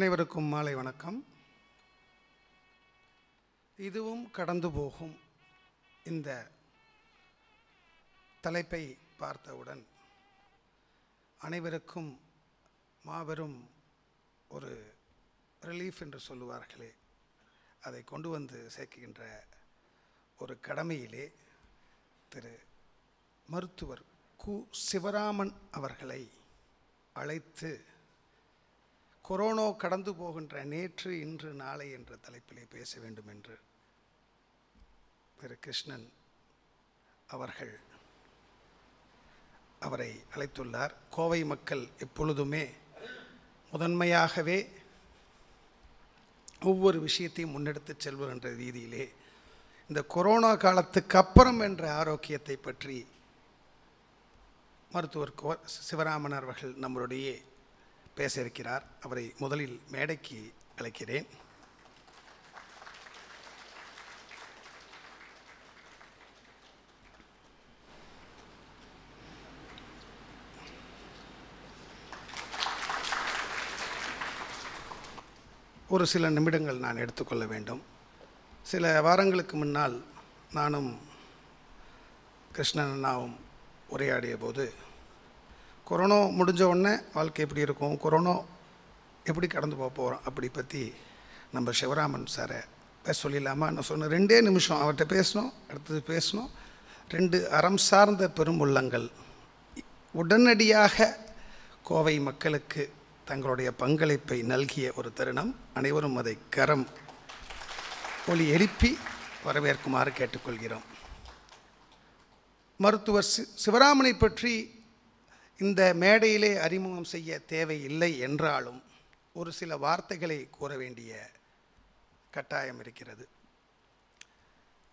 அனைவருக்கும் மாலை வணக்கம் இதுவும் கடந்து போகும் இந்த தலைப்பை பார்த்தவுடன் அனைவருக்கும் மாபெரும் ஒரு ரிலீஃப் என்று சொல்லுவார்களே அதை கொண்டு வந்து சேர்க்கின்ற ஒரு கடமையிலே திரு மருத்துவர் கு சிவராமன் அவர்களை அழைத்து கொரோனோ கடந்து போகின்ற நேற்று இன்று நாளை என்ற தலைப்பிலே பேச வேண்டும் என்று திரு கிருஷ்ணன் அவர்கள் அவரை அழைத்துள்ளார் கோவை மக்கள் எப்பொழுதுமே முதன்மையாகவே ஒவ்வொரு விஷயத்தையும் முன்னெடுத்து செல்வர் ரீதியிலே இந்த கொரோனா காலத்துக்கு அப்புறம் என்ற ஆரோக்கியத்தை பற்றி மருத்துவர் கோ சிவராமன் அவர்கள் நம்மளுடைய பேச இருக்கிறார் அவரை முதலில் மேடைக்கு அழைக்கிறேன் ஒரு சில நிமிடங்கள் நான் எடுத்துக்கொள்ள வேண்டும் சில வாரங்களுக்கு முன்னால் நானும் கிருஷ்ணன் அண்ணாவும் உரையாடிய போது கொரோனா முடிஞ்ச உடனே வாழ்க்கை எப்படி இருக்கும் கொரோனா எப்படி கடந்து போக போகிறோம் அப்படி பற்றி நம்ம சிவராமன் சாரை பேச சொல்லிடலாமா நான் சொன்னேன் ரெண்டே நிமிஷம் அவர்கிட்ட பேசணும் அடுத்தது பேசணும் ரெண்டு அறம் சார்ந்த பெருமுள்ளங்கள் உடனடியாக கோவை மக்களுக்கு தங்களுடைய பங்களிப்பை நல்கிய ஒரு தருணம் அனைவரும் அதை கரம் ஒளி எழுப்பி வரவேற்குமாறு கேட்டுக்கொள்கிறோம் மருத்துவர் சிவராமனை பற்றி இந்த மேடையிலே அறிமுகம் செய்ய தேவையில்லை என்றாலும் ஒரு சில வார்த்தைகளை கூற வேண்டிய கட்டாயம் இருக்கிறது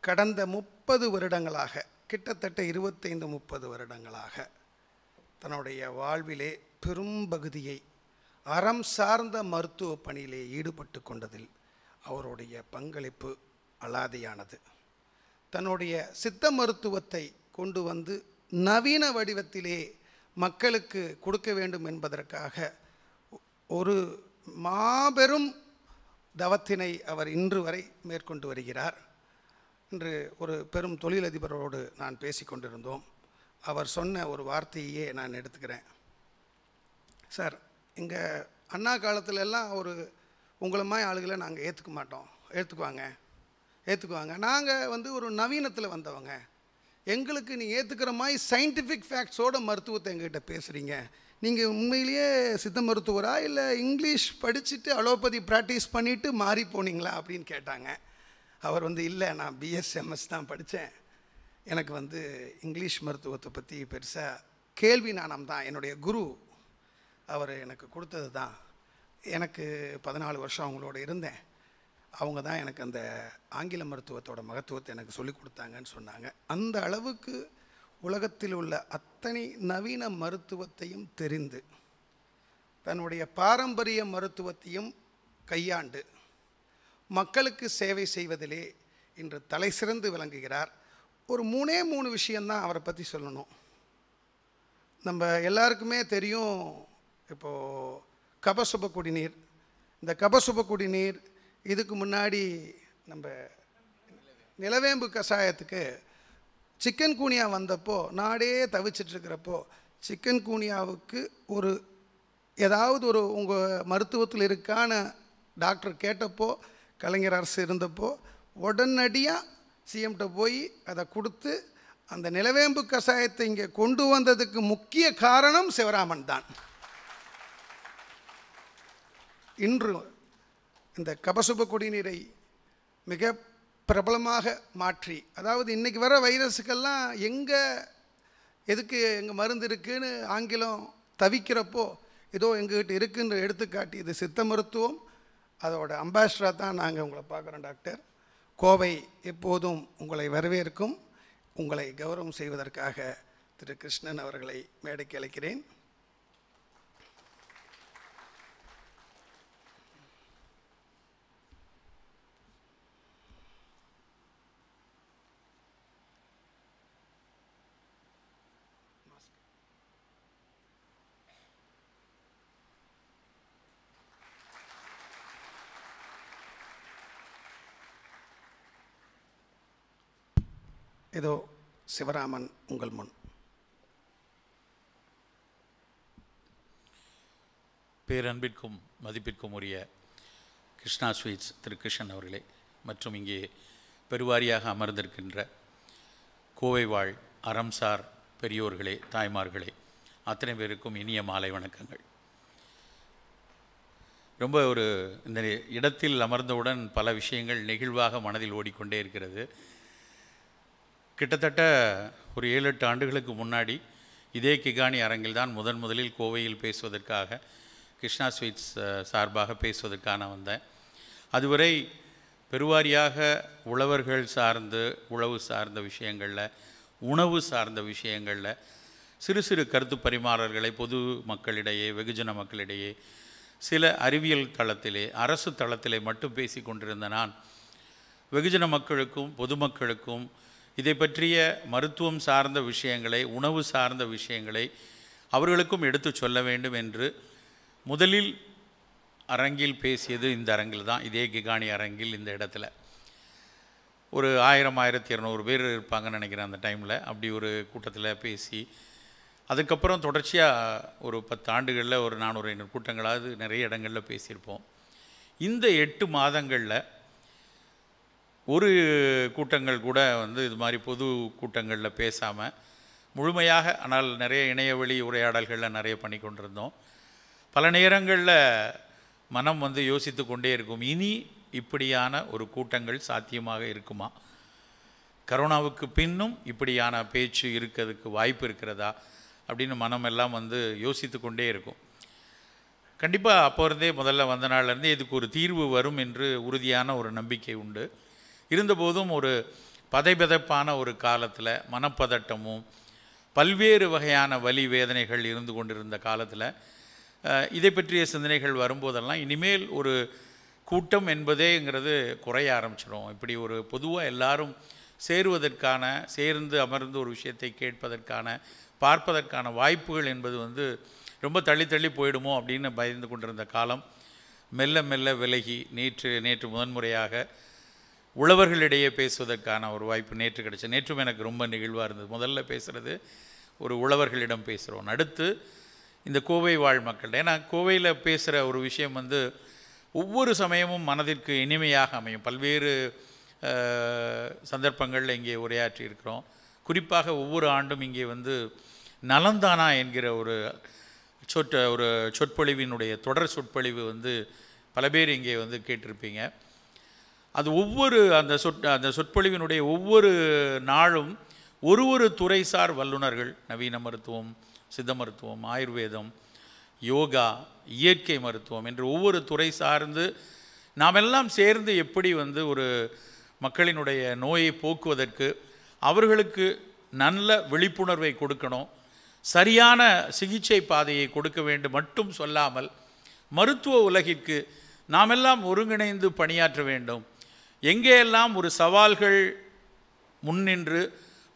கடந்த முப்பது வருடங்களாக கிட்டத்தட்ட இருபத்தைந்து முப்பது வருடங்களாக தன்னுடைய வாழ்விலே பெரும்பகுதியை அறம் சார்ந்த மருத்துவ பணியிலே ஈடுபட்டு கொண்டதில் அவருடைய பங்களிப்பு அலாதியானது தன்னுடைய சித்த மருத்துவத்தை கொண்டு வந்து நவீன வடிவத்திலே மக்களுக்கு கொடுக்க வேண்டும் என்பதற்காக ஒரு மாபெரும் தவத்தினை அவர் இன்று வரை மேற்கொண்டு வருகிறார் இன்று ஒரு பெரும் தொழிலதிபரோடு நான் பேசி கொண்டிருந்தோம் அவர் சொன்ன ஒரு வார்த்தையே நான் எடுத்துக்கிறேன் சார் இங்கே அண்ணா காலத்துல எல்லாம் ஒரு உங்களை மாதிரி ஆளுகளை நாங்கள் ஏற்றுக்க மாட்டோம் ஏற்றுக்குவாங்க ஏற்றுக்குவாங்க நாங்கள் வந்து ஒரு நவீனத்தில் வந்தவங்க எங்களுக்கு நீங்கள் ஏற்றுக்கிற மாதிரி சயின்டிஃபிக் ஃபேக்ட்ஸோட மருத்துவத்தை எங்ககிட்ட பேசுகிறீங்க நீங்கள் உண்மையிலேயே சித்த மருத்துவரா இல்லை இங்கிலீஷ் படிச்சுட்டு அலோபதி ப்ராக்டிஸ் பண்ணிவிட்டு மாறி போனீங்களா அப்படின்னு கேட்டாங்க அவர் வந்து இல்லை நான் பிஎஸ்எம்எஸ் தான் படித்தேன் எனக்கு வந்து இங்கிலீஷ் மருத்துவத்தை பற்றி பெருசாக கேள்வி நாணம் தான் என்னுடைய குரு அவர் எனக்கு கொடுத்தது தான் எனக்கு பதினாலு வருஷம் அவங்களோட இருந்தேன் அவங்க தான் எனக்கு அந்த ஆங்கில மருத்துவத்தோட மகத்துவத்தை எனக்கு சொல்லி கொடுத்தாங்கன்னு சொன்னாங்க அந்த அளவுக்கு உலகத்தில் உள்ள அத்தனை நவீன மருத்துவத்தையும் தெரிந்து தன்னுடைய பாரம்பரிய மருத்துவத்தையும் கையாண்டு மக்களுக்கு சேவை செய்வதிலே இன்று தலை சிறந்து விளங்குகிறார் ஒரு மூணே மூணு விஷயந்தான் அவரை பற்றி சொல்லணும் நம்ம எல்லாருக்குமே தெரியும் இப்போது கபசுப குடிநீர் இந்த கபசுப குடிநீர் இதுக்கு முன்னாடி நம்ம நிலவேம்பு கஷாயத்துக்கு சிக்கன் கூனியா வந்தப்போ நாடே தவிச்சிட்ருக்கிறப்போ சிக்கன் கூனியாவுக்கு ஒரு ஏதாவது ஒரு உங்கள் மருத்துவத்தில் இருக்கான டாக்டர் கேட்டப்போ கலைஞர் அரசு இருந்தப்போ உடனடியாக சிஎம்கிட்ட போய் அதை கொடுத்து அந்த நிலவேம்பு கஷாயத்தை இங்கே கொண்டு வந்ததுக்கு முக்கிய காரணம் சிவராமன் தான் இன்று இந்த கபசுப குடிநீரை மிக பிரபலமாக மாற்றி அதாவது இன்றைக்கி வர வைரஸுக்கெல்லாம் எங்கே எதுக்கு எங்கள் மருந்து இருக்குதுன்னு ஆங்கிலம் தவிக்கிறப்போ ஏதோ எங்ககிட்ட இருக்குன்ற எடுத்துக்காட்டி இது சித்த மருத்துவம் அதோட அம்பாசிடராக தான் நாங்கள் உங்களை பார்க்குறோம் டாக்டர் கோவை எப்போதும் உங்களை வரவேற்கும் உங்களை கௌரவம் செய்வதற்காக திரு கிருஷ்ணன் அவர்களை மேடைக்கு அழைக்கிறேன் இதோ சிவராமன் உங்கள் முன் பேரன்பிற்கும் மதிப்பிற்கும் உரிய கிருஷ்ணா ஸ்வீட்ஸ் திரு கிருஷ்ணன் அவர்களே மற்றும் இங்கே பெருவாரியாக அமர்ந்திருக்கின்ற கோவை வாழ் அறம்சார் பெரியோர்களே தாய்மார்களே அத்தனை பேருக்கும் இனிய மாலை வணக்கங்கள் ரொம்ப ஒரு இந்த இடத்தில் அமர்ந்தவுடன் பல விஷயங்கள் நெகிழ்வாக மனதில் ஓடிக்கொண்டே இருக்கிறது கிட்டத்தட்ட ஒரு ஏழு எட்டு ஆண்டுகளுக்கு முன்னாடி இதே கிகானி அரங்கில் தான் முதன் முதலில் கோவையில் பேசுவதற்காக கிருஷ்ணா ஸ்வீட்ஸ் சார்பாக பேசுவதற்காக நான் வந்தேன் அதுவரை பெருவாரியாக உழவர்கள் சார்ந்து உழவு சார்ந்த விஷயங்களில் உணவு சார்ந்த விஷயங்களில் சிறு சிறு கருத்து பரிமாறல்களை பொது மக்களிடையே வெகுஜன மக்களிடையே சில அறிவியல் தளத்திலே அரசு தளத்திலே மட்டும் பேசி கொண்டிருந்த நான் வெகுஜன மக்களுக்கும் பொதுமக்களுக்கும் இதை பற்றிய மருத்துவம் சார்ந்த விஷயங்களை உணவு சார்ந்த விஷயங்களை அவர்களுக்கும் எடுத்து சொல்ல வேண்டும் என்று முதலில் அரங்கில் பேசியது இந்த அரங்கில் தான் இதே கிகானி அரங்கில் இந்த இடத்துல ஒரு ஆயிரம் ஆயிரத்தி இரநூறு பேர் இருப்பாங்கன்னு நினைக்கிறேன் அந்த டைமில் அப்படி ஒரு கூட்டத்தில் பேசி அதுக்கப்புறம் தொடர்ச்சியாக ஒரு பத்து ஆண்டுகளில் ஒரு நானூறு ஐநூறு கூட்டங்களாவது நிறைய இடங்களில் பேசியிருப்போம் இந்த எட்டு மாதங்களில் ஒரு கூட்டங்கள் கூட வந்து இது மாதிரி பொது கூட்டங்களில் பேசாமல் முழுமையாக ஆனால் நிறைய இணையவழி உரையாடல்களில் நிறைய பண்ணி கொண்டிருந்தோம் பல நேரங்களில் மனம் வந்து யோசித்து கொண்டே இருக்கும் இனி இப்படியான ஒரு கூட்டங்கள் சாத்தியமாக இருக்குமா கரோனாவுக்கு பின்னும் இப்படியான பேச்சு இருக்கிறதுக்கு வாய்ப்பு இருக்கிறதா அப்படின்னு மனம் எல்லாம் வந்து யோசித்து கொண்டே இருக்கும் கண்டிப்பாக அப்போ இருந்தே முதல்ல வந்த நாள்லேருந்தே இதுக்கு ஒரு தீர்வு வரும் என்று உறுதியான ஒரு நம்பிக்கை உண்டு இருந்தபோதும் ஒரு பதைபதைப்பான ஒரு காலத்தில் மனப்பதட்டமும் பல்வேறு வகையான வலி வேதனைகள் இருந்து கொண்டிருந்த காலத்தில் இதை பற்றிய சிந்தனைகள் வரும்போதெல்லாம் இனிமேல் ஒரு கூட்டம் என்பதேங்கிறது குறைய ஆரம்பிச்சிடும் இப்படி ஒரு பொதுவாக எல்லாரும் சேருவதற்கான சேர்ந்து அமர்ந்து ஒரு விஷயத்தை கேட்பதற்கான பார்ப்பதற்கான வாய்ப்புகள் என்பது வந்து ரொம்ப தள்ளி தள்ளி போயிடுமோ அப்படின்னு பயந்து கொண்டிருந்த காலம் மெல்ல மெல்ல விலகி நேற்று நேற்று முதன்முறையாக உழவர்களிடையே பேசுவதற்கான ஒரு வாய்ப்பு நேற்று கிடச்சி நேற்றும் எனக்கு ரொம்ப நெகிழ்வாக இருந்தது முதல்ல பேசுகிறது ஒரு உழவர்களிடம் பேசுகிறோம் அடுத்து இந்த கோவை வாழ் மக்கள் ஏன்னா கோவையில் பேசுகிற ஒரு விஷயம் வந்து ஒவ்வொரு சமயமும் மனதிற்கு இனிமையாக அமையும் பல்வேறு சந்தர்ப்பங்களில் இங்கே உரையாற்றி இருக்கிறோம் குறிப்பாக ஒவ்வொரு ஆண்டும் இங்கே வந்து நலந்தானா என்கிற ஒரு சொற்ற ஒரு சொற்பொழிவினுடைய தொடர் சொற்பொழிவு வந்து பல பேர் இங்கே வந்து கேட்டிருப்பீங்க அது ஒவ்வொரு அந்த சொற் அந்த சொற்பொழிவினுடைய ஒவ்வொரு நாளும் ஒரு ஒரு துறைசார் வல்லுநர்கள் நவீன மருத்துவம் சித்த மருத்துவம் ஆயுர்வேதம் யோகா இயற்கை மருத்துவம் என்று ஒவ்வொரு துறை சார்ந்து நாம் எல்லாம் சேர்ந்து எப்படி வந்து ஒரு மக்களினுடைய நோயை போக்குவதற்கு அவர்களுக்கு நல்ல விழிப்புணர்வை கொடுக்கணும் சரியான சிகிச்சை பாதையை கொடுக்க வேண்டும் மட்டும் சொல்லாமல் மருத்துவ உலகிற்கு நாமெல்லாம் ஒருங்கிணைந்து பணியாற்ற வேண்டும் எங்கேயெல்லாம் ஒரு சவால்கள் முன்னின்று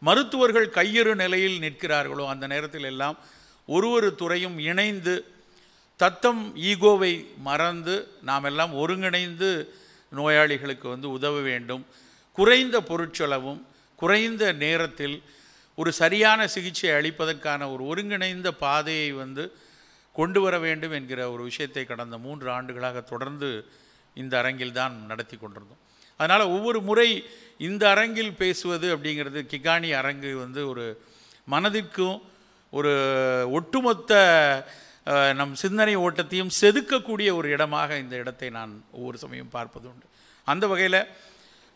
மருத்துவர்கள் கையெறு நிலையில் நிற்கிறார்களோ அந்த நேரத்தில் எல்லாம் ஒரு ஒரு துறையும் இணைந்து தத்தம் ஈகோவை மறந்து நாம் எல்லாம் ஒருங்கிணைந்து நோயாளிகளுக்கு வந்து உதவ வேண்டும் குறைந்த பொருட்செலவும் குறைந்த நேரத்தில் ஒரு சரியான சிகிச்சை அளிப்பதற்கான ஒரு ஒருங்கிணைந்த பாதையை வந்து கொண்டு வர வேண்டும் என்கிற ஒரு விஷயத்தை கடந்த மூன்று ஆண்டுகளாக தொடர்ந்து இந்த அரங்கில் தான் நடத்தி கொண்டிருந்தோம் அதனால் ஒவ்வொரு முறை இந்த அரங்கில் பேசுவது அப்படிங்கிறது கிகானி அரங்கு வந்து ஒரு மனதிற்கும் ஒரு ஒட்டுமொத்த நம் சிந்தனை ஓட்டத்தையும் செதுக்கக்கூடிய ஒரு இடமாக இந்த இடத்தை நான் ஒவ்வொரு சமயம் பார்ப்பது உண்டு அந்த வகையில்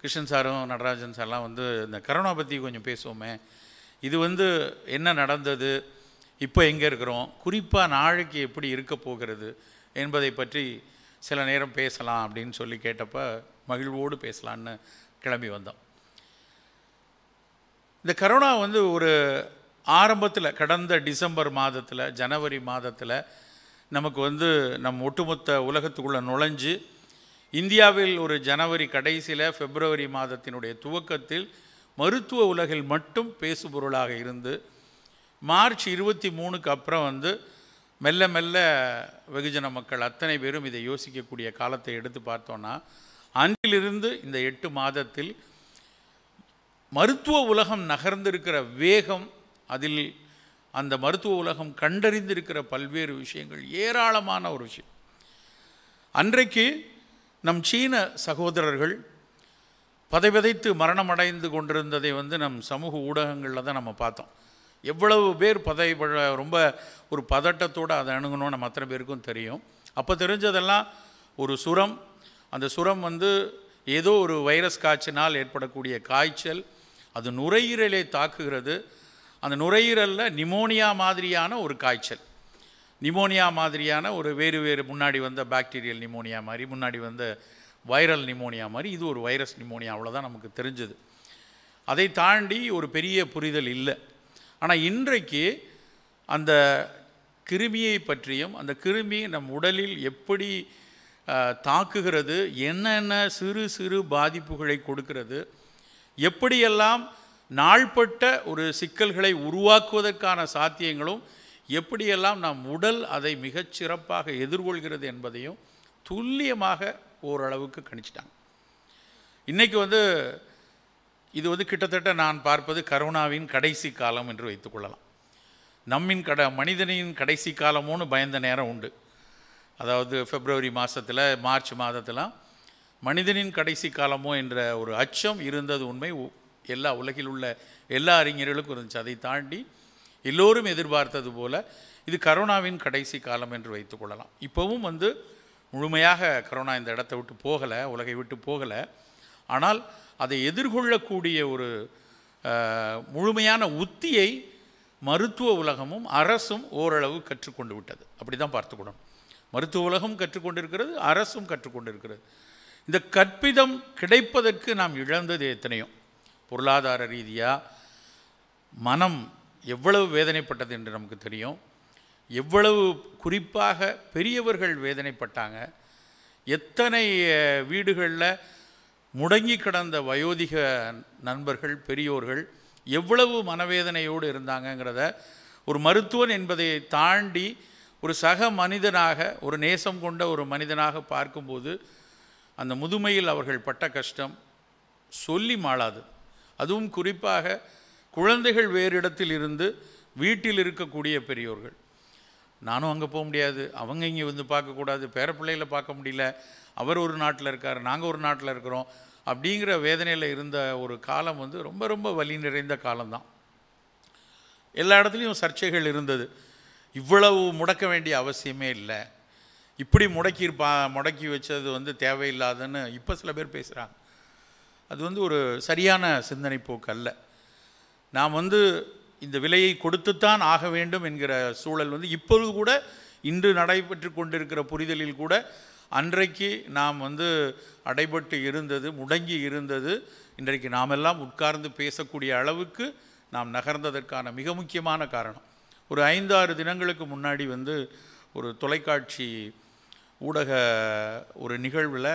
கிருஷ்ணன் சாரும் நடராஜன் சார்லாம் வந்து இந்த கரோனா பற்றி கொஞ்சம் பேசுவோமே இது வந்து என்ன நடந்தது இப்போ எங்கே இருக்கிறோம் குறிப்பாக நாளைக்கு எப்படி இருக்க போகிறது என்பதை பற்றி சில நேரம் பேசலாம் அப்படின்னு சொல்லி கேட்டப்போ மகிழ்வோடு பேசலான்னு கிளம்பி வந்தோம் இந்த கரோனா வந்து ஒரு ஆரம்பத்தில் கடந்த டிசம்பர் மாதத்தில் ஜனவரி மாதத்தில் நமக்கு வந்து நம் ஒட்டுமொத்த உலகத்துக்குள்ளே நுழைஞ்சு இந்தியாவில் ஒரு ஜனவரி கடைசியில் பிப்ரவரி மாதத்தினுடைய துவக்கத்தில் மருத்துவ உலகில் மட்டும் பேசுபொருளாக இருந்து மார்ச் இருபத்தி மூணுக்கு அப்புறம் வந்து மெல்ல மெல்ல வெகுஜன மக்கள் அத்தனை பேரும் இதை யோசிக்கக்கூடிய காலத்தை எடுத்து பார்த்தோன்னா அன்றிலிருந்து இந்த எட்டு மாதத்தில் மருத்துவ உலகம் நகர்ந்திருக்கிற வேகம் அதில் அந்த மருத்துவ உலகம் கண்டறிந்திருக்கிற பல்வேறு விஷயங்கள் ஏராளமான ஒரு விஷயம் அன்றைக்கு நம் சீன சகோதரர்கள் பதைபதைத்து மரணமடைந்து கொண்டிருந்ததை வந்து நம் சமூக ஊடகங்களில் தான் நம்ம பார்த்தோம் எவ்வளவு பேர் பதை ரொம்ப ஒரு பதட்டத்தோடு அதை அணுகணும்னு நம்ம அத்தனை பேருக்கும் தெரியும் அப்போ தெரிஞ்சதெல்லாம் ஒரு சுரம் அந்த சுரம் வந்து ஏதோ ஒரு வைரஸ் காய்ச்சினால் ஏற்படக்கூடிய காய்ச்சல் அது நுரையீரலை தாக்குகிறது அந்த நுரையீரலில் நிமோனியா மாதிரியான ஒரு காய்ச்சல் நிமோனியா மாதிரியான ஒரு வேறு வேறு முன்னாடி வந்த பாக்டீரியல் நிமோனியா மாதிரி முன்னாடி வந்த வைரல் நிமோனியா மாதிரி இது ஒரு வைரஸ் நிமோனியா அவ்வளோதான் நமக்கு தெரிஞ்சது அதை தாண்டி ஒரு பெரிய புரிதல் இல்லை ஆனால் இன்றைக்கு அந்த கிருமியை பற்றியும் அந்த கிருமி நம் உடலில் எப்படி தாக்குகிறது என்னென்ன சிறு சிறு பாதிப்புகளை கொடுக்கிறது எப்படியெல்லாம் நாள்பட்ட ஒரு சிக்கல்களை உருவாக்குவதற்கான சாத்தியங்களும் எப்படியெல்லாம் நம் உடல் அதை மிகச்சிறப்பாக சிறப்பாக எதிர்கொள்கிறது என்பதையும் துல்லியமாக ஓரளவுக்கு கணிச்சிட்டாங்க இன்றைக்கி வந்து இது வந்து கிட்டத்தட்ட நான் பார்ப்பது கரோனாவின் கடைசி காலம் என்று வைத்துக்கொள்ளலாம் நம்மின் கட மனிதனின் கடைசி காலமோன்னு பயந்த நேரம் உண்டு அதாவது பிப்ரவரி மாதத்தில் மார்ச் மாதத்திலாம் மனிதனின் கடைசி காலமோ என்ற ஒரு அச்சம் இருந்தது உண்மை எல்லா உலகில் உள்ள எல்லா அறிஞர்களுக்கும் இருந்துச்சு அதை தாண்டி எல்லோரும் எதிர்பார்த்தது போல் இது கரோனாவின் கடைசி காலம் என்று வைத்துக்கொள்ளலாம் இப்போவும் வந்து முழுமையாக கரோனா இந்த இடத்த விட்டு போகலை உலகை விட்டு போகலை ஆனால் அதை எதிர்கொள்ளக்கூடிய ஒரு முழுமையான உத்தியை மருத்துவ உலகமும் அரசும் ஓரளவு கற்றுக்கொண்டு விட்டது அப்படி தான் பார்த்துக்கணும் மருத்துவ உலகம் கற்றுக்கொண்டிருக்கிறது அரசும் கற்றுக்கொண்டிருக்கிறது இந்த கற்பிதம் கிடைப்பதற்கு நாம் இழந்தது எத்தனையோ பொருளாதார ரீதியாக மனம் எவ்வளவு வேதனைப்பட்டது என்று நமக்கு தெரியும் எவ்வளவு குறிப்பாக பெரியவர்கள் வேதனைப்பட்டாங்க எத்தனை வீடுகளில் முடங்கி கிடந்த வயோதிக நண்பர்கள் பெரியோர்கள் எவ்வளவு மனவேதனையோடு இருந்தாங்கங்கிறத ஒரு மருத்துவன் என்பதை தாண்டி ஒரு சக மனிதனாக ஒரு நேசம் கொண்ட ஒரு மனிதனாக பார்க்கும்போது அந்த முதுமையில் அவர்கள் பட்ட கஷ்டம் சொல்லி மாளாது அதுவும் குறிப்பாக குழந்தைகள் வேறு இடத்தில் இருந்து வீட்டில் இருக்கக்கூடிய பெரியோர்கள் நானும் அங்கே போக முடியாது அவங்க இங்கே வந்து பார்க்கக்கூடாது பேர பார்க்க முடியல அவர் ஒரு நாட்டில் இருக்கார் நாங்கள் ஒரு நாட்டில் இருக்கிறோம் அப்படிங்கிற வேதனையில் இருந்த ஒரு காலம் வந்து ரொம்ப ரொம்ப வலி நிறைந்த காலம்தான் எல்லா இடத்துலையும் சர்ச்சைகள் இருந்தது இவ்வளவு முடக்க வேண்டிய அவசியமே இல்லை இப்படி முடக்கியிருப்பா முடக்கி வச்சது வந்து தேவையில்லாதுன்னு இப்போ சில பேர் பேசுகிறாங்க அது வந்து ஒரு சரியான சிந்தனை போக்கு அல்ல நாம் வந்து இந்த விலையை கொடுத்துத்தான் ஆக வேண்டும் என்கிற சூழல் வந்து இப்பொழுது கூட இன்று நடைபெற்று கொண்டிருக்கிற புரிதலில் கூட அன்றைக்கு நாம் வந்து அடைபட்டு இருந்தது முடங்கி இருந்தது இன்றைக்கு நாமெல்லாம் உட்கார்ந்து பேசக்கூடிய அளவுக்கு நாம் நகர்ந்ததற்கான மிக முக்கியமான காரணம் ஒரு ஐந்தாறு தினங்களுக்கு முன்னாடி வந்து ஒரு தொலைக்காட்சி ஊடக ஒரு நிகழ்வில்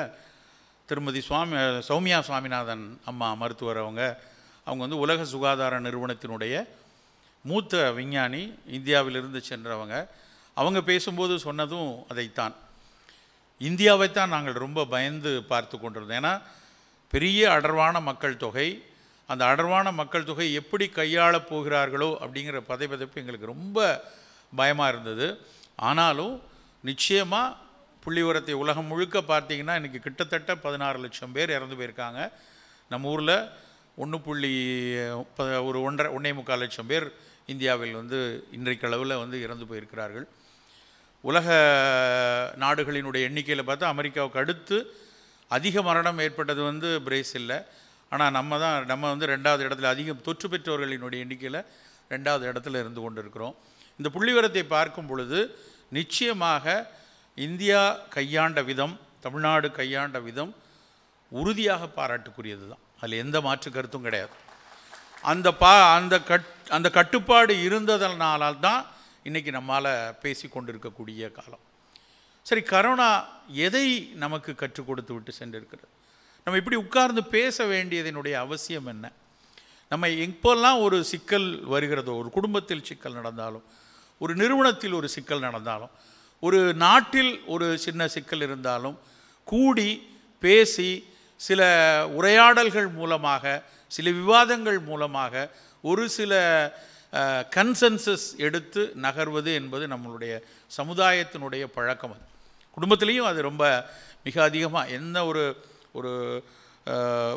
திருமதி சுவாமி சௌமியா சுவாமிநாதன் அம்மா மருத்துவர் அவங்க அவங்க வந்து உலக சுகாதார நிறுவனத்தினுடைய மூத்த விஞ்ஞானி இந்தியாவிலிருந்து சென்றவங்க அவங்க பேசும்போது சொன்னதும் அதைத்தான் இந்தியாவைத்தான் நாங்கள் ரொம்ப பயந்து பார்த்து கொண்டிருந்தோம் ஏன்னா பெரிய அடர்வான மக்கள் தொகை அந்த அடர்வான மக்கள் தொகை எப்படி கையாளப் போகிறார்களோ அப்படிங்கிற பதைப்பதைப்பு எங்களுக்கு ரொம்ப பயமாக இருந்தது ஆனாலும் நிச்சயமாக புள்ளிவரத்தை உலகம் முழுக்க பார்த்தீங்கன்னா இன்றைக்கி கிட்டத்தட்ட பதினாறு லட்சம் பேர் இறந்து போயிருக்காங்க நம்ம ஊரில் ஒன்று புள்ளி ப ஒரு ஒன்றரை ஒன்றே முக்கால் லட்சம் பேர் இந்தியாவில் வந்து இன்றைக்கு அளவில் வந்து இறந்து போயிருக்கிறார்கள் உலக நாடுகளினுடைய எண்ணிக்கையில் பார்த்தா அமெரிக்காவுக்கு அடுத்து அதிக மரணம் ஏற்பட்டது வந்து பிரேசிலில் ஆனால் நம்ம தான் நம்ம வந்து ரெண்டாவது இடத்துல அதிகம் தொற்று பெற்றவர்களினுடைய எண்ணிக்கையில் ரெண்டாவது இடத்துல இருந்து கொண்டு இருக்கிறோம் இந்த புள்ளிவரத்தை பார்க்கும் பொழுது நிச்சயமாக இந்தியா கையாண்ட விதம் தமிழ்நாடு கையாண்ட விதம் உறுதியாக பாராட்டுக்குரியது தான் அதில் எந்த மாற்று கருத்தும் கிடையாது அந்த பா அந்த கட் அந்த கட்டுப்பாடு இருந்ததனால்தான் தான் இன்றைக்கி நம்மால் பேசி கொண்டிருக்கக்கூடிய காலம் சரி கரோனா எதை நமக்கு கற்றுக் கொடுத்து விட்டு சென்றிருக்கிறது நம்ம இப்படி உட்கார்ந்து பேச வேண்டியதனுடைய அவசியம் என்ன நம்ம எப்போல்லாம் ஒரு சிக்கல் வருகிறதோ ஒரு குடும்பத்தில் சிக்கல் நடந்தாலும் ஒரு நிறுவனத்தில் ஒரு சிக்கல் நடந்தாலும் ஒரு நாட்டில் ஒரு சின்ன சிக்கல் இருந்தாலும் கூடி பேசி சில உரையாடல்கள் மூலமாக சில விவாதங்கள் மூலமாக ஒரு சில கன்சென்சஸ் எடுத்து நகர்வது என்பது நம்மளுடைய சமுதாயத்தினுடைய பழக்கம் அது குடும்பத்துலேயும் அது ரொம்ப மிக அதிகமாக என்ன ஒரு ஒரு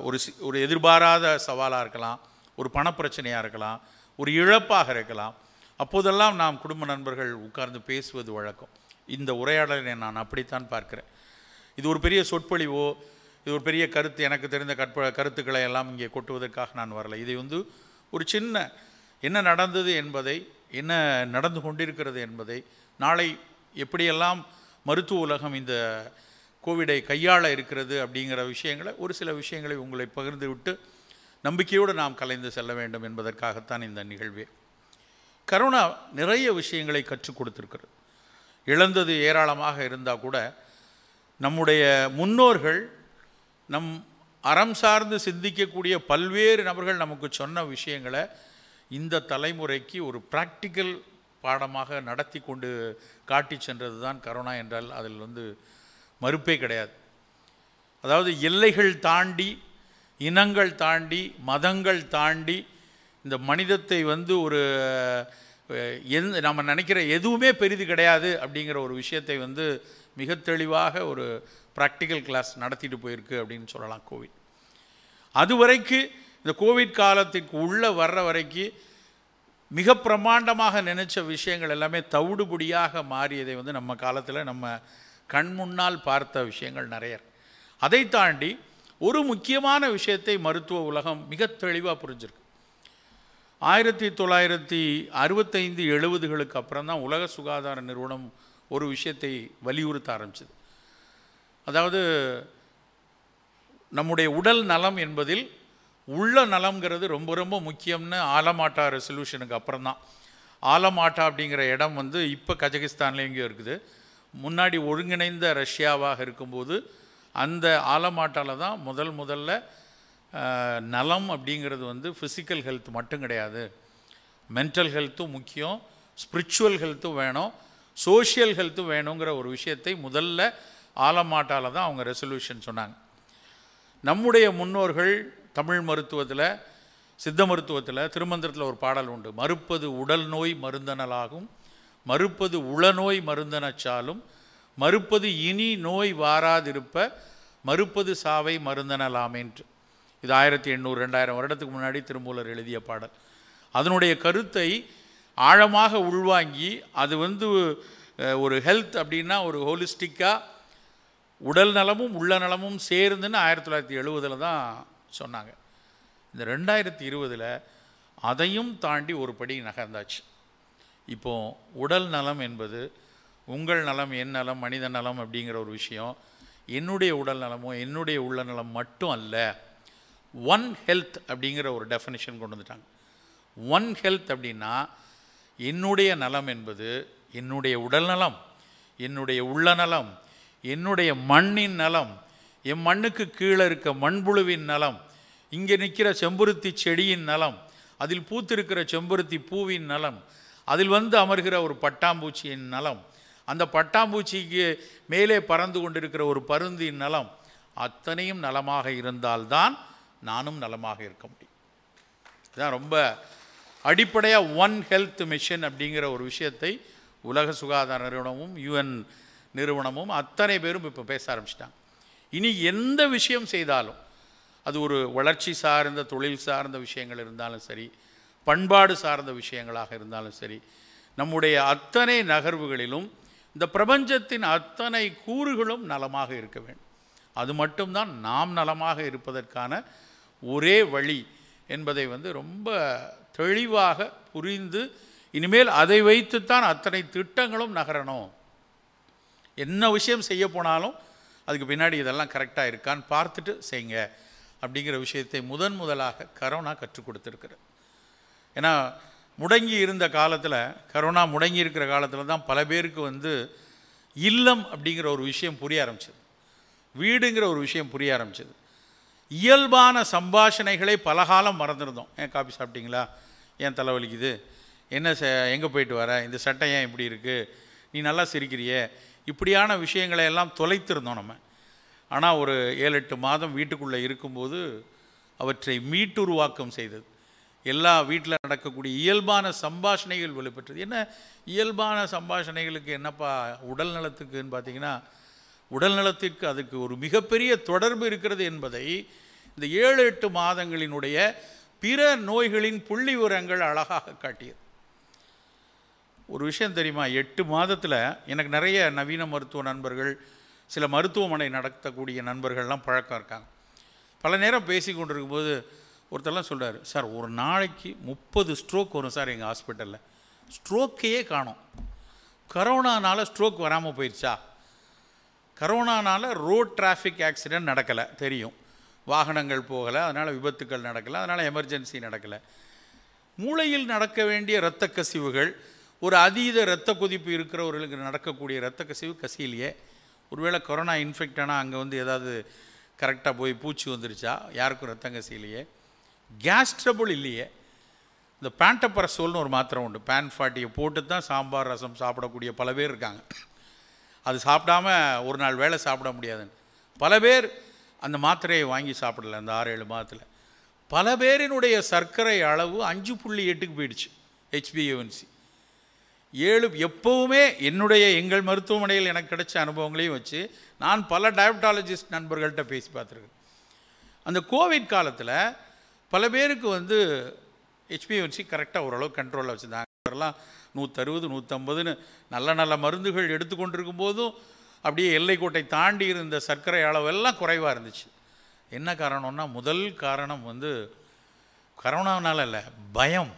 ஒரு ஒரு எதிர்பாராத சவாலாக இருக்கலாம் ஒரு பணப்பிரச்சனையாக இருக்கலாம் ஒரு இழப்பாக இருக்கலாம் அப்போதெல்லாம் நாம் குடும்ப நண்பர்கள் உட்கார்ந்து பேசுவது வழக்கம் இந்த உரையாடலை நான் அப்படித்தான் பார்க்குறேன் இது ஒரு பெரிய சொற்பொழிவோ இது ஒரு பெரிய கருத்து எனக்கு தெரிந்த கற்ப கருத்துக்களை எல்லாம் இங்கே கொட்டுவதற்காக நான் வரலை இதை வந்து ஒரு சின்ன என்ன நடந்தது என்பதை என்ன நடந்து கொண்டிருக்கிறது என்பதை நாளை எப்படியெல்லாம் மருத்துவ உலகம் இந்த கோவிடை கையாள இருக்கிறது அப்படிங்கிற விஷயங்களை ஒரு சில விஷயங்களை உங்களை பகிர்ந்து விட்டு நம்பிக்கையோடு நாம் கலைந்து செல்ல வேண்டும் என்பதற்காகத்தான் இந்த நிகழ்வே கரோனா நிறைய விஷயங்களை கற்றுக் கொடுத்துருக்கிறது இழந்தது ஏராளமாக இருந்தால் கூட நம்முடைய முன்னோர்கள் நம் அறம் சார்ந்து சிந்திக்கக்கூடிய பல்வேறு நபர்கள் நமக்கு சொன்ன விஷயங்களை இந்த தலைமுறைக்கு ஒரு ப்ராக்டிக்கல் பாடமாக நடத்தி கொண்டு காட்டி சென்றது தான் கரோனா என்றால் அதில் வந்து மறுப்பே கிடையாது அதாவது எல்லைகள் தாண்டி இனங்கள் தாண்டி மதங்கள் தாண்டி இந்த மனிதத்தை வந்து ஒரு எந் நம்ம நினைக்கிற எதுவுமே பெரிது கிடையாது அப்படிங்கிற ஒரு விஷயத்தை வந்து மிக தெளிவாக ஒரு ப்ராக்டிக்கல் கிளாஸ் நடத்திட்டு போயிருக்கு அப்படின்னு சொல்லலாம் கோவிட் அது வரைக்கும் இந்த கோவிட் காலத்துக்கு உள்ளே வர்ற வரைக்கு மிக பிரமாண்டமாக நினச்ச விஷயங்கள் எல்லாமே தவிடுபடியாக மாறியதை வந்து நம்ம காலத்தில் நம்ம கண் முன்னால் பார்த்த விஷயங்கள் நிறைய அதை தாண்டி ஒரு முக்கியமான விஷயத்தை மருத்துவ உலகம் மிக தெளிவாக புரிஞ்சிருக்கு ஆயிரத்தி தொள்ளாயிரத்தி அறுபத்தைந்து எழுபதுகளுக்கு அப்புறம் தான் உலக சுகாதார நிறுவனம் ஒரு விஷயத்தை வலியுறுத்த ஆரம்பிச்சது அதாவது நம்முடைய உடல் நலம் என்பதில் உள்ள நலம்ங்கிறது ரொம்ப ரொம்ப முக்கியம்னு ஆலமாட்டா ரெசல்யூஷனுக்கு அப்புறம் தான் ஆலமாட்டா அப்படிங்கிற இடம் வந்து இப்போ கஜகிஸ்தான்லேயும் இருக்குது முன்னாடி ஒருங்கிணைந்த ரஷ்யாவாக இருக்கும்போது அந்த ஆலமாட்டால் தான் முதல் முதல்ல நலம் அப்படிங்கிறது வந்து ஃபிசிக்கல் ஹெல்த் மட்டும் கிடையாது மென்டல் ஹெல்த்தும் முக்கியம் ஸ்பிரிச்சுவல் ஹெல்த்தும் வேணும் சோஷியல் ஹெல்த்தும் வேணுங்கிற ஒரு விஷயத்தை முதல்ல ஆலமாட்டால் தான் அவங்க ரெசல்யூஷன் சொன்னாங்க நம்முடைய முன்னோர்கள் தமிழ் மருத்துவத்தில் சித்த மருத்துவத்தில் திருமந்திரத்தில் ஒரு பாடல் உண்டு மறுப்பது உடல் நோய் மருந்தனலாகும் மறுப்பது உளநோய் மருந்தனச்சாலும் மறுப்பது இனி நோய் வாராதிருப்ப மறுப்பது சாவை மருந்தனலாமென்று இது ஆயிரத்தி எண்ணூறு ரெண்டாயிரம் வருடத்துக்கு முன்னாடி திருமூலர் எழுதிய பாடல் அதனுடைய கருத்தை ஆழமாக உள்வாங்கி அது வந்து ஒரு ஹெல்த் அப்படின்னா ஒரு ஹோலிஸ்டிக்காக உடல் நலமும் உள்ள நலமும் சேர்ந்துன்னு ஆயிரத்தி தொள்ளாயிரத்தி எழுபதில் தான் சொன்னாங்க இந்த ரெண்டாயிரத்தி இருபதில் அதையும் தாண்டி ஒரு படி நகர்ந்தாச்சு இப்போ உடல் நலம் என்பது உங்கள் நலம் என் நலம் மனித நலம் அப்படிங்கிற ஒரு விஷயம் என்னுடைய உடல் நலமோ என்னுடைய உள்ள நலம் மட்டும் அல்ல ஒன் ஹெல்த் அப்படிங்கிற ஒரு டெஃபனிஷன் கொண்டு வந்துட்டாங்க ஒன் ஹெல்த் அப்படின்னா என்னுடைய நலம் என்பது என்னுடைய உடல் நலம் என்னுடைய உள்ள நலம் என்னுடைய மண்ணின் நலம் என் மண்ணுக்கு கீழே இருக்க மண்புழுவின் நலம் இங்கே நிற்கிற செம்பருத்தி செடியின் நலம் அதில் பூத்திருக்கிற செம்பருத்தி பூவின் நலம் அதில் வந்து அமர்கிற ஒரு பட்டாம்பூச்சியின் நலம் அந்த பட்டாம்பூச்சிக்கு மேலே பறந்து கொண்டிருக்கிற ஒரு பருந்தின் நலம் அத்தனையும் நலமாக இருந்தால்தான் நானும் நலமாக இருக்க முடியும் இதுதான் ரொம்ப அடிப்படையாக ஒன் ஹெல்த் மிஷன் அப்படிங்கிற ஒரு விஷயத்தை உலக சுகாதார நிறுவனமும் யுஎன் நிறுவனமும் அத்தனை பேரும் இப்போ பேச ஆரம்பிச்சிட்டாங்க இனி எந்த விஷயம் செய்தாலும் அது ஒரு வளர்ச்சி சார்ந்த தொழில் சார்ந்த விஷயங்கள் இருந்தாலும் சரி பண்பாடு சார்ந்த விஷயங்களாக இருந்தாலும் சரி நம்முடைய அத்தனை நகர்வுகளிலும் இந்த பிரபஞ்சத்தின் அத்தனை கூறுகளும் நலமாக இருக்க வேண்டும் அது மட்டும்தான் நாம் நலமாக இருப்பதற்கான ஒரே வழி என்பதை வந்து ரொம்ப தெளிவாக புரிந்து இனிமேல் அதை வைத்துத்தான் அத்தனை திட்டங்களும் நகரணும் என்ன விஷயம் செய்ய போனாலும் அதுக்கு பின்னாடி இதெல்லாம் கரெக்டாக இருக்கான்னு பார்த்துட்டு செய்யுங்க அப்படிங்கிற விஷயத்தை முதன் முதலாக கரோனா கற்றுக் கொடுத்துருக்குறேன் ஏன்னா முடங்கி இருந்த காலத்தில் கரோனா முடங்கி இருக்கிற காலத்தில் தான் பல பேருக்கு வந்து இல்லம் அப்படிங்கிற ஒரு விஷயம் புரிய ஆரம்பிச்சது வீடுங்கிற ஒரு விஷயம் புரிய ஆரம்பிச்சது இயல்பான சம்பாஷணைகளை பலகாலம் மறந்துருந்தோம் ஏன் காப்பி சாப்பிட்டீங்களா ஏன் தலைவலிக்குது என்ன ச எங்கே போயிட்டு வர இந்த சட்டை ஏன் இப்படி இருக்குது நீ நல்லா சிரிக்கிறியே இப்படியான விஷயங்களை எல்லாம் தொலைத்திருந்தோம் நம்ம ஆனால் ஒரு ஏழு எட்டு மாதம் வீட்டுக்குள்ளே இருக்கும்போது அவற்றை மீட்டுருவாக்கம் செய்தது எல்லா வீட்டில் நடக்கக்கூடிய இயல்பான சம்பாஷணைகள் வெளிப்பட்டது என்ன இயல்பான சம்பாஷணைகளுக்கு என்னப்பா உடல் நலத்துக்குன்னு பார்த்தீங்கன்னா உடல் நலத்திற்கு அதுக்கு ஒரு மிகப்பெரிய தொடர்பு இருக்கிறது என்பதை இந்த ஏழு எட்டு மாதங்களினுடைய பிற நோய்களின் புள்ளி உரங்கள் அழகாக காட்டியது ஒரு விஷயம் தெரியுமா எட்டு மாதத்தில் எனக்கு நிறைய நவீன மருத்துவ நண்பர்கள் சில மருத்துவமனை நடத்தக்கூடிய நண்பர்கள்லாம் பழக்கம் இருக்காங்க பல நேரம் பேசி கொண்டிருக்கும்போது ஒருத்தர்லாம் சொல்கிறார் சார் ஒரு நாளைக்கு முப்பது ஸ்ட்ரோக் வரும் சார் எங்கள் ஹாஸ்பிட்டலில் ஸ்ட்ரோக்கையே காணும் கரோனானால் ஸ்ட்ரோக் வராமல் போயிடுச்சா கரோனானால் ரோட் டிராஃபிக் ஆக்சிடெண்ட் நடக்கலை தெரியும் வாகனங்கள் போகலை அதனால் விபத்துக்கள் நடக்கலை அதனால் எமர்ஜென்சி நடக்கலை மூளையில் நடக்க வேண்டிய இரத்த கசிவுகள் ஒரு அதீத இரத்த கொதிப்பு இருக்கிறவர்களுக்கு நடக்கக்கூடிய இரத்த கசிவு கசியிலேயே ஒருவேளை கொரோனா இன்ஃபெக்ட் ஆனால் அங்கே வந்து ஏதாவது கரெக்டாக போய் பூச்சி வந்துருச்சா யாருக்கும் ரத்தம் கசியிலேயே கேஸ் ட்ரபுள் இல்லையே இந்த பேண்டப்பரசோல்னு ஒரு மாத்திரை உண்டு பேன் ஃபாட்டியை போட்டு தான் சாம்பார் ரசம் சாப்பிடக்கூடிய பல பேர் இருக்காங்க அது சாப்பிடாம ஒரு நாள் வேலை சாப்பிட முடியாதுன்னு பல பேர் அந்த மாத்திரையை வாங்கி சாப்பிடல அந்த ஆறு ஏழு மாதத்தில் பல பேரினுடைய சர்க்கரை அளவு அஞ்சு புள்ளி எட்டுக்கு போயிடுச்சு ஹெச்பிஎன்சி ஏழு எப்போவுமே என்னுடைய எங்கள் மருத்துவமனையில் எனக்கு கிடைச்ச அனுபவங்களையும் வச்சு நான் பல டயபட்டாலஜிஸ்ட் நண்பர்கள்ட்ட பேசி பார்த்துருக்கேன் அந்த கோவிட் காலத்தில் பல பேருக்கு வந்து வச்சு கரெக்டாக ஓரளவு கண்ட்ரோலில் வச்சுருந்தாங்க அவரெல்லாம் நூற்றறுபது நூற்றம்பதுன்னு நல்ல நல்ல மருந்துகள் எடுத்துக்கொண்டிருக்கும் போதும் அப்படியே எல்லைக்கோட்டை தாண்டி இருந்த சர்க்கரை அளவெல்லாம் குறைவாக இருந்துச்சு என்ன காரணம்னா முதல் காரணம் வந்து கரோனாவனால இல்லை பயம்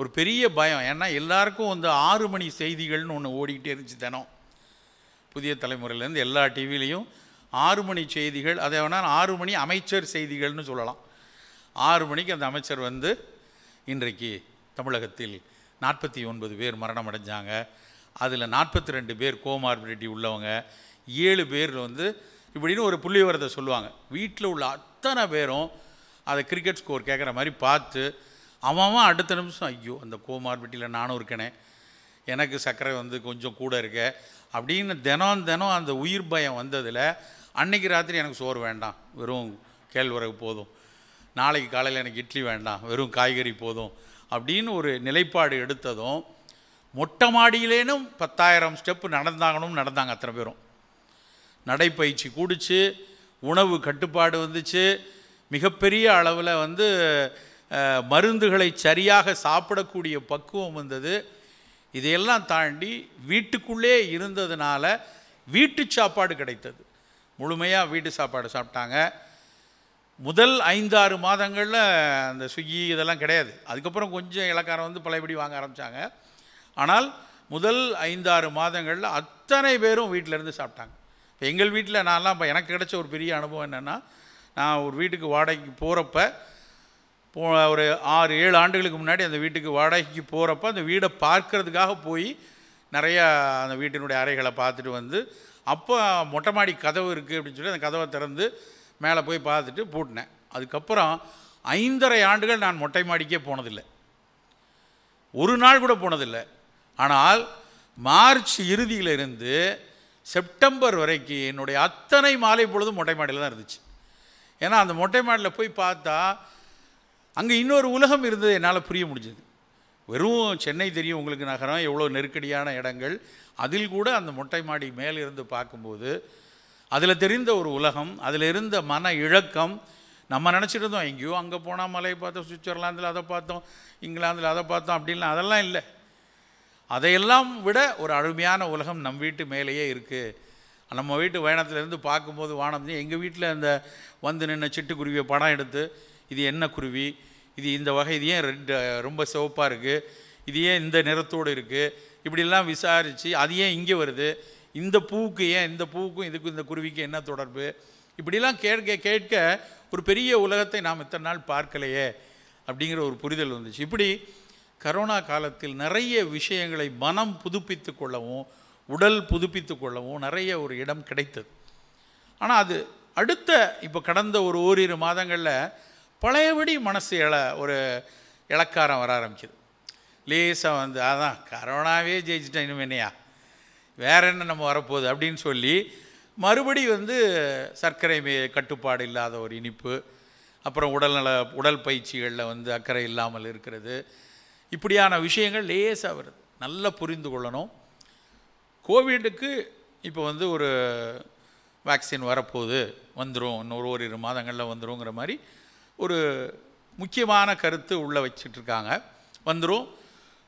ஒரு பெரிய பயம் ஏன்னா எல்லாருக்கும் வந்து ஆறு மணி செய்திகள்னு ஒன்று ஓடிக்கிட்டே இருந்துச்சு தினம் புதிய தலைமுறையிலேருந்து எல்லா டிவிலையும் ஆறு மணி செய்திகள் அதை வேணால் ஆறு மணி அமைச்சர் செய்திகள்னு சொல்லலாம் ஆறு மணிக்கு அந்த அமைச்சர் வந்து இன்றைக்கு தமிழகத்தில் நாற்பத்தி ஒன்பது பேர் மரணம் அடைஞ்சாங்க அதில் நாற்பத்தி ரெண்டு பேர் கோமார்பிலிட்டி உள்ளவங்க ஏழு பேர் வந்து இப்படின்னு ஒரு புள்ளி வரதை சொல்லுவாங்க வீட்டில் உள்ள அத்தனை பேரும் அதை கிரிக்கெட் ஸ்கோர் கேட்குற மாதிரி பார்த்து அவன் அடுத்த நிமிஷம் ஐயோ அந்த கோமார்பிட்டியில் நானும் இருக்கனே எனக்கு சர்க்கரை வந்து கொஞ்சம் கூட இருக்க அப்படின்னு தினம் தினம் அந்த உயிர் பயம் வந்ததில் அன்னைக்கு ராத்திரி எனக்கு சோறு வேண்டாம் வெறும் கேழ்வரகு போதும் நாளைக்கு காலையில் எனக்கு இட்லி வேண்டாம் வெறும் காய்கறி போதும் அப்படின்னு ஒரு நிலைப்பாடு எடுத்ததும் மொட்டை மாடியிலேனும் பத்தாயிரம் ஸ்டெப்பு நடந்தாங்கனும் நடந்தாங்க அத்தனை பேரும் நடைப்பயிற்சி கூடிச்சு உணவு கட்டுப்பாடு வந்துச்சு மிகப்பெரிய அளவில் வந்து மருந்துகளை சரியாக சாப்பிடக்கூடிய பக்குவம் வந்தது இதையெல்லாம் தாண்டி வீட்டுக்குள்ளே இருந்ததுனால வீட்டு சாப்பாடு கிடைத்தது முழுமையாக வீட்டு சாப்பாடு சாப்பிட்டாங்க முதல் ஐந்தாறு மாதங்களில் அந்த ஸ்விக்கி இதெல்லாம் கிடையாது அதுக்கப்புறம் கொஞ்சம் இலக்காரம் வந்து பழையபடி வாங்க ஆரம்பித்தாங்க ஆனால் முதல் ஐந்தாறு மாதங்களில் அத்தனை பேரும் வீட்டிலேருந்து சாப்பிட்டாங்க இப்போ எங்கள் வீட்டில் நான்லாம் இப்போ எனக்கு கிடைச்ச ஒரு பெரிய அனுபவம் என்னென்னா நான் ஒரு வீட்டுக்கு வாடகைக்கு போகிறப்ப போ ஒரு ஆறு ஏழு ஆண்டுகளுக்கு முன்னாடி அந்த வீட்டுக்கு வாடகைக்கு போகிறப்ப அந்த வீடை பார்க்கறதுக்காக போய் நிறையா அந்த வீட்டினுடைய அறைகளை பார்த்துட்டு வந்து அப்போ மொட்டை மாடி கதவு இருக்குது அப்படின்னு சொல்லி அந்த கதவை திறந்து மேலே போய் பார்த்துட்டு பூட்டினேன் அதுக்கப்புறம் ஐந்தரை ஆண்டுகள் நான் மொட்டை மாடிக்கே போனதில்லை ஒரு நாள் கூட போனதில்லை ஆனால் மார்ச் இறுதியிலிருந்து செப்டம்பர் வரைக்கும் என்னுடைய அத்தனை மாலை பொழுதும் மொட்டை மாடியில் தான் இருந்துச்சு ஏன்னா அந்த மொட்டை மாடியில் போய் பார்த்தா அங்கே இன்னொரு உலகம் இருந்தது என்னால் புரிய முடிஞ்சது வெறும் சென்னை தெரியும் உங்களுக்கு நகரம் எவ்வளோ நெருக்கடியான இடங்கள் அதில் கூட அந்த மொட்டை மாடி மேலே இருந்து பார்க்கும்போது அதில் தெரிந்த ஒரு உலகம் அதில் இருந்த மன இழக்கம் நம்ம நினச்சிருந்தோம் எங்கேயோ அங்கே போனால் மலையை பார்த்தோம் சுவிட்சர்லாந்தில் அதை பார்த்தோம் இங்கிலாந்தில் அதை பார்த்தோம் அப்படின்லாம் அதெல்லாம் இல்லை அதையெல்லாம் விட ஒரு அருமையான உலகம் நம் வீட்டு மேலேயே இருக்குது நம்ம வீட்டு வயணத்துலேருந்து பார்க்கும்போது வானம் எங்கள் வீட்டில் அந்த வந்து நின்று சிட்டுக்குருவியை படம் எடுத்து இது என்ன குருவி இது இந்த வகை இது ஏன் ரொம்ப சிவப்பாக இருக்குது இது ஏன் இந்த நிறத்தோடு இருக்குது இப்படிலாம் விசாரித்து அது ஏன் இங்கே வருது இந்த பூவுக்கு ஏன் இந்த பூவுக்கும் இதுக்கும் இந்த குருவிக்கும் என்ன தொடர்பு இப்படிலாம் கேட்க கேட்க ஒரு பெரிய உலகத்தை நாம் இத்தனை நாள் பார்க்கலையே அப்படிங்கிற ஒரு புரிதல் வந்துச்சு இப்படி கரோனா காலத்தில் நிறைய விஷயங்களை மனம் புதுப்பித்து கொள்ளவும் உடல் புதுப்பித்து கொள்ளவும் நிறைய ஒரு இடம் கிடைத்தது ஆனால் அது அடுத்த இப்போ கடந்த ஒரு ஓரிரு மாதங்களில் பழையபடி மனசு இல ஒரு இலக்காரம் வர ஆரம்பிச்சிது லேசாக வந்து அதான் கரோனாவே ஜெயிச்சிட்டேன் இனிமேனையா வேற என்ன நம்ம வரப்போகுது அப்படின்னு சொல்லி மறுபடி வந்து சர்க்கரை கட்டுப்பாடு இல்லாத ஒரு இனிப்பு அப்புறம் உடல்நல உடல் பயிற்சிகளில் வந்து அக்கறை இல்லாமல் இருக்கிறது இப்படியான விஷயங்கள் லேசாக வருது நல்லா புரிந்து கொள்ளணும் கோவிடுக்கு இப்போ வந்து ஒரு வேக்சின் வரப்போகுது வந்துடும் இன்னொரு ஓரிரு மாதங்களில் வந்துடும்ங்கிற மாதிரி ஒரு முக்கியமான கருத்து உள்ளே வச்சிட்ருக்காங்க வந்துடும்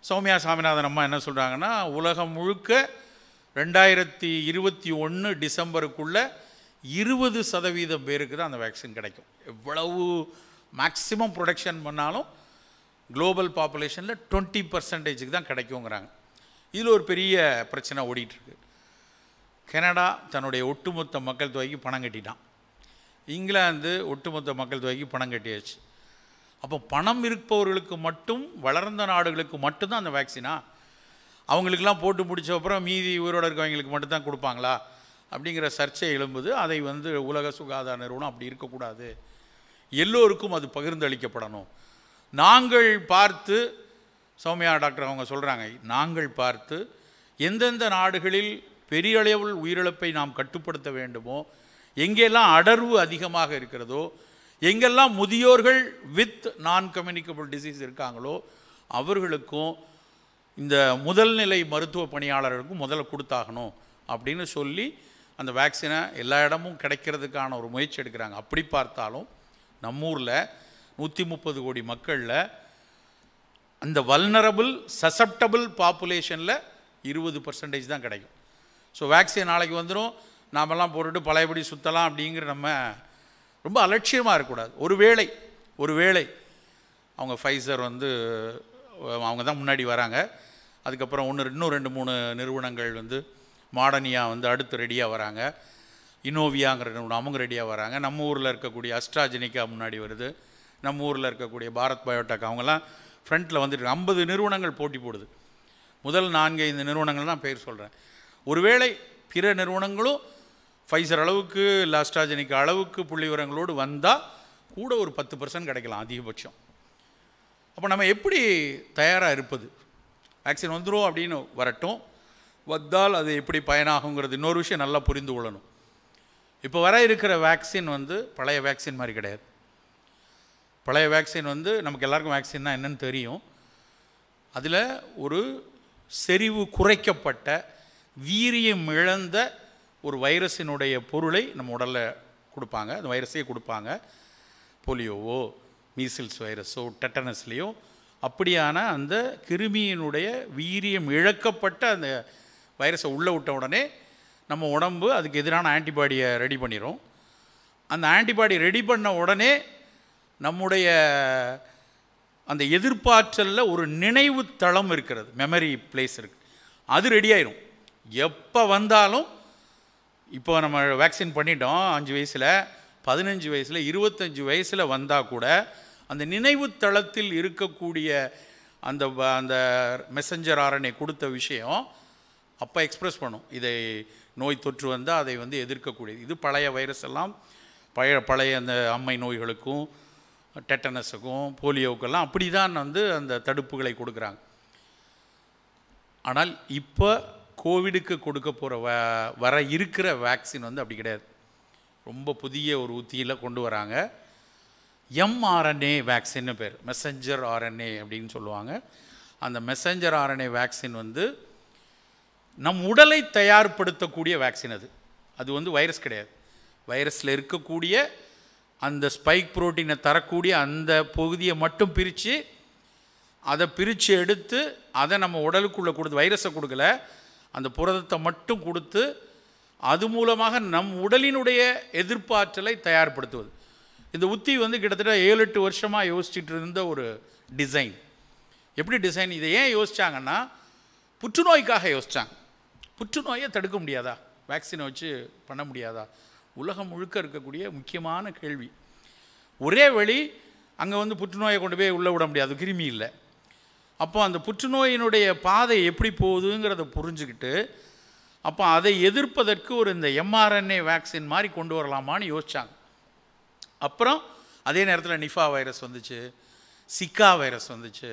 சௌமியா சாமிநாதன் அம்மா என்ன சொல்கிறாங்கன்னா உலகம் முழுக்க ரெண்டாயிரத்தி இருபத்தி ஒன்று டிசம்பருக்குள்ளே இருபது சதவீதம் பேருக்கு தான் அந்த வேக்சின் கிடைக்கும் எவ்வளவு மேக்ஸிமம் ப்ரொடக்ஷன் பண்ணாலும் குளோபல் பாப்புலேஷனில் டுவெண்ட்டி பர்சன்டேஜுக்கு தான் கிடைக்குங்கிறாங்க இதில் ஒரு பெரிய பிரச்சனை ஓடிட்டுருக்கு கனடா தன்னுடைய ஒட்டுமொத்த மக்கள் தொகைக்கு பணம் கட்டிட்டான் இங்கிலாந்து ஒட்டுமொத்த மக்கள் தொகைக்கு பணம் கட்டியாச்சு அப்போ பணம் இருப்பவர்களுக்கு மட்டும் வளர்ந்த நாடுகளுக்கு மட்டும்தான் அந்த வேக்சினா அவங்களுக்கெல்லாம் போட்டு பிடிச்ச அப்புறம் மீதி உயிரோடு இருக்கவங்களுக்கு மட்டும்தான் கொடுப்பாங்களா அப்படிங்கிற சர்ச்சை எழும்புது அதை வந்து உலக சுகாதார நிறுவனம் அப்படி இருக்கக்கூடாது எல்லோருக்கும் அது பகிர்ந்து அளிக்கப்படணும் நாங்கள் பார்த்து சௌமியா டாக்டர் அவங்க சொல்கிறாங்க நாங்கள் பார்த்து எந்தெந்த நாடுகளில் பெரிய அளவில் உயிரிழப்பை நாம் கட்டுப்படுத்த வேண்டுமோ எங்கெல்லாம் அடர்வு அதிகமாக இருக்கிறதோ எங்கெல்லாம் முதியோர்கள் வித் நான் கம்யூனிகபிள் டிசீஸ் இருக்காங்களோ அவர்களுக்கும் இந்த முதல் நிலை மருத்துவ பணியாளர்களுக்கும் முதல்ல கொடுத்தாகணும் அப்படின்னு சொல்லி அந்த வேக்சினை எல்லா இடமும் கிடைக்கிறதுக்கான ஒரு முயற்சி எடுக்கிறாங்க அப்படி பார்த்தாலும் நம்ம ஊரில் நூற்றி முப்பது கோடி மக்களில் அந்த வல்னரபுள் சசப்டபுள் பாப்புலேஷனில் இருபது பர்சன்டேஜ் தான் கிடைக்கும் ஸோ வேக்சின் நாளைக்கு வந்துடும் நாமெல்லாம் போட்டுட்டு பழையபடி சுற்றலாம் அப்படிங்கிற நம்ம ரொம்ப அலட்சியமாக இருக்கக்கூடாது ஒரு வேளை ஒரு வேளை அவங்க ஃபைசர் வந்து அவங்க தான் முன்னாடி வராங்க அதுக்கப்புறம் ஒன்று இன்னும் ரெண்டு மூணு நிறுவனங்கள் வந்து மாடர்னியாக வந்து அடுத்து ரெடியாக வராங்க இனோவியாங்கிற நிறுவனம் அவங்க ரெடியாக வராங்க நம்ம ஊரில் இருக்கக்கூடிய அஸ்ட்ராஜெனிக்கா முன்னாடி வருது நம்ம ஊரில் இருக்கக்கூடிய பாரத் பயோடெக் அவங்கெல்லாம் ஃப்ரண்ட்டில் வந்துட்டு ஐம்பது நிறுவனங்கள் போட்டி போடுது முதல் நான்கு ஐந்து நிறுவனங்கள் தான் பேர் சொல்கிறேன் ஒருவேளை பிற நிறுவனங்களும் ஃபைசர் அளவுக்கு இல்லை அஸ்ட்ராஜெனிக் அளவுக்கு புள்ளி விவரங்களோடு வந்தால் கூட ஒரு பத்து பர்சன்ட் கிடைக்கலாம் அதிகபட்சம் அப்போ நம்ம எப்படி தயாராக இருப்பது ஆக்சிடென்ட் வந்துடும் அப்படின்னு வரட்டும் வந்தால் அது எப்படி பயனாகுங்கிறது இன்னொரு விஷயம் நல்லா புரிந்து கொள்ளணும் இப்போ வர இருக்கிற வேக்சின் வந்து பழைய வேக்சின் மாதிரி கிடையாது பழைய வேக்சின் வந்து நமக்கு எல்லாருக்கும் வேக்சின்னா என்னென்னு தெரியும் அதில் ஒரு செறிவு குறைக்கப்பட்ட வீரியம் இழந்த ஒரு வைரஸினுடைய பொருளை நம்ம உடலில் கொடுப்பாங்க அந்த வைரஸையே கொடுப்பாங்க போலியோவோ மீசில்ஸ் வைரஸோ டெட்டனஸ்லேயோ அப்படியான அந்த கிருமியினுடைய வீரியம் இழக்கப்பட்ட அந்த வைரஸை உள்ளே விட்ட உடனே நம்ம உடம்பு அதுக்கு எதிரான ஆன்டிபாடியை ரெடி பண்ணிடும் அந்த ஆன்டிபாடி ரெடி பண்ண உடனே நம்முடைய அந்த எதிர்பார்ச்சலில் ஒரு நினைவு தளம் இருக்கிறது மெமரி பிளேஸ் இருக்குது அது ரெடி ஆயிரும் எப்போ வந்தாலும் இப்போ நம்ம வேக்சின் பண்ணிட்டோம் அஞ்சு வயசில் பதினஞ்சு வயசில் இருபத்தஞ்சி வயசில் வந்தால் கூட அந்த நினைவு தளத்தில் இருக்கக்கூடிய அந்த அந்த மெசஞ்சர் ஆரணை கொடுத்த விஷயம் அப்போ எக்ஸ்ப்ரெஸ் பண்ணும் இதை நோய் தொற்று வந்தால் அதை வந்து எதிர்க்கக்கூடியது இது பழைய வைரஸ் எல்லாம் பழைய பழைய அந்த அம்மை நோய்களுக்கும் டெட்டனஸுக்கும் போலியோவுக்கெல்லாம் அப்படி தான் வந்து அந்த தடுப்புகளை கொடுக்குறாங்க ஆனால் இப்போ கோவிடுக்கு கொடுக்க போகிற வ வர இருக்கிற வேக்சின் வந்து அப்படி கிடையாது ரொம்ப புதிய ஒரு உத்தியில் கொண்டு வராங்க எம்ஆர்என்ஏ வேக்சின்னு பேர் மெசஞ்சர் ஆர்என்ஏ அப்படின்னு சொல்லுவாங்க அந்த மெசஞ்சர் ஆர்என்ஏ வேக்சின் வந்து நம் உடலை தயார்படுத்தக்கூடிய வேக்சின் அது அது வந்து வைரஸ் கிடையாது வைரஸில் இருக்கக்கூடிய அந்த ஸ்பைக் புரோட்டீனை தரக்கூடிய அந்த பகுதியை மட்டும் பிரித்து அதை பிரித்து எடுத்து அதை நம்ம உடலுக்குள்ளே கொடுத்து வைரஸை கொடுக்கல அந்த புரதத்தை மட்டும் கொடுத்து அது மூலமாக நம் உடலினுடைய எதிர்ப்பாற்றலை தயார்படுத்துவது இந்த உத்தி வந்து கிட்டத்தட்ட ஏழு எட்டு வருஷமாக யோசிச்சுட்டு இருந்த ஒரு டிசைன் எப்படி டிசைன் இதை ஏன் யோசித்தாங்கன்னா புற்றுநோய்க்காக யோசித்தாங்க புற்றுநோயை தடுக்க முடியாதா வேக்சினை வச்சு பண்ண முடியாதா உலகம் முழுக்க இருக்கக்கூடிய முக்கியமான கேள்வி ஒரே வழி அங்கே வந்து புற்றுநோயை கொண்டு போய் உள்ளே விட முடியாது கிருமி இல்லை அப்போ அந்த புற்றுநோயினுடைய பாதை எப்படி போகுதுங்கிறத புரிஞ்சுக்கிட்டு அப்போ அதை எதிர்ப்பதற்கு ஒரு இந்த எம்ஆர்என்ஏ வேக்சின் மாதிரி கொண்டு வரலாமான்னு யோசித்தாங்க அப்புறம் அதே நேரத்தில் நிஃபா வைரஸ் வந்துச்சு சிக்கா வைரஸ் வந்துச்சு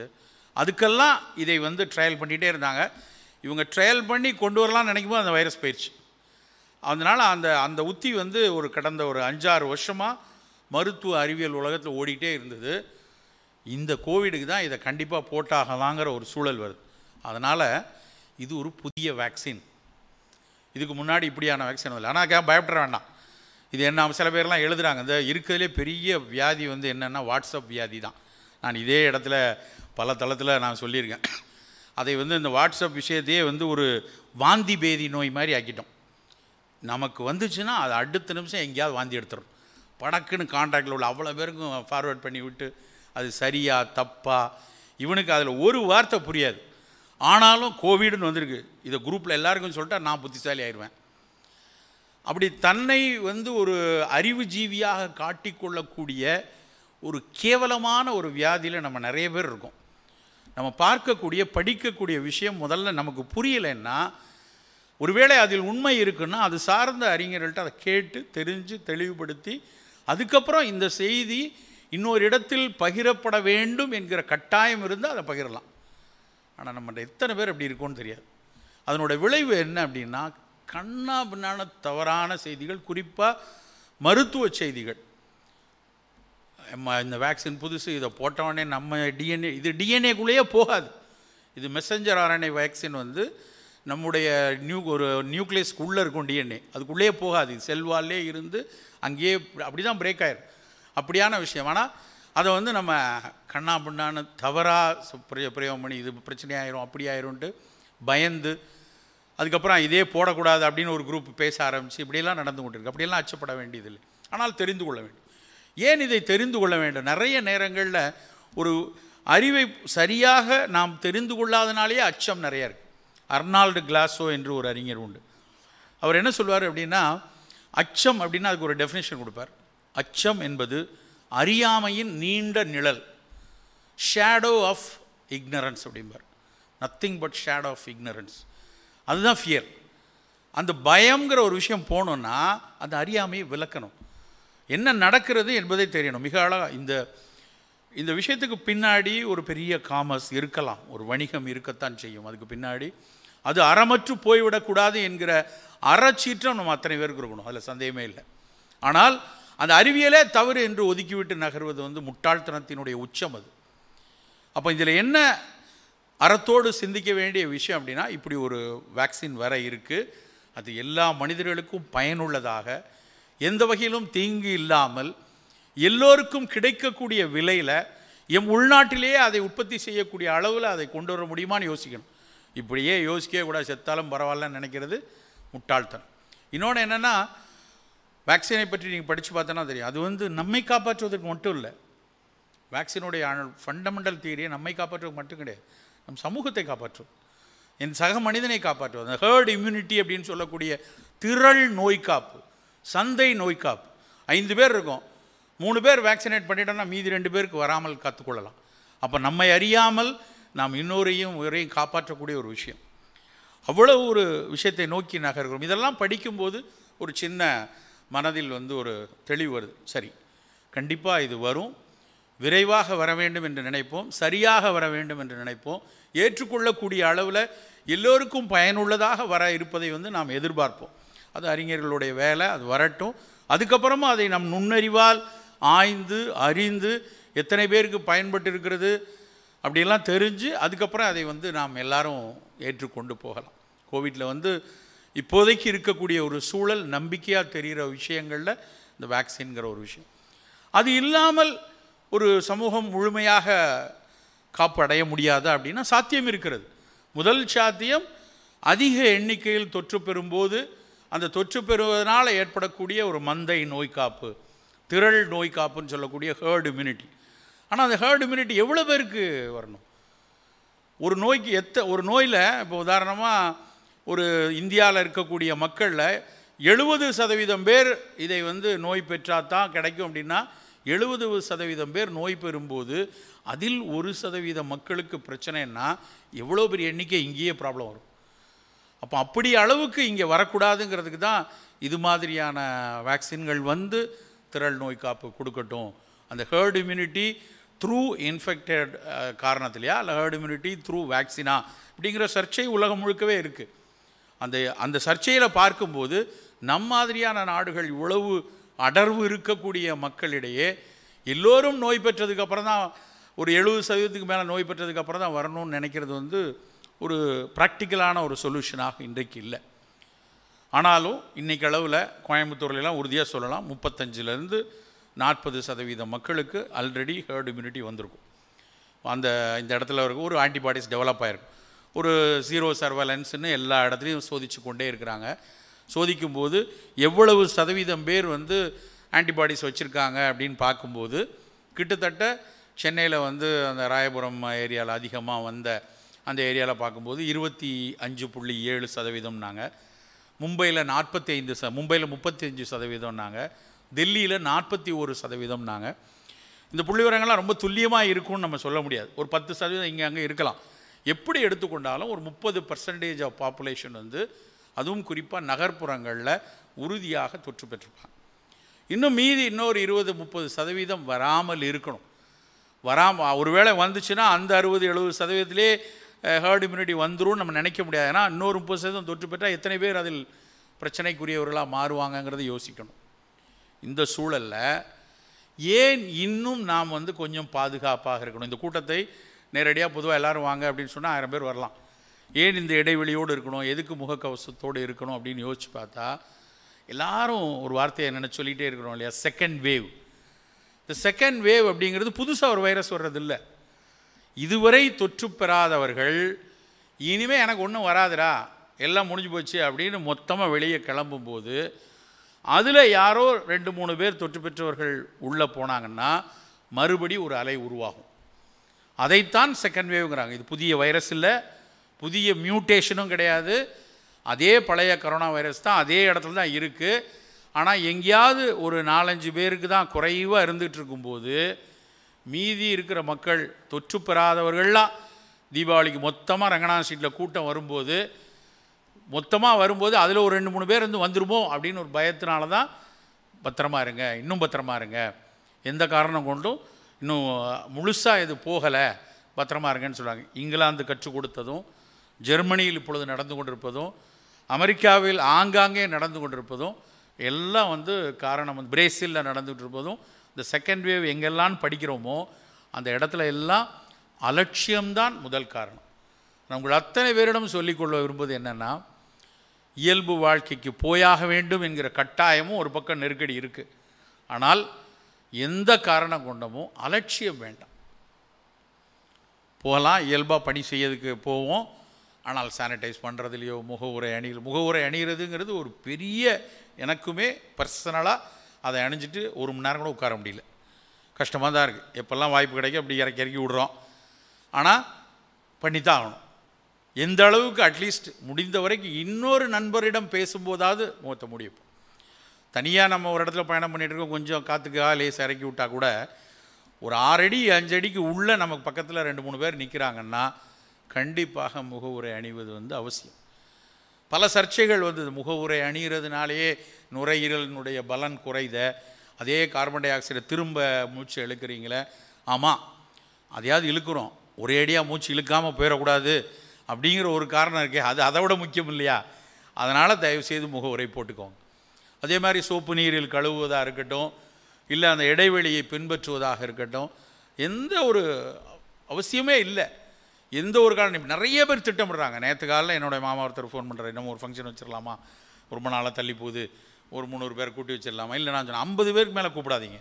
அதுக்கெல்லாம் இதை வந்து ட்ரையல் பண்ணிகிட்டே இருந்தாங்க இவங்க ட்ரையல் பண்ணி கொண்டு வரலாம்னு நினைக்கும் போது அந்த வைரஸ் போயிடுச்சு அதனால் அந்த அந்த உத்தி வந்து ஒரு கடந்த ஒரு அஞ்சாறு வருஷமாக மருத்துவ அறிவியல் உலகத்தில் ஓடிக்கிட்டே இருந்தது இந்த கோவிடுக்கு தான் இதை கண்டிப்பாக போட்டாகலாங்கிற ஒரு சூழல் வருது அதனால் இது ஒரு புதிய வேக்சின் இதுக்கு முன்னாடி இப்படியான வேக்சின் இல்லை ஆனால் பயப்பட வேண்டாம் இது என்ன சில பேர்லாம் எழுதுகிறாங்க இந்த இருக்கிறதுலே பெரிய வியாதி வந்து என்னென்னா வாட்ஸ்அப் வியாதி தான் நான் இதே இடத்துல பல தளத்தில் நான் சொல்லியிருக்கேன் அதை வந்து இந்த வாட்ஸ்அப் விஷயத்தையே வந்து ஒரு வாந்தி பேதி நோய் மாதிரி ஆக்கிட்டோம் நமக்கு வந்துச்சுன்னா அது அடுத்த நிமிஷம் எங்கேயாவது வாந்தி எடுத்துடும் படக்குன்னு கான்டாக்டில் உள்ள அவ்வளோ பேருக்கும் ஃபார்வேர்ட் பண்ணி விட்டு அது சரியா தப்பா இவனுக்கு அதில் ஒரு வார்த்தை புரியாது ஆனாலும் கோவிடுன்னு வந்திருக்கு இதை குரூப்பில் எல்லாருக்கும் சொல்லிட்டா நான் புத்திசாலி ஆயிடுவேன் அப்படி தன்னை வந்து ஒரு அறிவுஜீவியாக காட்டிக்கொள்ளக்கூடிய ஒரு கேவலமான ஒரு வியாதியில் நம்ம நிறைய பேர் இருக்கோம் நம்ம பார்க்கக்கூடிய படிக்கக்கூடிய விஷயம் முதல்ல நமக்கு புரியலைன்னா ஒருவேளை அதில் உண்மை இருக்குன்னா அது சார்ந்த அறிஞர்கள்ட்ட அதை கேட்டு தெரிஞ்சு தெளிவுபடுத்தி அதுக்கப்புறம் இந்த செய்தி இன்னொரு இடத்தில் பகிரப்பட வேண்டும் என்கிற கட்டாயம் இருந்தால் அதை பகிரலாம் ஆனால் நம்ம எத்தனை பேர் அப்படி இருக்கோன்னு தெரியாது அதனோட விளைவு என்ன அப்படின்னா கண்ணா பின்னான தவறான செய்திகள் குறிப்பாக மருத்துவ செய்திகள் இந்த வேக்சின் புதுசு இதை போட்டவொடனே நம்ம டிஎன்ஏ இது டிஎன்ஏக்குள்ளேயே போகாது இது மெசஞ்சர் ஆர்என்ஏ வேக்சின் வந்து நம்முடைய நியூ ஒரு நியூக்ளியஸ்க்கு உள்ளே இருக்கும் டிஎன்ஏ அதுக்குள்ளேயே போகாது செல்வாலே இருந்து அங்கேயே அப்படி தான் பிரேக் ஆயிரும் அப்படியான விஷயம் ஆனால் அதை வந்து நம்ம கண்ணா பின்னான்னு தவறாக பிரயோகம் பண்ணி இது பிரச்சனையாயிரும் அப்படி ஆயிரும்ன்ட்டு பயந்து அதுக்கப்புறம் இதே போடக்கூடாது அப்படின்னு ஒரு குரூப் பேச ஆரம்பித்து இப்படியெல்லாம் நடந்து கொண்டிருக்கு அப்படியெல்லாம் அச்சப்பட வேண்டியதில்லை ஆனால் தெரிந்து கொள்ள வேண்டும் ஏன் இதை தெரிந்து கொள்ள வேண்டும் நிறைய நேரங்களில் ஒரு அறிவை சரியாக நாம் தெரிந்து கொள்ளாதனாலேயே அச்சம் நிறையா இருக்குது அர்னால்டு கிளாஸோ என்று ஒரு அறிஞர் உண்டு அவர் என்ன சொல்வார் அப்படின்னா அச்சம் அப்படின்னா அதுக்கு ஒரு டெஃபினேஷன் கொடுப்பார் அச்சம் என்பது அறியாமையின் நீண்ட நிழல் ஷேடோ ஆஃப் இக்னரன்ஸ் அப்படிம்பார் nothing but shadow of ignorance அதுதான் ஃபியர் அந்த பயங்கிற ஒரு விஷயம் போகணுன்னா அந்த அறியாமையை விளக்கணும் என்ன நடக்கிறது என்பதை தெரியணும் மிக அழகாக இந்த இந்த விஷயத்துக்கு பின்னாடி ஒரு பெரிய காமர்ஸ் இருக்கலாம் ஒரு வணிகம் இருக்கத்தான் செய்யும் அதுக்கு பின்னாடி அது அறமற்று போய்விடக்கூடாது என்கிற அறச்சீற்றம் நம்ம அத்தனை பேருக்கு இருக்கணும் அதில் சந்தேகமே இல்லை ஆனால் அந்த அறிவியலே தவறு என்று ஒதுக்கிவிட்டு நகர்வது வந்து முட்டாள்தனத்தினுடைய உச்சம் அது அப்போ இதில் என்ன அறத்தோடு சிந்திக்க வேண்டிய விஷயம் அப்படின்னா இப்படி ஒரு வேக்சின் வர இருக்குது அது எல்லா மனிதர்களுக்கும் பயனுள்ளதாக எந்த வகையிலும் தீங்கு இல்லாமல் எல்லோருக்கும் கிடைக்கக்கூடிய விலையில் எம் உள்நாட்டிலேயே அதை உற்பத்தி செய்யக்கூடிய அளவில் அதை கொண்டு வர முடியுமான்னு யோசிக்கணும் இப்படியே யோசிக்கவே கூட செத்தாலும் பரவாயில்லன்னு நினைக்கிறது முட்டாள்தனம் இன்னொன்று என்னென்னா வேக்சினை பற்றி நீங்கள் படித்து பார்த்தோன்னா தெரியும் அது வந்து நம்மை காப்பாற்றுவதற்கு மட்டும் இல்லை வேக்சினுடைய ஃபண்டமெண்டல் தீரியை நம்மை காப்பாற்றுவதற்கு மட்டும் கிடையாது நம் சமூகத்தை காப்பாற்றும் என் சக மனிதனை காப்பாற்றுவது அந்த ஹேர்ட் இம்யூனிட்டி அப்படின்னு சொல்லக்கூடிய திரள் நோய் காப்பு சந்தை நோய் காப்பு ஐந்து பேர் இருக்கும் மூணு பேர் வேக்சினேட் பண்ணிட்டோம்னா மீதி ரெண்டு பேருக்கு வராமல் கற்றுக்கொள்ளலாம் அப்போ நம்மை அறியாமல் நாம் இன்னொரையும் ஒரையும் காப்பாற்றக்கூடிய ஒரு விஷயம் அவ்வளோ ஒரு விஷயத்தை நோக்கி நகர்கிறோம் இதெல்லாம் படிக்கும்போது ஒரு சின்ன மனதில் வந்து ஒரு தெளிவு வருது சரி கண்டிப்பாக இது வரும் விரைவாக வர வேண்டும் என்று நினைப்போம் சரியாக வர வேண்டும் என்று நினைப்போம் ஏற்றுக்கொள்ளக்கூடிய அளவில் எல்லோருக்கும் பயனுள்ளதாக வர இருப்பதை வந்து நாம் எதிர்பார்ப்போம் அது அறிஞர்களுடைய வேலை அது வரட்டும் அதுக்கப்புறமும் அதை நம் நுண்ணறிவால் ஆய்ந்து அறிந்து எத்தனை பேருக்கு பயன்பட்டு இருக்கிறது அப்படியெல்லாம் தெரிஞ்சு அதுக்கப்புறம் அதை வந்து நாம் எல்லாரும் ஏற்றுக்கொண்டு போகலாம் கோவிட்டில் வந்து இப்போதைக்கு இருக்கக்கூடிய ஒரு சூழல் நம்பிக்கையாக தெரிகிற விஷயங்களில் இந்த வேக்சின்கிற ஒரு விஷயம் அது இல்லாமல் ஒரு சமூகம் முழுமையாக காப்பு அடைய முடியாது அப்படின்னா சாத்தியம் இருக்கிறது முதல் சாத்தியம் அதிக எண்ணிக்கையில் தொற்று பெறும்போது அந்த தொற்று பெறுவதனால் ஏற்படக்கூடிய ஒரு மந்தை நோய் காப்பு திரள் நோய் காப்புன்னு சொல்லக்கூடிய ஹேர்டு இம்யூனிட்டி ஆனால் அந்த ஹேர்டு இம்யூனிட்டி எவ்வளோ பேருக்கு வரணும் ஒரு நோய்க்கு எத்த ஒரு நோயில் இப்போ உதாரணமாக ஒரு இந்தியாவில் இருக்கக்கூடிய மக்களில் எழுபது சதவீதம் பேர் இதை வந்து நோய் பெற்றால் தான் கிடைக்கும் அப்படின்னா எழுபது சதவீதம் பேர் நோய் பெறும்போது அதில் ஒரு சதவீத மக்களுக்கு பிரச்சனைன்னா எவ்வளோ பெரிய எண்ணிக்கை இங்கேயே ப்ராப்ளம் வரும் அப்போ அப்படி அளவுக்கு இங்கே வரக்கூடாதுங்கிறதுக்கு தான் இது மாதிரியான வேக்சின்கள் வந்து திரள் நோய் காப்பு கொடுக்கட்டும் அந்த ஹேர்ட் இம்யூனிட்டி த்ரூ இன்ஃபெக்டட் காரணத்துலையா இல்லை ஹேர்ட் இம்யூனிட்டி த்ரூ வேக்சினா அப்படிங்கிற சர்ச்சை உலகம் முழுக்கவே இருக்குது அந்த அந்த சர்ச்சையில் பார்க்கும்போது நம்ம மாதிரியான நாடுகள் இவ்வளவு அடர்வு இருக்கக்கூடிய மக்களிடையே எல்லோரும் நோய் பெற்றதுக்கப்புறம் தான் ஒரு எழுபது சதவீதத்துக்கு மேலே நோய் பெற்றதுக்கப்புறம் தான் வரணும்னு நினைக்கிறது வந்து ஒரு ப்ராக்டிக்கலான ஒரு சொல்யூஷனாக இன்றைக்கு இல்லை ஆனாலும் இன்றைக்கி அளவில் கோயம்புத்தூர்லாம் உறுதியாக சொல்லலாம் முப்பத்தஞ்சிலேருந்து நாற்பது சதவீத மக்களுக்கு ஆல்ரெடி ஹேர்ட் இம்யூனிட்டி வந்திருக்கும் அந்த இந்த இடத்துல இருக்கும் ஒரு ஆன்டிபாடிஸ் டெவலப் ஆகிருக்கும் ஒரு ஜீரோ சர்வலன்ஸ்னு எல்லா இடத்துலையும் சோதித்து கொண்டே இருக்கிறாங்க சோதிக்கும் போது எவ்வளவு சதவீதம் பேர் வந்து ஆன்டிபாடிஸ் வச்சுருக்காங்க அப்படின்னு பார்க்கும்போது கிட்டத்தட்ட சென்னையில் வந்து அந்த ராயபுரம் ஏரியாவில் அதிகமாக வந்த அந்த ஏரியாவில் பார்க்கும்போது இருபத்தி அஞ்சு புள்ளி ஏழு சதவீதம்னாங்க மும்பையில் நாற்பத்தி ஐந்து ச மும்பையில் முப்பத்தி அஞ்சு சதவீதம்னாங்க டெல்லியில் நாற்பத்தி ஒரு சதவீதம்னாங்க இந்த புள்ளி ரொம்ப துல்லியமாக இருக்கும்னு நம்ம சொல்ல முடியாது ஒரு பத்து சதவீதம் இங்கே அங்கே இருக்கலாம் எப்படி எடுத்துக்கொண்டாலும் ஒரு முப்பது பர்சன்டேஜ் ஆஃப் பாப்புலேஷன் வந்து அதுவும் குறிப்பாக நகர்ப்புறங்களில் உறுதியாக தொற்று பெற்றிருப்பாங்க இன்னும் மீதி இன்னொரு இருபது முப்பது சதவீதம் வராமல் இருக்கணும் வராமல் ஒருவேளை வந்துச்சுன்னா அந்த அறுபது எழுபது சதவீதத்திலே ஹேர்ட் இம்யூனிட்டி வந்துடும் நம்ம நினைக்க முடியாது ஏன்னா இன்னொரு முப்பது சதவீதம் தொற்று பெற்றால் எத்தனை பேர் அதில் பிரச்சனைக்குரியவர்களாக மாறுவாங்கங்கிறத யோசிக்கணும் இந்த சூழலில் ஏன் இன்னும் நாம் வந்து கொஞ்சம் பாதுகாப்பாக இருக்கணும் இந்த கூட்டத்தை நேரடியாக பொதுவாக எல்லோரும் வாங்க அப்படின்னு சொன்னால் ஆயிரம் பேர் வரலாம் ஏன் இந்த இடைவெளியோடு இருக்கணும் எதுக்கு முகக்கவசத்தோடு இருக்கணும் அப்படின்னு யோசிச்சு பார்த்தா எல்லாரும் ஒரு வார்த்தையை என்ன சொல்லிகிட்டே இருக்கிறோம் இல்லையா செகண்ட் வேவ் இந்த செகண்ட் வேவ் அப்படிங்கிறது புதுசாக ஒரு வைரஸ் வர்றதில்லை இதுவரை தொற்று பெறாதவர்கள் இனிமேல் எனக்கு ஒன்றும் வராதுடா எல்லாம் முடிஞ்சு போச்சு அப்படின்னு மொத்தமாக வெளியே கிளம்பும்போது அதில் யாரோ ரெண்டு மூணு பேர் தொற்று பெற்றவர்கள் உள்ளே போனாங்கன்னா மறுபடி ஒரு அலை உருவாகும் அதைத்தான் செகண்ட் வேவ்ங்கிறாங்க இது புதிய வைரஸ் இல்லை புதிய மியூட்டேஷனும் கிடையாது அதே பழைய கரோனா வைரஸ் தான் அதே இடத்துல தான் இருக்குது ஆனால் எங்கேயாவது ஒரு நாலஞ்சு பேருக்கு தான் குறைவாக இருந்துகிட்டு இருக்கும்போது மீதி இருக்கிற மக்கள் தொற்று பெறாதவர்கள்லாம் தீபாவளிக்கு மொத்தமாக ரங்கநாத சீட்டில் கூட்டம் வரும்போது மொத்தமாக வரும்போது அதில் ஒரு ரெண்டு மூணு பேர் வந்து வந்துருமோ அப்படின்னு ஒரு பயத்தினால தான் பத்திரமா இருங்க இன்னும் பத்திரமா இருங்க எந்த காரணம் கொண்டும் இன்னும் முழுசாக இது போகலை பத்திரமா இருங்கன்னு சொல்கிறாங்க இங்கிலாந்து கற்றுக் கொடுத்ததும் ஜெர்மனியில் இப்பொழுது நடந்து கொண்டிருப்பதும் அமெரிக்காவில் ஆங்காங்கே நடந்து கொண்டிருப்பதும் எல்லாம் வந்து காரணம் வந்து பிரேசிலில் நடந்துகிட்டு இருப்பதும் இந்த செகண்ட் வேவ் எங்கெல்லாம் படிக்கிறோமோ அந்த இடத்துல எல்லாம் அலட்சியம்தான் முதல் காரணம் நான் உங்கள் அத்தனை பேரிடம் சொல்லிக்கொள்ள விரும்புவது என்னென்னா இயல்பு வாழ்க்கைக்கு போயாக வேண்டும் என்கிற கட்டாயமும் ஒரு பக்கம் நெருக்கடி இருக்குது ஆனால் எந்த காரணம் கொண்டமோ அலட்சியம் வேண்டாம் போகலாம் இயல்பாக பணி செய்யறதுக்கு போவோம் ஆனால் சானிடைஸ் பண்ணுறதுலையோ முக உரை அணிகள் முக உரை அணிகிறதுங்கிறது ஒரு பெரிய எனக்குமே பர்சனலாக அதை அணிஞ்சிட்டு ஒரு மணி நேரம் கூட உட்கார முடியல கஷ்டமாக தான் இருக்குது எப்போல்லாம் வாய்ப்பு கிடைக்கும் அப்படி இறக்கி இறக்கி விடுறோம் ஆனால் பண்ணி தான் ஆகணும் எந்த அளவுக்கு அட்லீஸ்ட் முடிந்த வரைக்கும் இன்னொரு நண்பரிடம் பேசும்போதாவது முகத்தை முடிப்போம் தனியாக நம்ம ஒரு இடத்துல பயணம் பண்ணிகிட்டு இருக்கோம் கொஞ்சம் காற்றுக்கா லேஸ் இறக்கி விட்டால் கூட ஒரு ஆறடி அஞ்சடிக்கு உள்ளே நமக்கு பக்கத்தில் ரெண்டு மூணு பேர் நிற்கிறாங்கன்னா கண்டிப்பாக முகவுரை அணிவது வந்து அவசியம் பல சர்ச்சைகள் வந்தது முகவுரை அணிகிறதுனாலேயே நுரையீரலினுடைய பலன் குறைத அதே கார்பன் டை ஆக்சைடை திரும்ப மூச்சு இழுக்கிறீங்களே ஆமாம் அதையாவது இழுக்கிறோம் ஒரேடியாக மூச்சு இழுக்காமல் போயிடக்கூடாது அப்படிங்கிற ஒரு காரணம் இருக்கே அது அதை விட முக்கியம் இல்லையா அதனால் தயவுசெய்து முகவுரை போட்டுக்கோங்க அதே மாதிரி சோப்பு நீரில் கழுவுவதாக இருக்கட்டும் இல்லை அந்த இடைவெளியை பின்பற்றுவதாக இருக்கட்டும் எந்த ஒரு அவசியமே இல்லை எந்த ஒரு காரணம் நிறைய பேர் திட்டமிடுறாங்க நேற்று காலையில் என்னுடைய மாமா ஒருத்தர் ஃபோன் பண்ணுறாரு இன்னும் ஒரு ஃபங்க்ஷன் வச்சிடலாமா ரொம்ப நாளாக தள்ளி போகுது ஒரு முந்நூறு பேர் கூட்டி வச்சிடலாமா இல்லை நான் சொன்னேன் ஐம்பது பேருக்கு மேலே கூப்பிடாதீங்க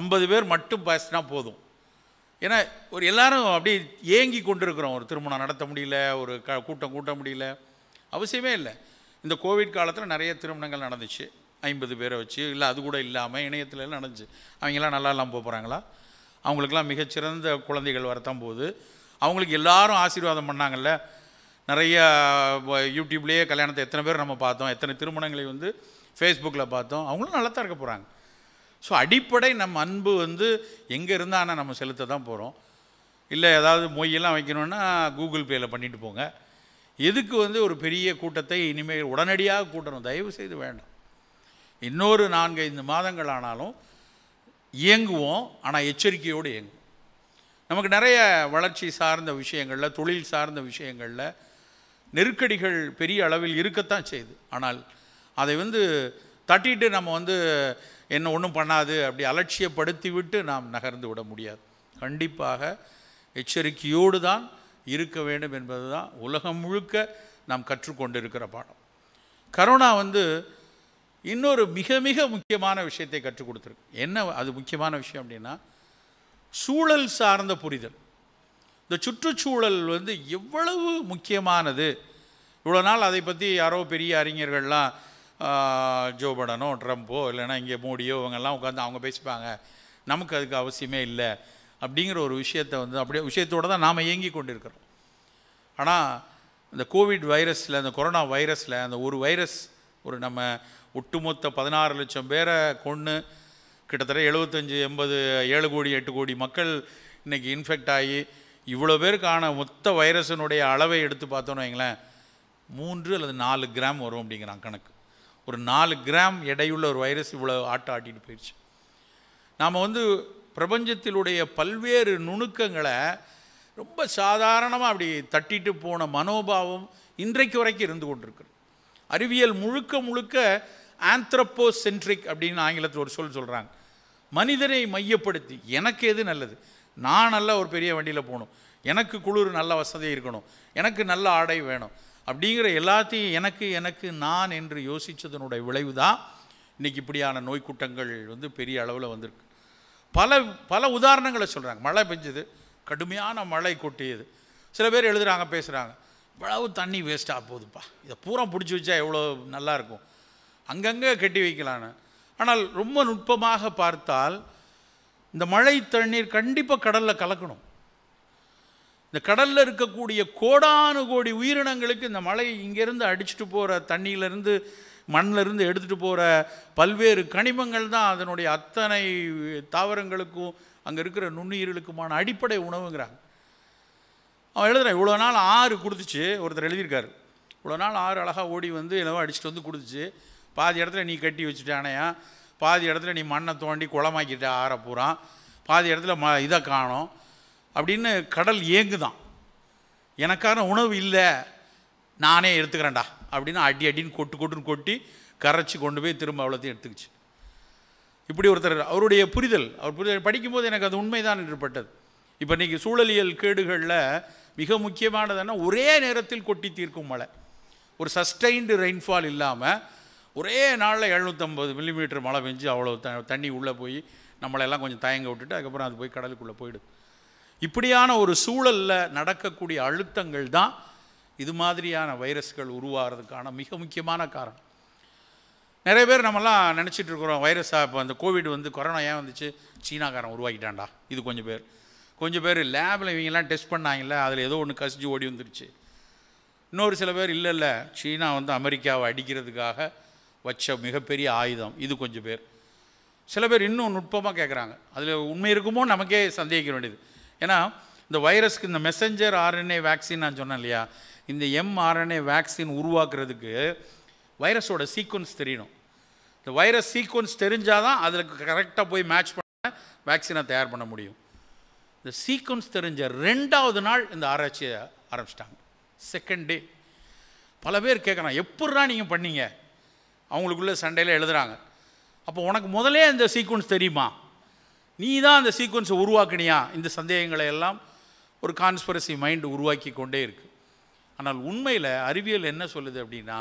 ஐம்பது பேர் மட்டும் பேசினா போதும் ஏன்னா ஒரு எல்லாரும் அப்படியே ஏங்கி கொண்டு இருக்கிறோம் ஒரு திருமணம் நடத்த முடியல ஒரு க கூட்டம் கூட்ட முடியல அவசியமே இல்லை இந்த கோவிட் காலத்தில் நிறைய திருமணங்கள் நடந்துச்சு ஐம்பது பேரை வச்சு இல்லை அது கூட இல்லாமல் இணையத்தில் நடந்துச்சு அவங்கெல்லாம் நல்லா இல்லாமல் போகிறாங்களா அவங்களுக்கெல்லாம் மிகச்சிறந்த குழந்தைகள் வரத்தான் போகுது அவங்களுக்கு எல்லாரும் ஆசீர்வாதம் பண்ணாங்கல்ல நிறைய யூடியூப்லேயே கல்யாணத்தை எத்தனை பேர் நம்ம பார்த்தோம் எத்தனை திருமணங்களை வந்து ஃபேஸ்புக்கில் பார்த்தோம் அவங்களும் நல்லா தான் இருக்க போகிறாங்க ஸோ அடிப்படை நம்ம அன்பு வந்து எங்கே இருந்தால் ஆனால் நம்ம செலுத்த தான் போகிறோம் இல்லை ஏதாவது மொய்யெல்லாம் வைக்கணும்னா கூகுள் பேயில் பண்ணிட்டு போங்க எதுக்கு வந்து ஒரு பெரிய கூட்டத்தை இனிமேல் உடனடியாக கூட்டணும் தயவு செய்து வேண்டாம் இன்னொரு நான்கு ஐந்து மாதங்கள் ஆனாலும் இயங்குவோம் ஆனால் எச்சரிக்கையோடு இயங்குவோம் நமக்கு நிறைய வளர்ச்சி சார்ந்த விஷயங்களில் தொழில் சார்ந்த விஷயங்களில் நெருக்கடிகள் பெரிய அளவில் இருக்கத்தான் செய்யுது ஆனால் அதை வந்து தட்டிட்டு நம்ம வந்து என்ன ஒன்றும் பண்ணாது அப்படி அலட்சியப்படுத்தி விட்டு நாம் நகர்ந்து விட முடியாது கண்டிப்பாக எச்சரிக்கையோடு தான் இருக்க வேண்டும் என்பது தான் உலகம் முழுக்க நாம் கற்றுக்கொண்டிருக்கிற பாடம் கரோனா வந்து இன்னொரு மிக மிக முக்கியமான விஷயத்தை கற்றுக் கொடுத்துருக்கு என்ன அது முக்கியமான விஷயம் அப்படின்னா சூழல் சார்ந்த புரிதல் இந்த சுற்றுச்சூழல் வந்து எவ்வளவு முக்கியமானது இவ்வளோ நாள் அதை பற்றி யாரோ பெரிய அறிஞர்கள்லாம் ஜோ பைடனோ ட்ரம்ப்போ இல்லைன்னா இங்கே மோடியோ இவங்கெல்லாம் உட்காந்து அவங்க பேசிப்பாங்க நமக்கு அதுக்கு அவசியமே இல்லை அப்படிங்கிற ஒரு விஷயத்தை வந்து அப்படியே விஷயத்தோடு தான் நாம் இயங்கி கொண்டிருக்கிறோம் ஆனால் இந்த கோவிட் வைரஸில் அந்த கொரோனா வைரஸில் அந்த ஒரு வைரஸ் ஒரு நம்ம ஒட்டுமொத்த பதினாறு லட்சம் பேரை கொன்று கிட்டத்தட்ட எழுபத்தஞ்சி எண்பது ஏழு கோடி எட்டு கோடி மக்கள் இன்றைக்கி இன்ஃபெக்ட் ஆகி இவ்வளோ பேருக்கான மொத்த வைரஸினுடைய அளவை எடுத்து பார்த்தோன்னு வைங்களேன் மூன்று அல்லது நாலு கிராம் வரும் அப்படிங்கிறான் கணக்கு ஒரு நாலு கிராம் எடையுள்ள ஒரு வைரஸ் இவ்வளோ ஆட்டம் ஆட்டிட்டு போயிடுச்சு நாம் வந்து பிரபஞ்சத்திலுடைய பல்வேறு நுணுக்கங்களை ரொம்ப சாதாரணமாக அப்படி தட்டிட்டு போன மனோபாவம் இன்றைக்கு வரைக்கும் இருந்து கொண்டிருக்கு அறிவியல் முழுக்க முழுக்க ஆந்த்ரப்போசென்ட்ரிக் அப்படின்னு ஆங்கிலத்தில் ஒரு சொல் சொல்கிறாங்க மனிதரை மையப்படுத்தி எனக்கு எது நல்லது நான் நல்லா ஒரு பெரிய வண்டியில் போகணும் எனக்கு குளிர் நல்ல வசதி இருக்கணும் எனக்கு நல்ல ஆடை வேணும் அப்படிங்கிற எல்லாத்தையும் எனக்கு எனக்கு நான் என்று யோசித்ததனுடைய விளைவு தான் இன்றைக்கி இப்படியான நோய்க்கூட்டங்கள் வந்து பெரிய அளவில் வந்திருக்கு பல பல உதாரணங்களை சொல்கிறாங்க மழை பெஞ்சது கடுமையான மழை கொட்டியது சில பேர் எழுதுகிறாங்க பேசுகிறாங்க இவ்வளவு தண்ணி வேஸ்ட்டாக போகுதுப்பா இதை பூரா பிடிச்சி வச்சா எவ்வளோ நல்லாயிருக்கும் அங்கங்கே கட்டி வைக்கலான் ஆனால் ரொம்ப நுட்பமாக பார்த்தால் இந்த மழை தண்ணீர் கண்டிப்பாக கடலில் கலக்கணும் இந்த கடலில் இருக்கக்கூடிய கோடானு கோடி உயிரினங்களுக்கு இந்த மழை இங்கேருந்து அடிச்சுட்டு போகிற தண்ணியிலேருந்து மண்ணிலிருந்து எடுத்துகிட்டு போகிற பல்வேறு கனிமங்கள் தான் அதனுடைய அத்தனை தாவரங்களுக்கும் அங்கே இருக்கிற நுண்ணுயிர்களுக்குமான அடிப்படை உணவுங்கிறாங்க அவன் எழுதுறான் இவ்வளோ நாள் ஆறு கொடுத்துச்சு ஒருத்தர் எழுதியிருக்காரு இவ்வளோ நாள் ஆறு அழகாக ஓடி வந்து என்னவோ அடிச்சுட்டு வந்து கொடுத்துச்சு பாதி இடத்துல நீ கட்டி வச்சுட்டானையா பாதி இடத்துல நீ மண்ணை தோண்டி குளமாக்கிட்ட ஆறப்பூரான் பாதி இடத்துல ம இதை காணும் அப்படின்னு கடல் ஏங்குதான் எனக்கான உணவு இல்லை நானே எடுத்துக்கிறேன்டா அப்படின்னு அடி அடின்னு கொட்டு கொட்டுன்னு கொட்டி கரைச்சி கொண்டு போய் திரும்ப அவ்வளோத்தையும் எடுத்துக்கிச்சு இப்படி ஒருத்தர் அவருடைய புரிதல் அவர் புரிதல் படிக்கும்போது எனக்கு அது உண்மைதான் என்று பட்டது இப்போ இன்றைக்கி சூழலியல் கேடுகளில் மிக முக்கியமானதுன்னா ஒரே நேரத்தில் கொட்டி தீர்க்கும் மழை ஒரு சஸ்டைன்டு ரெயின்ஃபால் இல்லாமல் ஒரே நாளில் எழுநூற்றம்பது மில்லிமீட்டர் மழை பெஞ்சு அவ்வளோ த தண்ணி உள்ளே போய் நம்மளெல்லாம் கொஞ்சம் தயங்க விட்டுட்டு அதுக்கப்புறம் அது போய் கடலுக்குள்ளே போயிடுது இப்படியான ஒரு சூழலில் நடக்கக்கூடிய அழுத்தங்கள் தான் இது மாதிரியான வைரஸ்கள் உருவாகிறதுக்கான மிக முக்கியமான காரணம் நிறைய பேர் நம்மலாம் நினச்சிட்டு இருக்கிறோம் வைரஸாக இப்போ அந்த கோவிட் வந்து கொரோனா ஏன் வந்துச்சு சீனாக்காரன் உருவாக்கிட்டான்டா இது கொஞ்சம் பேர் கொஞ்சம் பேர் லேபில் இவங்கெல்லாம் டெஸ்ட் பண்ணாங்கல்ல அதில் ஏதோ ஒன்று கசிஞ்சு ஓடி வந்துருச்சு இன்னொரு சில பேர் இல்லை இல்லை சீனா வந்து அமெரிக்காவை அடிக்கிறதுக்காக வச்ச மிகப்பெரிய ஆயுதம் இது கொஞ்சம் பேர் சில பேர் இன்னும் நுட்பமாக கேட்குறாங்க அதில் உண்மை இருக்குமோ நமக்கே சந்தேகிக்க வேண்டியது ஏன்னா இந்த வைரஸ்க்கு இந்த மெசஞ்சர் ஆர்என்ஏ வேக்சின் நான் சொன்னேன் இல்லையா இந்த எம்ஆர்என்ஏ வேக்சின் உருவாக்குறதுக்கு வைரஸோட சீக்வன்ஸ் தெரியணும் இந்த வைரஸ் சீக்வன்ஸ் தெரிஞ்சால் தான் அதில் கரெக்டாக போய் மேட்ச் பண்ண வேக்சினை தயார் பண்ண முடியும் இந்த சீக்வன்ஸ் தெரிஞ்ச ரெண்டாவது நாள் இந்த ஆராய்ச்சியை ஆரம்பிச்சிட்டாங்க செகண்ட் டே பல பேர் கேட்குறான் எப்படா நீங்கள் பண்ணீங்க அவங்களுக்குள்ளே சண்டையில் எழுதுகிறாங்க அப்போ உனக்கு முதலே அந்த சீக்வன்ஸ் தெரியுமா நீ தான் அந்த சீக்வன்ஸை உருவாக்கினியா இந்த சந்தேகங்களை எல்லாம் ஒரு கான்ஸ்பரசி மைண்டு உருவாக்கி கொண்டே இருக்குது ஆனால் உண்மையில் அறிவியல் என்ன சொல்லுது அப்படின்னா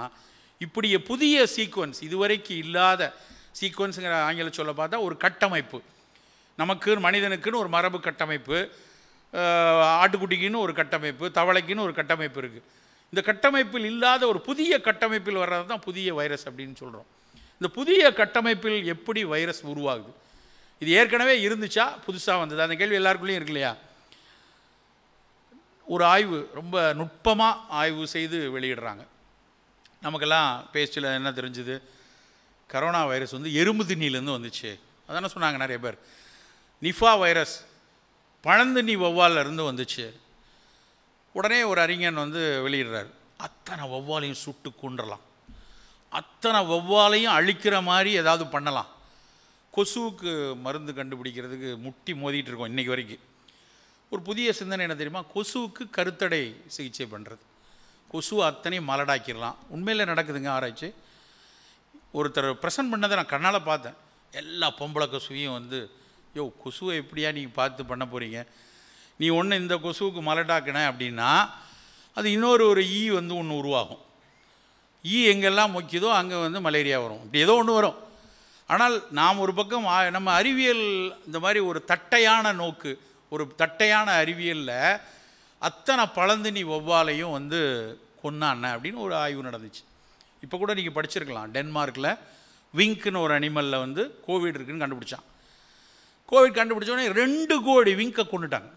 இப்படிய புதிய சீக்வன்ஸ் இதுவரைக்கும் இல்லாத சீக்வன்ஸுங்கிற ஆங்கில சொல்ல பார்த்தா ஒரு கட்டமைப்பு நமக்கு மனிதனுக்குன்னு ஒரு மரபு கட்டமைப்பு ஆட்டுக்குட்டிக்குன்னு ஒரு கட்டமைப்பு தவளைக்குன்னு ஒரு கட்டமைப்பு இருக்குது இந்த கட்டமைப்பில் இல்லாத ஒரு புதிய கட்டமைப்பில் வர்றது தான் புதிய வைரஸ் அப்படின்னு சொல்கிறோம் இந்த புதிய கட்டமைப்பில் எப்படி வைரஸ் உருவாகுது இது ஏற்கனவே இருந்துச்சா புதுசாக வந்தது அந்த கேள்வி எல்லாருக்குள்ளேயும் இருக்கு இல்லையா ஒரு ஆய்வு ரொம்ப நுட்பமாக ஆய்வு செய்து வெளியிடுறாங்க நமக்கெல்லாம் பேச்சில் என்ன தெரிஞ்சுது கரோனா வைரஸ் வந்து எறும்பு திண்ணிலேருந்து வந்துச்சு அதான சொன்னாங்க நிறைய பேர் நிஃபா வைரஸ் பழந்தண்ணி வௌவாலிருந்து வந்துச்சு உடனே ஒரு அறிஞன் வந்து வெளியிடுறார் அத்தனை வௌவாலையும் சுட்டு கொண்டுடலாம் அத்தனை வௌவாலையும் அழிக்கிற மாதிரி ஏதாவது பண்ணலாம் கொசுவுக்கு மருந்து கண்டுபிடிக்கிறதுக்கு முட்டி மோதிட்டு இருக்கோம் இன்றைக்கி வரைக்கும் ஒரு புதிய சிந்தனை என்ன தெரியுமா கொசுவுக்கு கருத்தடை சிகிச்சை பண்ணுறது கொசு அத்தனையும் மலடாக்கிடலாம் உண்மையில் நடக்குதுங்க ஆராய்ச்சி ஒருத்தர் ப்ரெசன்ட் பண்ணதை நான் கண்ணால் பார்த்தேன் எல்லா பொம்பளை கொசுவையும் வந்து யோ கொசுவை எப்படியா நீங்கள் பார்த்து பண்ண போகிறீங்க நீ ஒன்று இந்த கொசுவுக்கு மலட்டாக்கின அப்படின்னா அது இன்னொரு ஒரு ஈ வந்து ஒன்று உருவாகும் ஈ எங்கெல்லாம் மொக்கிதோ அங்கே வந்து மலேரியா வரும் இப்படி ஏதோ ஒன்று வரும் ஆனால் நாம் ஒரு பக்கம் நம்ம அறிவியல் இந்த மாதிரி ஒரு தட்டையான நோக்கு ஒரு தட்டையான அறிவியலில் அத்தனை பழந்தினி ஒவ்வாலையும் வந்து கொன்னான அப்படின்னு ஒரு ஆய்வு நடந்துச்சு இப்போ கூட நீங்கள் படிச்சிருக்கலாம் டென்மார்க்கில் விங்க்குன்னு ஒரு அனிமலில் வந்து கோவிட் இருக்குதுன்னு கண்டுபிடிச்சான் கோவிட் கண்டுபிடிச்சோடனே ரெண்டு கோடி விங்கை கொண்டுட்டாங்க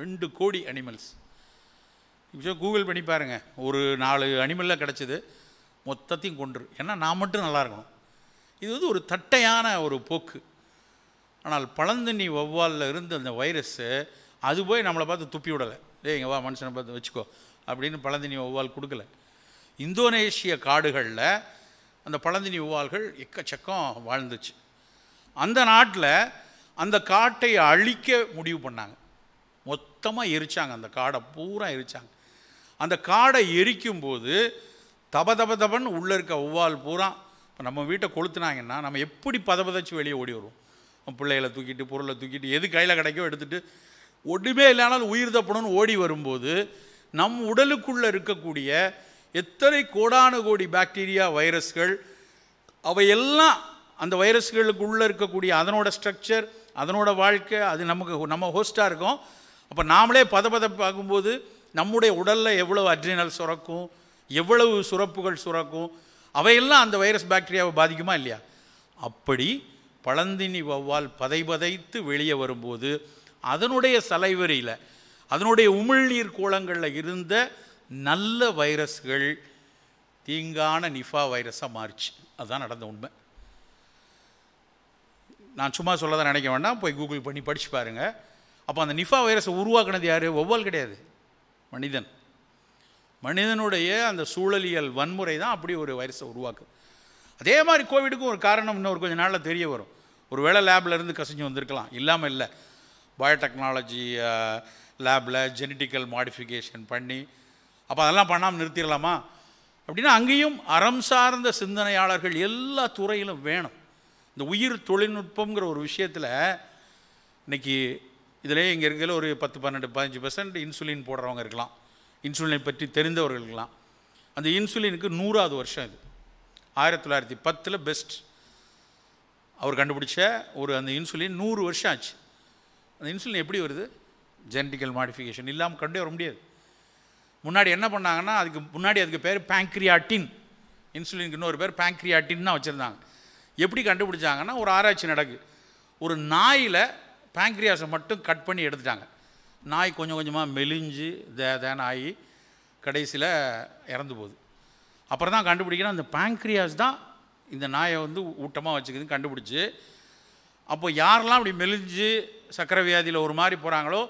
ரெண்டு கோடி அனிமல்ஸ் இப்போ கூகுள் பண்ணி பாருங்கள் ஒரு நாலு அனிமலில் கிடச்சிது மொத்தத்தையும் கொண்டு ஏன்னா நான் மட்டும் நல்லா இருக்கணும் இது வந்து ஒரு தட்டையான ஒரு போக்கு ஆனால் பழந்தண்ணி வௌவாலில் இருந்து அந்த வைரஸ்ஸு அது போய் நம்மளை பார்த்து துப்பி விடலை டே வா மனுஷனை பார்த்து வச்சுக்கோ அப்படின்னு பழந்தினி ஒவ்வால் கொடுக்கல இந்தோனேஷிய காடுகளில் அந்த பழந்தினி ஒவ்வால்கள் எக்கச்சக்கம் வாழ்ந்துச்சு அந்த நாட்டில் அந்த காட்டை அழிக்க முடிவு பண்ணாங்க மொத்தமாக எரிச்சாங்க அந்த காடை பூரா எரிச்சாங்க அந்த காடை எரிக்கும்போது தப தப தபன் உள்ளே இருக்க ஒவ்வால் பூரா இப்போ நம்ம வீட்டை கொளுத்துனாங்கன்னா நம்ம எப்படி பதபதச்சு வெளியே ஓடி வருவோம் பிள்ளைகளை தூக்கிட்டு பொருளை தூக்கிட்டு எது கையில் கிடைக்கோ எடுத்துகிட்டு ஒன்றுமே இல்லைனாலும் உயிர் தப்பணும்னு ஓடி வரும்போது நம் உடலுக்குள்ளே இருக்கக்கூடிய எத்தனை கோடானு கோடி பாக்டீரியா வைரஸ்கள் அவையெல்லாம் அந்த வைரஸ்களுக்குள்ளே இருக்கக்கூடிய அதனோட ஸ்ட்ரக்சர் அதனோட வாழ்க்கை அது நமக்கு நம்ம ஹோஸ்ட்டாக இருக்கும் அப்போ நாமளே பார்க்கும்போது நம்முடைய உடலில் எவ்வளவு அட்ரினல் சுரக்கும் எவ்வளவு சுரப்புகள் சுரக்கும் அவையெல்லாம் அந்த வைரஸ் பாக்டீரியாவை பாதிக்குமா இல்லையா அப்படி பழந்தினி வௌவால் பதை பதைத்து வெளியே வரும்போது அதனுடைய சலைவரியில் அதனுடைய உமிழ்நீர் கோளங்களில் இருந்த நல்ல வைரஸ்கள் தீங்கான நிஃபா வைரஸாக மாறிச்சு அதுதான் நடந்த உண்மை நான் சும்மா சொல்லதான் நினைக்க வேண்டாம் போய் கூகுள் பண்ணி படித்து பாருங்கள் அப்போ அந்த நிஃபா வைரஸை உருவாக்குனது யார் ஒவ்வொரு கிடையாது மனிதன் மனிதனுடைய அந்த சூழலியல் வன்முறை தான் அப்படி ஒரு வைரஸை உருவாக்கு அதே மாதிரி கோவிடுக்கும் ஒரு காரணம் இன்னும் ஒரு கொஞ்சம் நாளில் தெரிய வரும் ஒரு வேளை லேபில் இருந்து கசிஞ்சு வந்திருக்கலாம் இல்லாமல் இல்லை பயோடெக்னாலஜி லேபில் ஜெனட்டிக்கல் மாடிஃபிகேஷன் பண்ணி அப்போ அதெல்லாம் பண்ணாமல் நிறுத்திடலாமா அப்படின்னா அங்கேயும் அறம் சார்ந்த சிந்தனையாளர்கள் எல்லா துறையிலும் வேணும் இந்த உயிர் தொழில்நுட்பங்கிற ஒரு விஷயத்தில் இன்றைக்கி இதிலே இங்கே இருக்கிற ஒரு பத்து பன்னெண்டு பதினஞ்சு பர்சன்ட் இன்சுலின் போடுறவங்க இருக்கலாம் இன்சுலினை பற்றி தெரிந்தவர்கள் இருக்கலாம் அந்த இன்சுலினுக்கு நூறாவது வருஷம் இது ஆயிரத்தி தொள்ளாயிரத்தி பத்தில் பெஸ்ட் அவர் கண்டுபிடிச்ச ஒரு அந்த இன்சுலின் நூறு வருஷம் ஆச்சு அந்த இன்சுலின் எப்படி வருது ஜெனட்டிக்கல் மாடிஃபிகேஷன் இல்லாமல் கண்டே வர முடியாது முன்னாடி என்ன பண்ணாங்கன்னா அதுக்கு முன்னாடி அதுக்கு பேர் பேங்க்ரியாட்டின் இன்சுலினுக்கு இன்னொரு பேர் பேங்க்ரியாட்டின்னு வச்சுருந்தாங்க எப்படி கண்டுபிடிச்சாங்கன்னா ஒரு ஆராய்ச்சி நடக்கு ஒரு நாயில் பேங்க்ரியாஸை மட்டும் கட் பண்ணி எடுத்துட்டாங்க நாய் கொஞ்சம் கொஞ்சமாக மெலிஞ்சு தே ஆகி கடைசியில் இறந்து போகுது அப்புறம் தான் கண்டுபிடிக்கணும் அந்த பேங்க்ரியாஸ் தான் இந்த நாயை வந்து ஊட்டமாக வச்சுக்குதுன்னு கண்டுபிடிச்சி அப்போ யாரெல்லாம் அப்படி மெலிஞ்சு சக்கரை வியாதியில் ஒரு மாதிரி போகிறாங்களோ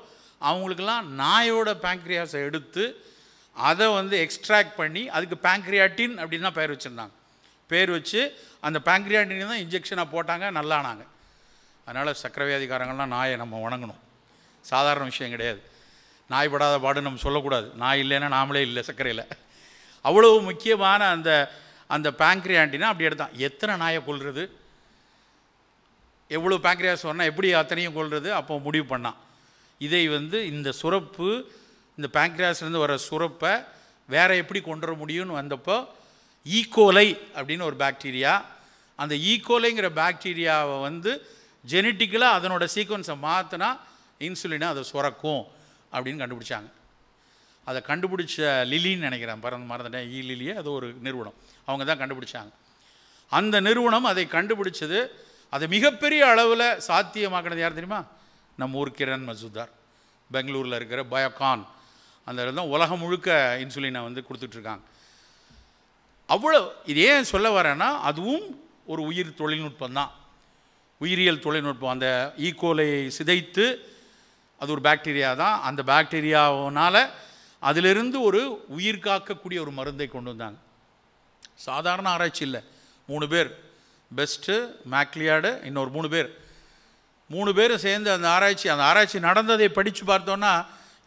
அவங்களுக்கெல்லாம் நாயோட பேங்க்ரியாஸை எடுத்து அதை வந்து எக்ஸ்ட்ராக்ட் பண்ணி அதுக்கு பேங்க்ரியாட்டின் அப்படின்னு தான் பேர் வச்சுருந்தாங்க பேர் வச்சு அந்த பேங்க்ரியாட்டின் தான் இன்ஜெக்ஷனாக போட்டாங்க நல்லானாங்க அதனால் சக்கரவியாதிகாரங்கள்லாம் நாயை நம்ம வணங்கணும் சாதாரண விஷயம் கிடையாது நாய் படாத பாடு நம்ம சொல்லக்கூடாது நாய் இல்லைன்னா நாமளே இல்லை சர்க்கரையில் அவ்வளவு முக்கியமான அந்த அந்த பேங்க்ரியாண்டினா அப்படி எடுத்தான் எத்தனை நாயை கொள்வது எவ்வளோ பேங்க்ரியாஸ் சொன்னால் எப்படி அத்தனையும் கொள்வது அப்போ முடிவு பண்ணான் இதை வந்து இந்த சுரப்பு இந்த பேங்க்ரியாஸ்லேருந்து வர சுரப்பை வேறு எப்படி கொண்டு வர முடியும்னு வந்தப்போ ஈகோலை e. அப்படின்னு ஒரு பாக்டீரியா அந்த ஈகோலைங்கிற e. பாக்டீரியாவை வந்து ஜெனட்டிக்கலாக அதனோட சீக்வன்ஸை மாற்றினா இன்சுலினை அதை சுரக்கும் அப்படின்னு கண்டுபிடிச்சாங்க அதை கண்டுபிடிச்ச லிலின்னு நினைக்கிறேன் பறந்து மறந்துட்டேன் இ லிலியே அது ஒரு நிறுவனம் அவங்க தான் கண்டுபிடிச்சாங்க அந்த நிறுவனம் அதை கண்டுபிடிச்சது அதை மிகப்பெரிய அளவில் சாத்தியமாக்கினது யார் தெரியுமா நம்ம ஊர் கிரண் மசூதார் பெங்களூரில் இருக்கிற பயோகான் அந்த தான் உலகம் முழுக்க இன்சுலினை வந்து கொடுத்துட்ருக்காங்க அவ்வளோ இது ஏன் சொல்ல வரேன்னா அதுவும் ஒரு உயிர் தொழில்நுட்பம் தான் உயிரியல் தொழில்நுட்பம் அந்த ஈகோலை e. சிதைத்து அது ஒரு பாக்டீரியா தான் அந்த பாக்டீரியாவனால் அதிலிருந்து ஒரு உயிர் காக்கக்கூடிய ஒரு மருந்தை கொண்டு வந்தாங்க சாதாரண ஆராய்ச்சி இல்லை மூணு பேர் பெஸ்ட்டு மேக்லியாடு இன்னொரு மூணு பேர் மூணு பேர் சேர்ந்து அந்த ஆராய்ச்சி அந்த ஆராய்ச்சி நடந்ததை படித்து பார்த்தோன்னா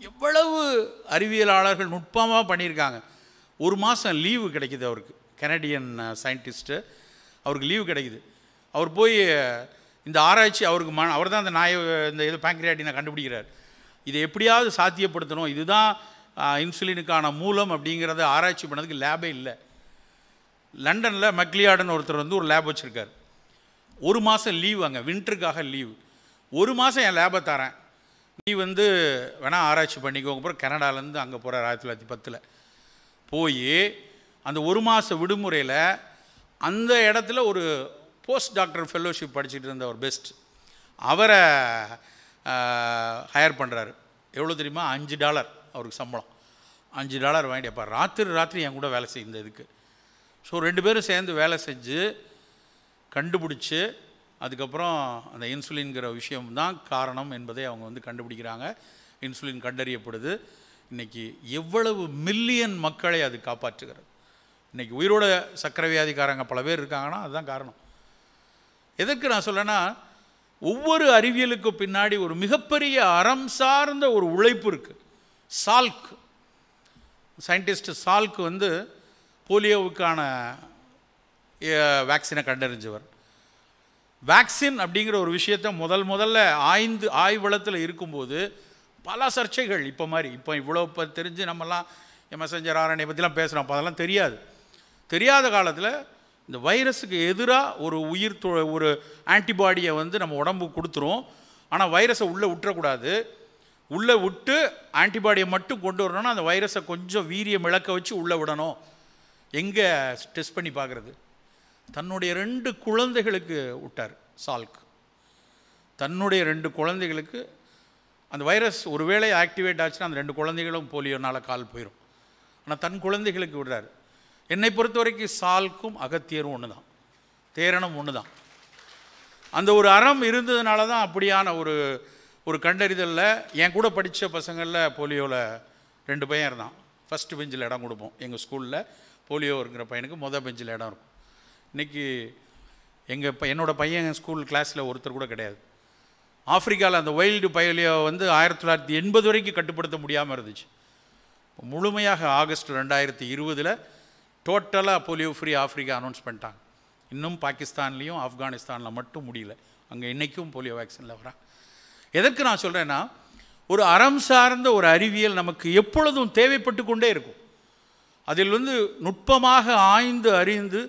எவ்வளவு அறிவியலாளர்கள் நுட்பமாக பண்ணியிருக்காங்க ஒரு மாதம் லீவு கிடைக்கிது அவருக்கு கனடியன் சயின்டிஸ்ட்டு uh, அவருக்கு லீவு கிடைக்குது அவர் போய் இந்த ஆராய்ச்சி அவருக்கு மன அவர் தான் அந்த நாய இந்த இது பேங்க்ரியாட்டினை கண்டுபிடிக்கிறார் இதை எப்படியாவது சாத்தியப்படுத்தணும் இதுதான் இன்சுலினுக்கான மூலம் அப்படிங்கிறத ஆராய்ச்சி பண்ணதுக்கு லேபே இல்லை லண்டனில் மக்லியாடன் ஒருத்தர் வந்து ஒரு லேப் வச்சுருக்கார் ஒரு மாதம் லீவ் அங்கே வின்டருக்காக லீவ் ஒரு மாதம் என் லேபை தரேன் நீ வந்து வேணால் ஆராய்ச்சி பண்ணிக்கோங்க அப்புறம் கனடாலேருந்து அங்கே போகிறார் ஆயிரத்தி தொள்ளாயிரத்தி பத்தில் போய் அந்த ஒரு மாத விடுமுறையில் அந்த இடத்துல ஒரு போஸ்ட் டாக்டர் ஃபெல்லோஷிப் படிச்சுட்டு இருந்த ஒரு பெஸ்ட் அவரை ஹையர் பண்ணுறாரு எவ்வளோ தெரியுமா அஞ்சு டாலர் அவருக்கு சம்பளம் அஞ்சு டாலர் வாங்கிட்டு அப்போ ராத்திரி ராத்திரி என் கூட வேலை செய்யும் இந்த இதுக்கு ஸோ ரெண்டு பேரும் சேர்ந்து வேலை செஞ்சு கண்டுபிடிச்சி அதுக்கப்புறம் அந்த இன்சுலின்கிற விஷயம்தான் காரணம் என்பதை அவங்க வந்து கண்டுபிடிக்கிறாங்க இன்சுலின் கண்டறியப்படுது இன்றைக்கி எவ்வளவு மில்லியன் மக்களை அது காப்பாற்றுகிறது இன்றைக்கி உயிரோட சக்கரவியாதிக்காரங்க பல பேர் இருக்காங்கன்னா அதுதான் காரணம் எதற்கு நான் சொல்லேன்னா ஒவ்வொரு அறிவியலுக்கு பின்னாடி ஒரு மிகப்பெரிய அறம் சார்ந்த ஒரு உழைப்பு இருக்குது சால்க் சயின்டிஸ்ட் சால்க் வந்து போலியோவுக்கான வேக்சினை கண்டறிஞ்சவர் வேக்சின் அப்படிங்கிற ஒரு விஷயத்தை முதல் முதல்ல ஆய்ந்து ஆய்வளத்தில் இருக்கும்போது பல சர்ச்சைகள் இப்போ மாதிரி இப்போ இவ்வளோ இப்போ தெரிஞ்சு நம்மலாம் மெசஞ்சர் ஆரணியை பற்றிலாம் பேசுகிறோம் அப்போ அதெல்லாம் தெரியாது தெரியாத காலத்தில் இந்த வைரஸுக்கு எதிராக ஒரு உயிர் தொ ஒரு ஆன்டிபாடியை வந்து நம்ம உடம்புக்கு கொடுத்துரும் ஆனால் வைரஸை உள்ளே விட்டுறக்கூடாது உள்ளே விட்டு ஆன்டிபாடியை மட்டும் கொண்டு வரணும்னா அந்த வைரஸை கொஞ்சம் வீரியம் இழக்க வச்சு உள்ளே விடணும் எங்கே டெஸ்ட் பண்ணி பார்க்குறது தன்னுடைய ரெண்டு குழந்தைகளுக்கு விட்டார் சால்க் தன்னுடைய ரெண்டு குழந்தைகளுக்கு அந்த வைரஸ் ஒருவேளை ஆக்டிவேட் ஆச்சுன்னா அந்த ரெண்டு குழந்தைகளும் போலியோனால் கால் போயிடும் ஆனால் தன் குழந்தைகளுக்கு விடுறாரு என்னை பொறுத்த வரைக்கும் சால்க்கும் அகத்தியரும் ஒன்று தான் தேரனும் ஒன்று தான் அந்த ஒரு அறம் இருந்ததுனால தான் அப்படியான ஒரு ஒரு கண்டறிதலில் என் கூட படித்த பசங்களில் போலியோவில் ரெண்டு பையன் இருந்தான் ஃபஸ்ட்டு பெஞ்சில் இடம் கொடுப்போம் எங்கள் ஸ்கூலில் போலியோங்கிற பையனுக்கு மொதல் பெஞ்சில் இடம் இருக்கும் இன்றைக்கி எங்கள் என்னோடய பையன் ஸ்கூல் கிளாஸில் ஒருத்தர் கூட கிடையாது ஆஃப்ரிக்காவில் அந்த வைல்டு பயலியோ வந்து ஆயிரத்தி தொள்ளாயிரத்தி எண்பது வரைக்கும் கட்டுப்படுத்த முடியாமல் இருந்துச்சு முழுமையாக ஆகஸ்ட் ரெண்டாயிரத்தி இருபதில் டோட்டலாக போலியோ ஃப்ரீ ஆஃப்ரிக்கா அனௌன்ஸ் பண்ணிட்டாங்க இன்னும் பாகிஸ்தான்லேயும் ஆப்கானிஸ்தானில் மட்டும் முடியல அங்கே இன்றைக்கும் போலியோ வேக்சினில் வரா எதற்கு நான் சொல்கிறேன்னா ஒரு அறம் சார்ந்த ஒரு அறிவியல் நமக்கு எப்பொழுதும் தேவைப்பட்டு கொண்டே இருக்கும் அதில் வந்து நுட்பமாக ஆய்ந்து அறிந்து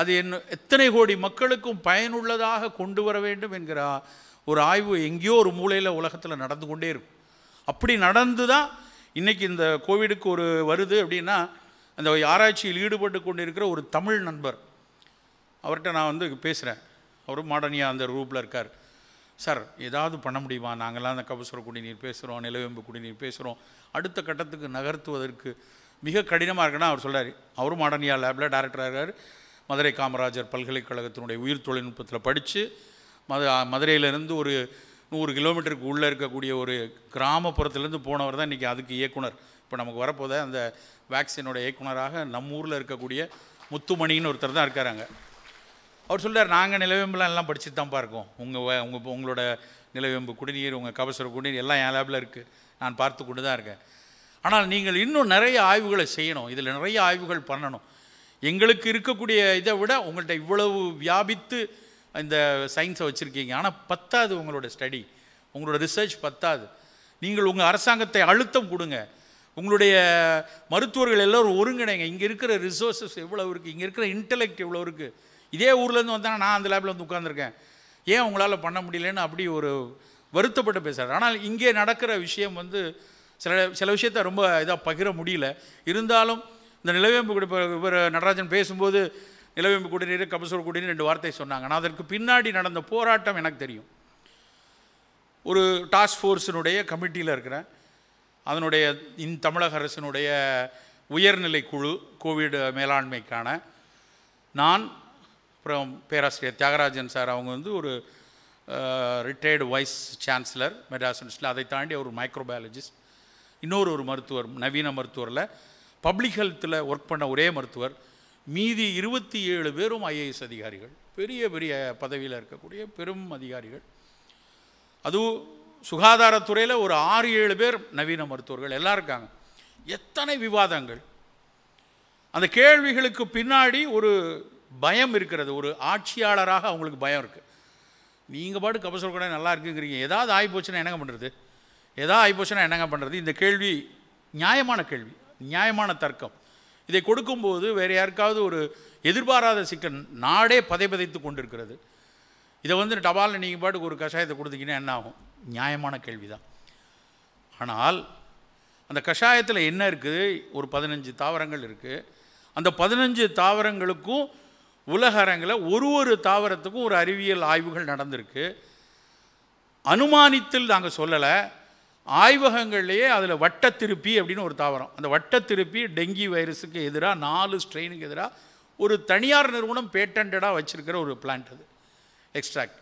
அது என்ன எத்தனை கோடி மக்களுக்கும் பயனுள்ளதாக கொண்டு வர வேண்டும் என்கிற ஒரு ஆய்வு எங்கேயோ ஒரு மூலையில் உலகத்தில் நடந்து கொண்டே இருக்கும் அப்படி நடந்து தான் இன்றைக்கி இந்த கோவிடுக்கு ஒரு வருது அப்படின்னா அந்த ஆராய்ச்சியில் ஈடுபட்டு கொண்டிருக்கிற ஒரு தமிழ் நண்பர் அவர்கிட்ட நான் வந்து பேசுகிறேன் அவரும் மாடர்னியாக அந்த ரூப்பில் இருக்கார் சார் ஏதாவது பண்ண முடியுமா நாங்களாம் அந்த கபசுர குடிநீர் பேசுகிறோம் நிலவேம்பு குடிநீர் பேசுகிறோம் அடுத்த கட்டத்துக்கு நகர்த்துவதற்கு மிக கடினமாக இருக்குன்னா அவர் சொல்கிறார் அவரும் மாடர்னியா லேபில் டேரக்டராக இருக்கார் மதுரை காமராஜர் பல்கலைக்கழகத்தினுடைய உயிர் தொழில்நுட்பத்தில் படித்து மது மதுரையிலேருந்து ஒரு நூறு கிலோமீட்டருக்கு உள்ளே இருக்கக்கூடிய ஒரு கிராமப்புறத்துலேருந்து போனவர் தான் இன்றைக்கி அதுக்கு இயக்குனர் இப்போ நமக்கு வரப்போதே அந்த வேக்சினோட இயக்குனராக நம்ம ஊரில் இருக்கக்கூடிய முத்துமணின்னு ஒருத்தர் தான் இருக்காராங்க அவர் சொல்கிறார் நாங்கள் நிலவேம்புலாம் எல்லாம் படிச்சுட்டு தான்ப்பா இருக்கோம் உங்கள் உங்கள் உங்களோட நிலவேம்பு குடிநீர் உங்கள் கபசுர குடிநீர் எல்லாம் என் லேபில் இருக்குது நான் பார்த்து கொண்டு தான் இருக்கேன் ஆனால் நீங்கள் இன்னும் நிறைய ஆய்வுகளை செய்யணும் இதில் நிறைய ஆய்வுகள் பண்ணணும் எங்களுக்கு இருக்கக்கூடிய இதை விட உங்கள்கிட்ட இவ்வளவு வியாபித்து இந்த சயின்ஸை வச்சுருக்கீங்க ஆனால் பத்தாது உங்களோட ஸ்டடி உங்களோட ரிசர்ச் பத்தாது நீங்கள் உங்கள் அரசாங்கத்தை அழுத்தம் கொடுங்க உங்களுடைய மருத்துவர்கள் எல்லோரும் ஒருங்கிணைங்க இங்கே இருக்கிற ரிசோர்ஸஸ் எவ்வளோ இருக்குது இங்கே இருக்கிற இன்டலெக்ட் எவ்வளோ இருக்குது இதே ஊர்லேருந்து வந்தேன் நான் அந்த லேபில் வந்து உட்காந்துருக்கேன் ஏன் உங்களால் பண்ண முடியலன்னு அப்படி ஒரு வருத்தப்பட்டு பேசுகிறார் ஆனால் இங்கே நடக்கிற விஷயம் வந்து சில சில விஷயத்த ரொம்ப இதாக பகிர முடியல இருந்தாலும் இந்த நிலவேம்பு குடி இவர் நடராஜன் பேசும்போது நிலவேம்பு குடிநீர் கபசூர் குடிநீர் ரெண்டு வார்த்தை சொன்னாங்க ஆனால் அதற்கு பின்னாடி நடந்த போராட்டம் எனக்கு தெரியும் ஒரு டாஸ்க் ஃபோர்ஸினுடைய கமிட்டியில் இருக்கிறேன் அதனுடைய இந் தமிழக அரசினுடைய உயர்நிலை குழு கோவிட் மேலாண்மைக்கான நான் அப்புறம் பேராசிரியர் தியாகராஜன் சார் அவங்க வந்து ஒரு ரிட்டையர்டு வைஸ் சான்சலர் மெட்ராஸ் அதை தாண்டி அவர் மைக்ரோபயாலஜிஸ்ட் இன்னொரு ஒரு மருத்துவர் நவீன மருத்துவரில் பப்ளிக் ஹெல்த்தில் ஒர்க் பண்ண ஒரே மருத்துவர் மீதி இருபத்தி ஏழு பேரும் ஐஏஎஸ் அதிகாரிகள் பெரிய பெரிய பதவியில் இருக்கக்கூடிய பெரும் அதிகாரிகள் அதுவும் சுகாதாரத்துறையில் ஒரு ஆறு ஏழு பேர் நவீன மருத்துவர்கள் எல்லாம் இருக்காங்க எத்தனை விவாதங்கள் அந்த கேள்விகளுக்கு பின்னாடி ஒரு பயம் இருக்கிறது ஒரு ஆட்சியாளராக அவங்களுக்கு பயம் இருக்குது நீங்கள் பாட்டு கபசுர கூட நல்லா இருக்குங்கிறீங்க ஏதாவது ஆகிப்போச்சுன்னா போச்சுன்னா என்னங்க பண்ணுறது ஏதாவது ஆகிப்போச்சுன்னா போச்சுன்னா என்னங்க பண்ணுறது இந்த கேள்வி நியாயமான கேள்வி நியாயமான தர்க்கம் இதை கொடுக்கும்போது வேறு யாருக்காவது ஒரு எதிர்பாராத சிக்கல் நாடே பதை பதைத்து கொண்டிருக்கிறது இதை வந்து டபாலில் நீங்கள் பாட்டுக்கு ஒரு கஷாயத்தை கொடுத்தீங்கன்னா என்ன ஆகும் நியாயமான கேள்வி தான் ஆனால் அந்த கஷாயத்தில் என்ன இருக்குது ஒரு பதினஞ்சு தாவரங்கள் இருக்குது அந்த பதினஞ்சு தாவரங்களுக்கும் உலக ஒரு ஒரு தாவரத்துக்கும் ஒரு அறிவியல் ஆய்வுகள் நடந்திருக்கு அனுமானித்தில் நாங்கள் சொல்லலை ஆய்வகங்கள்லேயே அதில் வட்டத்திருப்பி அப்படின்னு ஒரு தாவரம் அந்த வட்டத்திருப்பி டெங்கி வைரஸுக்கு எதிராக நாலு ஸ்ட்ரெயினுக்கு எதிராக ஒரு தனியார் நிறுவனம் பேட்டண்டடாக வச்சுருக்கிற ஒரு பிளான்ட் அது எக்ஸ்ட்ராக்ட்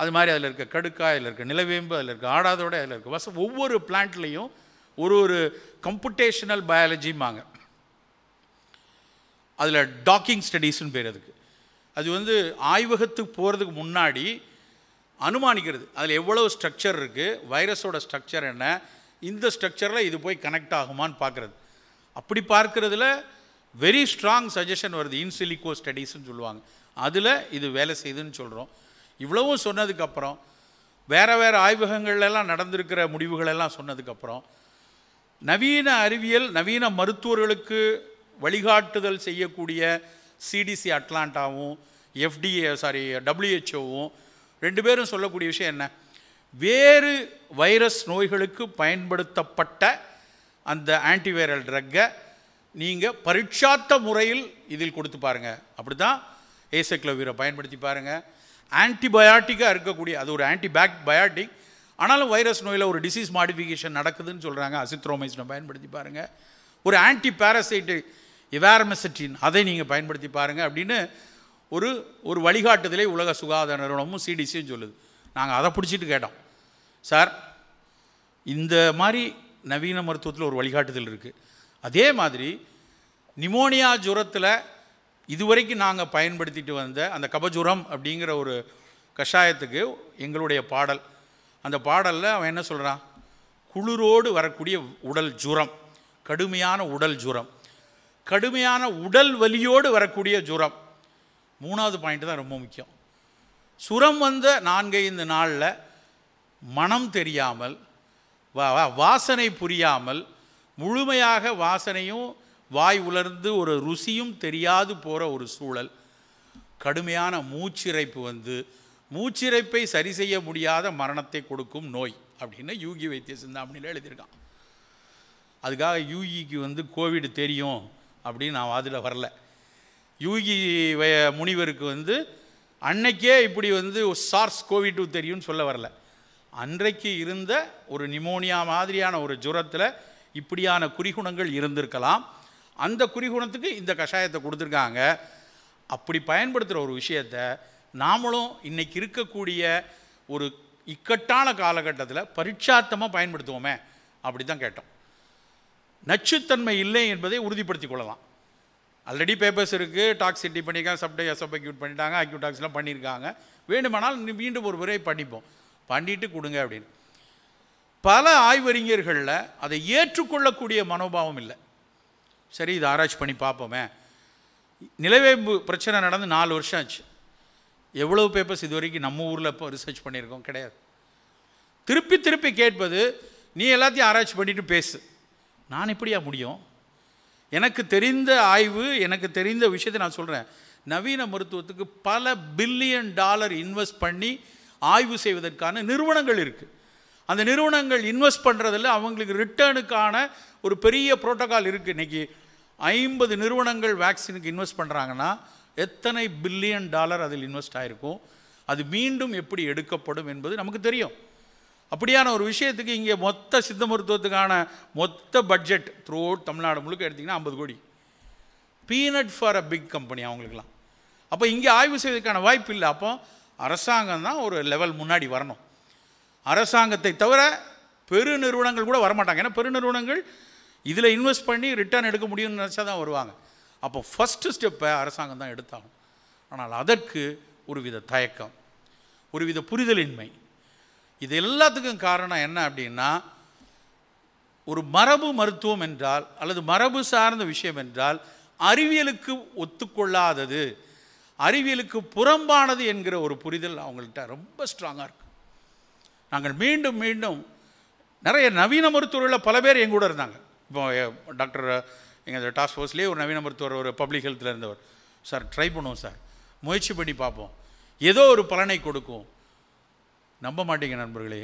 அது மாதிரி அதில் இருக்க கடுக்காய் அதில் இருக்க நிலவேம்பு அதில் இருக்க ஆடாதோட அதில் இருக்க வச ஒவ்வொரு பிளான்ட்லேயும் ஒரு ஒரு கம்புடேஷனல் பயாலஜிம்பாங்க அதில் டாக்கிங் ஸ்டடீஸ்னு பேர் அதுக்கு அது வந்து ஆய்வகத்துக்கு போகிறதுக்கு முன்னாடி அனுமானிக்கிறது அதில் எவ்வளோ ஸ்ட்ரக்சர் இருக்குது வைரஸோட ஸ்ட்ரக்சர் என்ன இந்த ஸ்ட்ரக்சரில் இது போய் கனெக்ட் ஆகுமான்னு பார்க்குறது அப்படி பார்க்குறதுல வெரி ஸ்ட்ராங் சஜஷன் வருது இன்சிலிகோ ஸ்டடீஸ்னு சொல்லுவாங்க அதில் இது வேலை செய்யுதுன்னு சொல்கிறோம் இவ்வளவும் சொன்னதுக்கப்புறம் வேறு வேறு ஆய்வகங்கள்லாம் நடந்திருக்கிற முடிவுகளெல்லாம் சொன்னதுக்கப்புறம் நவீன அறிவியல் நவீன மருத்துவர்களுக்கு வழிகாட்டுதல் செய்யக்கூடிய சிடிசி அட்லாண்டாவும் எஃப்டிஏ சாரி டபிள்யூஹெச்ஓவும் ரெண்டு பேரும் சொல்லக்கூடிய விஷயம் என்ன வேறு வைரஸ் நோய்களுக்கு பயன்படுத்தப்பட்ட அந்த ஆன்டிவைரல் ட்ரக்கை நீங்கள் பரீட்சாத்த முறையில் இதில் கொடுத்து பாருங்கள் அப்படி தான் ஏசக்லோவீரை பயன்படுத்தி பாருங்கள் ஆன்டிபயாட்டிக்காக இருக்கக்கூடிய அது ஒரு ஆன்டிபேக் பயாட்டிக் ஆனாலும் வைரஸ் நோயில் ஒரு டிசீஸ் மாடிஃபிகேஷன் நடக்குதுன்னு சொல்கிறாங்க அசித்ரோமைசினை பயன்படுத்தி பாருங்கள் ஒரு ஆன்டி பேரசைட்டு இவார்மெசட்டின் அதை நீங்கள் பயன்படுத்தி பாருங்கள் அப்படின்னு ஒரு ஒரு வழிகாட்டுதலே உலக சுகாதார நிறுவனமும் சிடிசியும் சொல்லுது நாங்கள் அதை பிடிச்சிட்டு கேட்டோம் சார் இந்த மாதிரி நவீன மருத்துவத்தில் ஒரு வழிகாட்டுதல் இருக்குது அதே மாதிரி நிமோனியா ஜுரத்தில் இதுவரைக்கும் நாங்கள் பயன்படுத்திட்டு வந்த அந்த கபஜுரம் அப்படிங்கிற ஒரு கஷாயத்துக்கு எங்களுடைய பாடல் அந்த பாடலில் அவன் என்ன சொல்கிறான் குளிரோடு வரக்கூடிய உடல் ஜுரம் கடுமையான உடல் ஜுரம் கடுமையான உடல் வலியோடு வரக்கூடிய ஜுரம் மூணாவது பாயிண்ட் தான் ரொம்ப முக்கியம் சுரம் வந்த நான்கைந்து நாளில் மனம் தெரியாமல் வாசனை புரியாமல் முழுமையாக வாசனையும் வாய் உலர்ந்து ஒரு ருசியும் தெரியாது போகிற ஒரு சூழல் கடுமையான மூச்சிறைப்பு வந்து மூச்சிறைப்பை சரி செய்ய முடியாத மரணத்தை கொடுக்கும் நோய் அப்படின்னு யூகி வைத்திய சிந்தாமணியில் எழுதியிருக்கான் அதுக்காக யூகிக்கு வந்து கோவிட் தெரியும் அப்படின்னு நான் அதில் வரல யூகி முனிவருக்கு வந்து அன்னைக்கே இப்படி வந்து சார்ஸ் கோவிட் தெரியும்னு சொல்ல வரல அன்றைக்கு இருந்த ஒரு நிமோனியா மாதிரியான ஒரு ஜுரத்தில் இப்படியான குறிகுணங்கள் இருந்திருக்கலாம் அந்த குறிகுணத்துக்கு இந்த கஷாயத்தை கொடுத்துருக்காங்க அப்படி பயன்படுத்துகிற ஒரு விஷயத்த நாமளும் இன்றைக்கி இருக்கக்கூடிய ஒரு இக்கட்டான காலகட்டத்தில் பரிட்சார்த்தமாக பயன்படுத்துவோமே அப்படி தான் கேட்டோம் நச்சுத்தன்மை இல்லை என்பதை உறுதிப்படுத்தி கொள்ளலாம் ஆல்ரெடி பேப்பர்ஸ் இருக்குது டாக்ஸ் டாக்ஸிட்டி பண்ணியிருக்காங்க சப்டை அக்யூட் பண்ணிட்டாங்க அக்யூட் டாக்ஸ்லாம் பண்ணியிருக்காங்க வேண்டுமானால் மீண்டும் ஒரு முறை பண்ணிப்போம் பண்ணிட்டு கொடுங்க அப்படின்னு பல ஆய்வறிஞர்களில் அதை ஏற்றுக்கொள்ளக்கூடிய மனோபாவம் இல்லை சரி இதை ஆராய்ச்சி பண்ணி பார்ப்போமே நிலவேம்பு பிரச்சனை நடந்து நாலு வருஷம் ஆச்சு எவ்வளோ பேப்பர்ஸ் இது வரைக்கும் நம்ம ஊரில் இப்போ ரிசர்ச் பண்ணியிருக்கோம் கிடையாது திருப்பி திருப்பி கேட்பது நீ எல்லாத்தையும் ஆராய்ச்சி பண்ணிட்டு பேசு நான் இப்படியா முடியும் எனக்கு தெரிந்த ஆய்வு எனக்கு தெரிந்த விஷயத்தை நான் சொல்கிறேன் நவீன மருத்துவத்துக்கு பல பில்லியன் டாலர் இன்வெஸ்ட் பண்ணி ஆய்வு செய்வதற்கான நிறுவனங்கள் இருக்குது அந்த நிறுவனங்கள் இன்வெஸ்ட் பண்ணுறதில் அவங்களுக்கு ரிட்டர்னுக்கான ஒரு பெரிய ப்ரோட்டோக்கால் இருக்குது இன்றைக்கி ஐம்பது நிறுவனங்கள் வேக்சினுக்கு இன்வெஸ்ட் பண்ணுறாங்கன்னா எத்தனை பில்லியன் டாலர் அதில் இன்வெஸ்ட் ஆகிருக்கும் அது மீண்டும் எப்படி எடுக்கப்படும் என்பது நமக்கு தெரியும் அப்படியான ஒரு விஷயத்துக்கு இங்கே மொத்த சித்த மருத்துவத்துக்கான மொத்த பட்ஜெட் த்ரூ அவுட் தமிழ்நாடு முழுக்க எடுத்திங்கன்னா ஐம்பது கோடி peanut for a big company அவங்களுக்குலாம் அப்போ இங்கே ஆய்வு செய்வதற்கான வாய்ப்பு இல்லை அப்போ அரசாங்கம் தான் ஒரு லெவல் முன்னாடி வரணும் அரசாங்கத்தை தவிர பெரு நிறுவனங்கள் கூட வரமாட்டாங்க ஏன்னா பெரு நிறுவனங்கள் இதில் இன்வெஸ்ட் பண்ணி ரிட்டர்ன் எடுக்க முடியும்னு நினச்சா தான் வருவாங்க அப்போ ஃபஸ்ட்டு ஸ்டெப்பை அரசாங்கம் தான் எடுத்தாலும் ஆனால் அதற்கு ஒரு வித தயக்கம் ஒரு வித புரிதலின்மை இது எல்லாத்துக்கும் காரணம் என்ன அப்படின்னா ஒரு மரபு மருத்துவம் என்றால் அல்லது மரபு சார்ந்த விஷயம் என்றால் அறிவியலுக்கு ஒத்துக்கொள்ளாதது அறிவியலுக்கு புறம்பானது என்கிற ஒரு புரிதல் அவங்கள்ட்ட ரொம்ப ஸ்ட்ராங்காக இருக்குது நாங்கள் மீண்டும் மீண்டும் நிறைய நவீன மருத்துவர்களில் பல பேர் எங்கூட இருந்தாங்க இப்போ டாக்டர் எங்கள் டாஸ்க் ஃபோர்ஸ்லேயே ஒரு நவீன மருத்துவர் ஒரு பப்ளிக் ஹெல்த்தில் இருந்தவர் சார் ட்ரை பண்ணுவோம் சார் முயற்சி பண்ணி பார்ப்போம் ஏதோ ஒரு பலனை கொடுக்கும் நம்ப மாட்டீங்க நண்பர்களே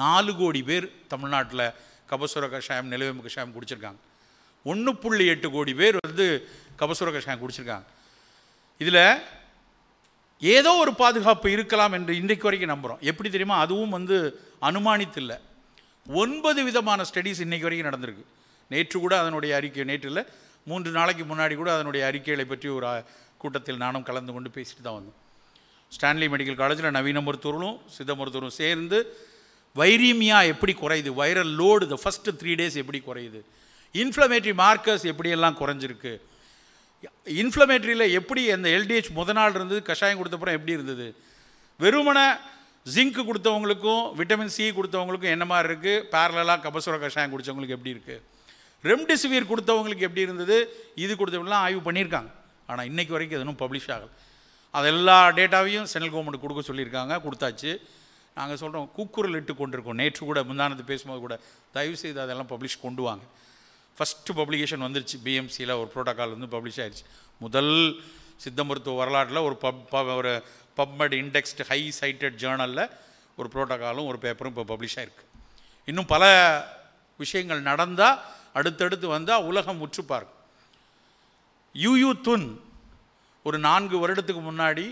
நாலு கோடி பேர் தமிழ்நாட்டில் கபசுர கஷாயம் நிலவேம்பு கஷாயம் குடிச்சிருக்காங்க ஒன்று புள்ளி எட்டு கோடி பேர் வந்து கபசுர கஷாயம் குடிச்சிருக்காங்க இதில் ஏதோ ஒரு பாதுகாப்பு இருக்கலாம் என்று இன்றைக்கு வரைக்கும் நம்புகிறோம் எப்படி தெரியுமா அதுவும் வந்து அனுமானித்தில்லை ஒன்பது விதமான ஸ்டடீஸ் இன்றைக்கு வரைக்கும் நடந்திருக்கு நேற்று கூட அதனுடைய அறிக்கை நேற்று இல்லை மூன்று நாளைக்கு முன்னாடி கூட அதனுடைய அறிக்கைகளை பற்றி ஒரு கூட்டத்தில் நானும் கலந்து கொண்டு பேசிட்டு தான் வந்தோம் ஸ்டான்லி மெடிக்கல் காலேஜில் நவீன மருத்துவர்களும் சித்த மருத்துவரும் சேர்ந்து வைரீமியா எப்படி குறையுது viral load the first three days எப்படி குறையுது இன்ஃப்ளமேட்டரி மார்க்கர்ஸ் எப்படியெல்லாம் குறைஞ்சிருக்கு இன்ஃப்ளமேட்டரியில் எப்படி அந்த எல்டிஹெச் முத நாள் இருந்தது கஷாயம் கொடுத்தப்புறம் எப்படி இருந்தது வெறுமனை ஜிங்க் கொடுத்தவங்களுக்கும் விட்டமின் சி கொடுத்தவங்களுக்கும் என்ன மாதிரி இருக்குது பேரலாக கபசுர கஷாயம் குடித்தவங்களுக்கு எப்படி இருக்குது ரெம்டெசிவிர் கொடுத்தவங்களுக்கு எப்படி இருந்தது இது கொடுத்தவங்களாம் ஆய்வு பண்ணியிருக்காங்க ஆனால் இன்றைக்கு வரைக்கும் எதுவும் பப்ளிஷ் ஆகலை அது எல்லா டேட்டாவையும் சென்ட்ரல் கவர்மெண்ட் கொடுக்க சொல்லியிருக்காங்க கொடுத்தாச்சு நாங்கள் சொல்கிறோம் கூக்குரல் இட்டு கொண்டிருக்கோம் நேற்று கூட முந்தானத்து பேசும்போது கூட தயவுசெய்து அதெல்லாம் பப்ளிஷ் கொண்டு வாங்க ஃபஸ்ட்டு பப்ளிகேஷன் வந்துருச்சு பிஎம்சியில் ஒரு ப்ரோட்டோக்கால் வந்து பப்ளிஷ் ஆயிடுச்சு முதல் சித்த மருத்துவ வரலாற்றில் ஒரு பப் ஒரு பப்மெட் இண்டெக்ஸ்ட் ஹை சைட்டட் ஜேர்னலில் ஒரு ப்ரோட்டோக்காலும் ஒரு பேப்பரும் இப்போ பப்ளிஷ் ஆகிருக்கு இன்னும் பல விஷயங்கள் நடந்தால் அடுத்தடுத்து வந்தால் உலகம் முற்றுப்பார் யூயூ துன் ஒரு நான்கு வருடத்துக்கு முன்னாடி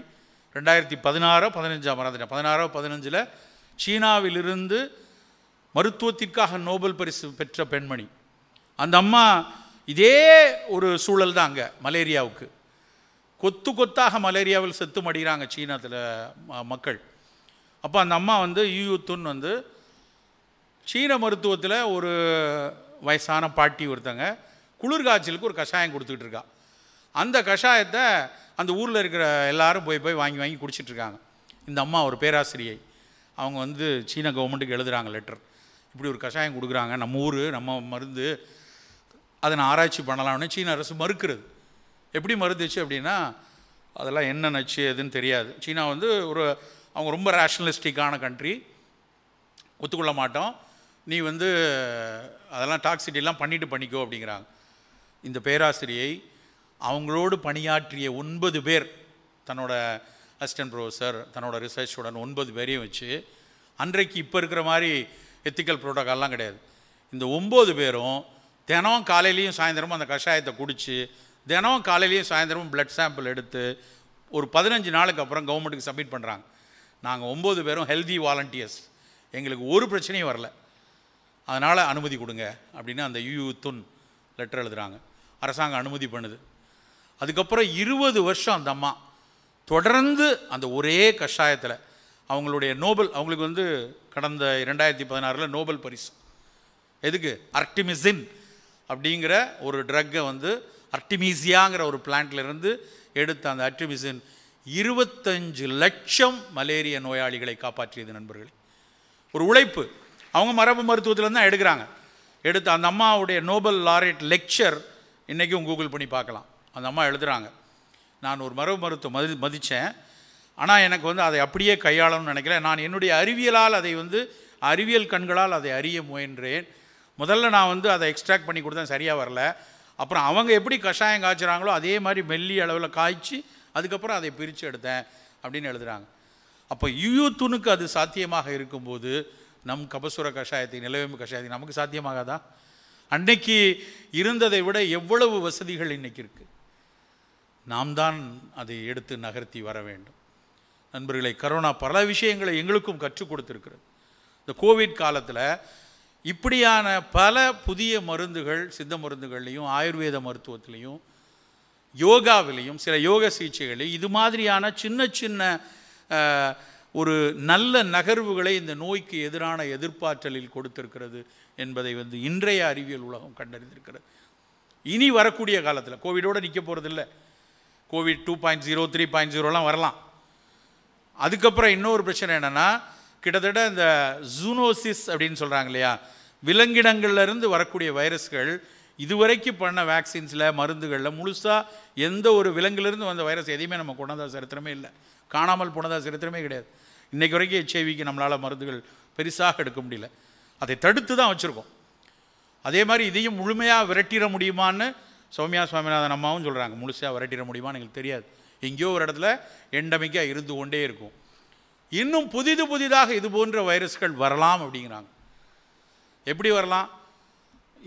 ரெண்டாயிரத்தி பதினாறோ பதினஞ்சாம் மறந்துட்டேன் பதினாறோ பதினஞ்சில் சீனாவிலிருந்து மருத்துவத்திற்காக நோபல் பரிசு பெற்ற பெண்மணி அந்த அம்மா இதே ஒரு சூழல் தான் அங்கே மலேரியாவுக்கு கொத்து கொத்தாக மலேரியாவில் செத்து மடிகிறாங்க சீனத்தில் மக்கள் அப்போ அந்த அம்மா வந்து யூயூத்துன்னு வந்து சீன மருத்துவத்தில் ஒரு வயசான பாட்டி ஒருத்தங்க குளிர்காய்ச்சலுக்கு ஒரு கஷாயம் கொடுத்துக்கிட்டு இருக்கா அந்த கஷாயத்தை அந்த ஊரில் இருக்கிற எல்லாரும் போய் போய் வாங்கி வாங்கி குடிச்சிட்ருக்காங்க இந்த அம்மா ஒரு பேராசிரியை அவங்க வந்து சீன கவர்மெண்ட்டுக்கு எழுதுகிறாங்க லெட்டர் இப்படி ஒரு கஷாயம் கொடுக்குறாங்க நம்ம ஊர் நம்ம மருந்து அதை நான் ஆராய்ச்சி பண்ணலாம்னு சீன அரசு மறுக்கிறது எப்படி மறுத்துச்சு அப்படின்னா அதெல்லாம் என்ன நச்சு எதுன்னு தெரியாது சீனா வந்து ஒரு அவங்க ரொம்ப ரேஷ்னலிஸ்டிக்கான கண்ட்ரி ஒத்துக்கொள்ள மாட்டோம் நீ வந்து அதெல்லாம் டாக்ஸிட்டிலாம் பண்ணிட்டு பண்ணிக்கோ அப்படிங்கிறாங்க இந்த பேராசிரியை அவங்களோடு பணியாற்றிய ஒன்பது பேர் தன்னோட அசிஸ்டன்ட் ப்ரொஃபஸர் தன்னோட ரிசர்ச் ஒன்பது பேரையும் வச்சு அன்றைக்கு இப்போ இருக்கிற மாதிரி எத்திக்கல் ப்ரோட்டோக்கால்லாம் கிடையாது இந்த ஒம்பது பேரும் தினம் காலையிலையும் சாயந்தரமும் அந்த கஷாயத்தை குடித்து தினம் காலையிலையும் சாயந்தரமும் பிளட் சாம்பிள் எடுத்து ஒரு பதினஞ்சு நாளுக்கு அப்புறம் கவர்மெண்ட்டுக்கு சப்மிட் பண்ணுறாங்க நாங்கள் ஒம்பது பேரும் ஹெல்தி வாலண்டியர்ஸ் எங்களுக்கு ஒரு பிரச்சனையும் வரல அதனால் அனுமதி கொடுங்க அப்படின்னு அந்த யூ துன் லெட்டர் எழுதுகிறாங்க அரசாங்கம் அனுமதி பண்ணுது அதுக்கப்புறம் இருபது வருஷம் அந்த அம்மா தொடர்ந்து அந்த ஒரே கஷாயத்தில் அவங்களுடைய நோபல் அவங்களுக்கு வந்து கடந்த இரண்டாயிரத்தி பதினாறில் நோபல் பரிசு எதுக்கு அர்டிமிசின் அப்படிங்கிற ஒரு ட்ரக்கை வந்து அர்டிமீசியாங்கிற ஒரு பிளான்ட்லேருந்து எடுத்த அந்த அர்டிமிசின் இருபத்தஞ்சு லட்சம் மலேரியா நோயாளிகளை காப்பாற்றியது நண்பர்களே ஒரு உழைப்பு அவங்க மரபு மருத்துவத்தில் தான் எடுக்கிறாங்க எடுத்து அந்த அம்மாவுடைய நோபல் லாரேட் லெக்சர் இன்றைக்கும் கூகுள் பண்ணி பார்க்கலாம் அந்த அம்மா எழுதுகிறாங்க நான் ஒரு மரபு மருத்துவம் மதி மதித்தேன் ஆனால் எனக்கு வந்து அதை அப்படியே கையாளணும்னு நினைக்கிறேன் நான் என்னுடைய அறிவியலால் அதை வந்து அறிவியல் கண்களால் அதை அறிய முயன்றேன் முதல்ல நான் வந்து அதை எக்ஸ்ட்ராக்ட் பண்ணி கொடுத்தேன் சரியாக வரல அப்புறம் அவங்க எப்படி கஷாயம் காய்ச்சுறாங்களோ அதே மாதிரி மெல்லி அளவில் காய்ச்சி அதுக்கப்புறம் அதை பிரித்து எடுத்தேன் அப்படின்னு எழுதுகிறாங்க அப்போ துணுக்கு அது சாத்தியமாக இருக்கும்போது நம் கபசுர கஷாயத்தை நிலவேம்பு கஷாயத்தை நமக்கு சாத்தியமாகாதா அன்னைக்கு இருந்ததை விட எவ்வளவு வசதிகள் இன்றைக்கி இருக்குது நாம் தான் அதை எடுத்து நகர்த்தி வர வேண்டும் நண்பர்களை கரோனா பல விஷயங்களை எங்களுக்கும் கற்றுக் கொடுத்துருக்குறது இந்த கோவிட் காலத்தில் இப்படியான பல புதிய மருந்துகள் சித்த மருந்துகள்லையும் ஆயுர்வேத மருத்துவத்திலையும் யோகாவிலையும் சில யோக சிகிச்சைகளையும் இது மாதிரியான சின்ன சின்ன ஒரு நல்ல நகர்வுகளை இந்த நோய்க்கு எதிரான எதிர்பார்த்தலில் கொடுத்திருக்கிறது என்பதை வந்து இன்றைய அறிவியல் உலகம் கண்டறிந்திருக்கிறது இனி வரக்கூடிய காலத்தில் கோவிடோடு நிற்க போகிறதில்ல COVID two point zero three point ஜீரோலாம் வரலாம் அதுக்கப்புறம் இன்னொரு பிரச்சனை என்னென்னா கிட்டத்தட்ட இந்த ஜூனோசிஸ் அப்படின்னு சொல்கிறாங்க இல்லையா விலங்கினங்கள்லேருந்து வரக்கூடிய வைரஸ்கள் இதுவரைக்கும் பண்ண வேக்சின்ஸில் மருந்துகளில் முழுசாக எந்த ஒரு விலங்குலேருந்து வந்த வைரஸ் எதையுமே நம்ம கொண்டதா சரித்திரமே இல்லை காணாமல் போனதா சரித்திரமே கிடையாது இன்றைக்கு வரைக்கும் எச்ஐவிக்கு நம்மளால் மருந்துகள் பெருசாக எடுக்க முடியல அதை தடுத்து தான் வச்சுருக்கோம் அதே மாதிரி இதையும் முழுமையாக விரட்டிட முடியுமான்னு சௌமியா சுவாமிநாதன் அம்மாவும் சொல்கிறாங்க முழுசாக விரட்டிட முடியுமான்னு எங்களுக்கு தெரியாது எங்கேயோ ஒரு இடத்துல எண்டமிக்காக இருந்து கொண்டே இருக்கும் இன்னும் புதிது புதிதாக இது போன்ற வைரஸ்கள் வரலாம் அப்படிங்கிறாங்க எப்படி வரலாம்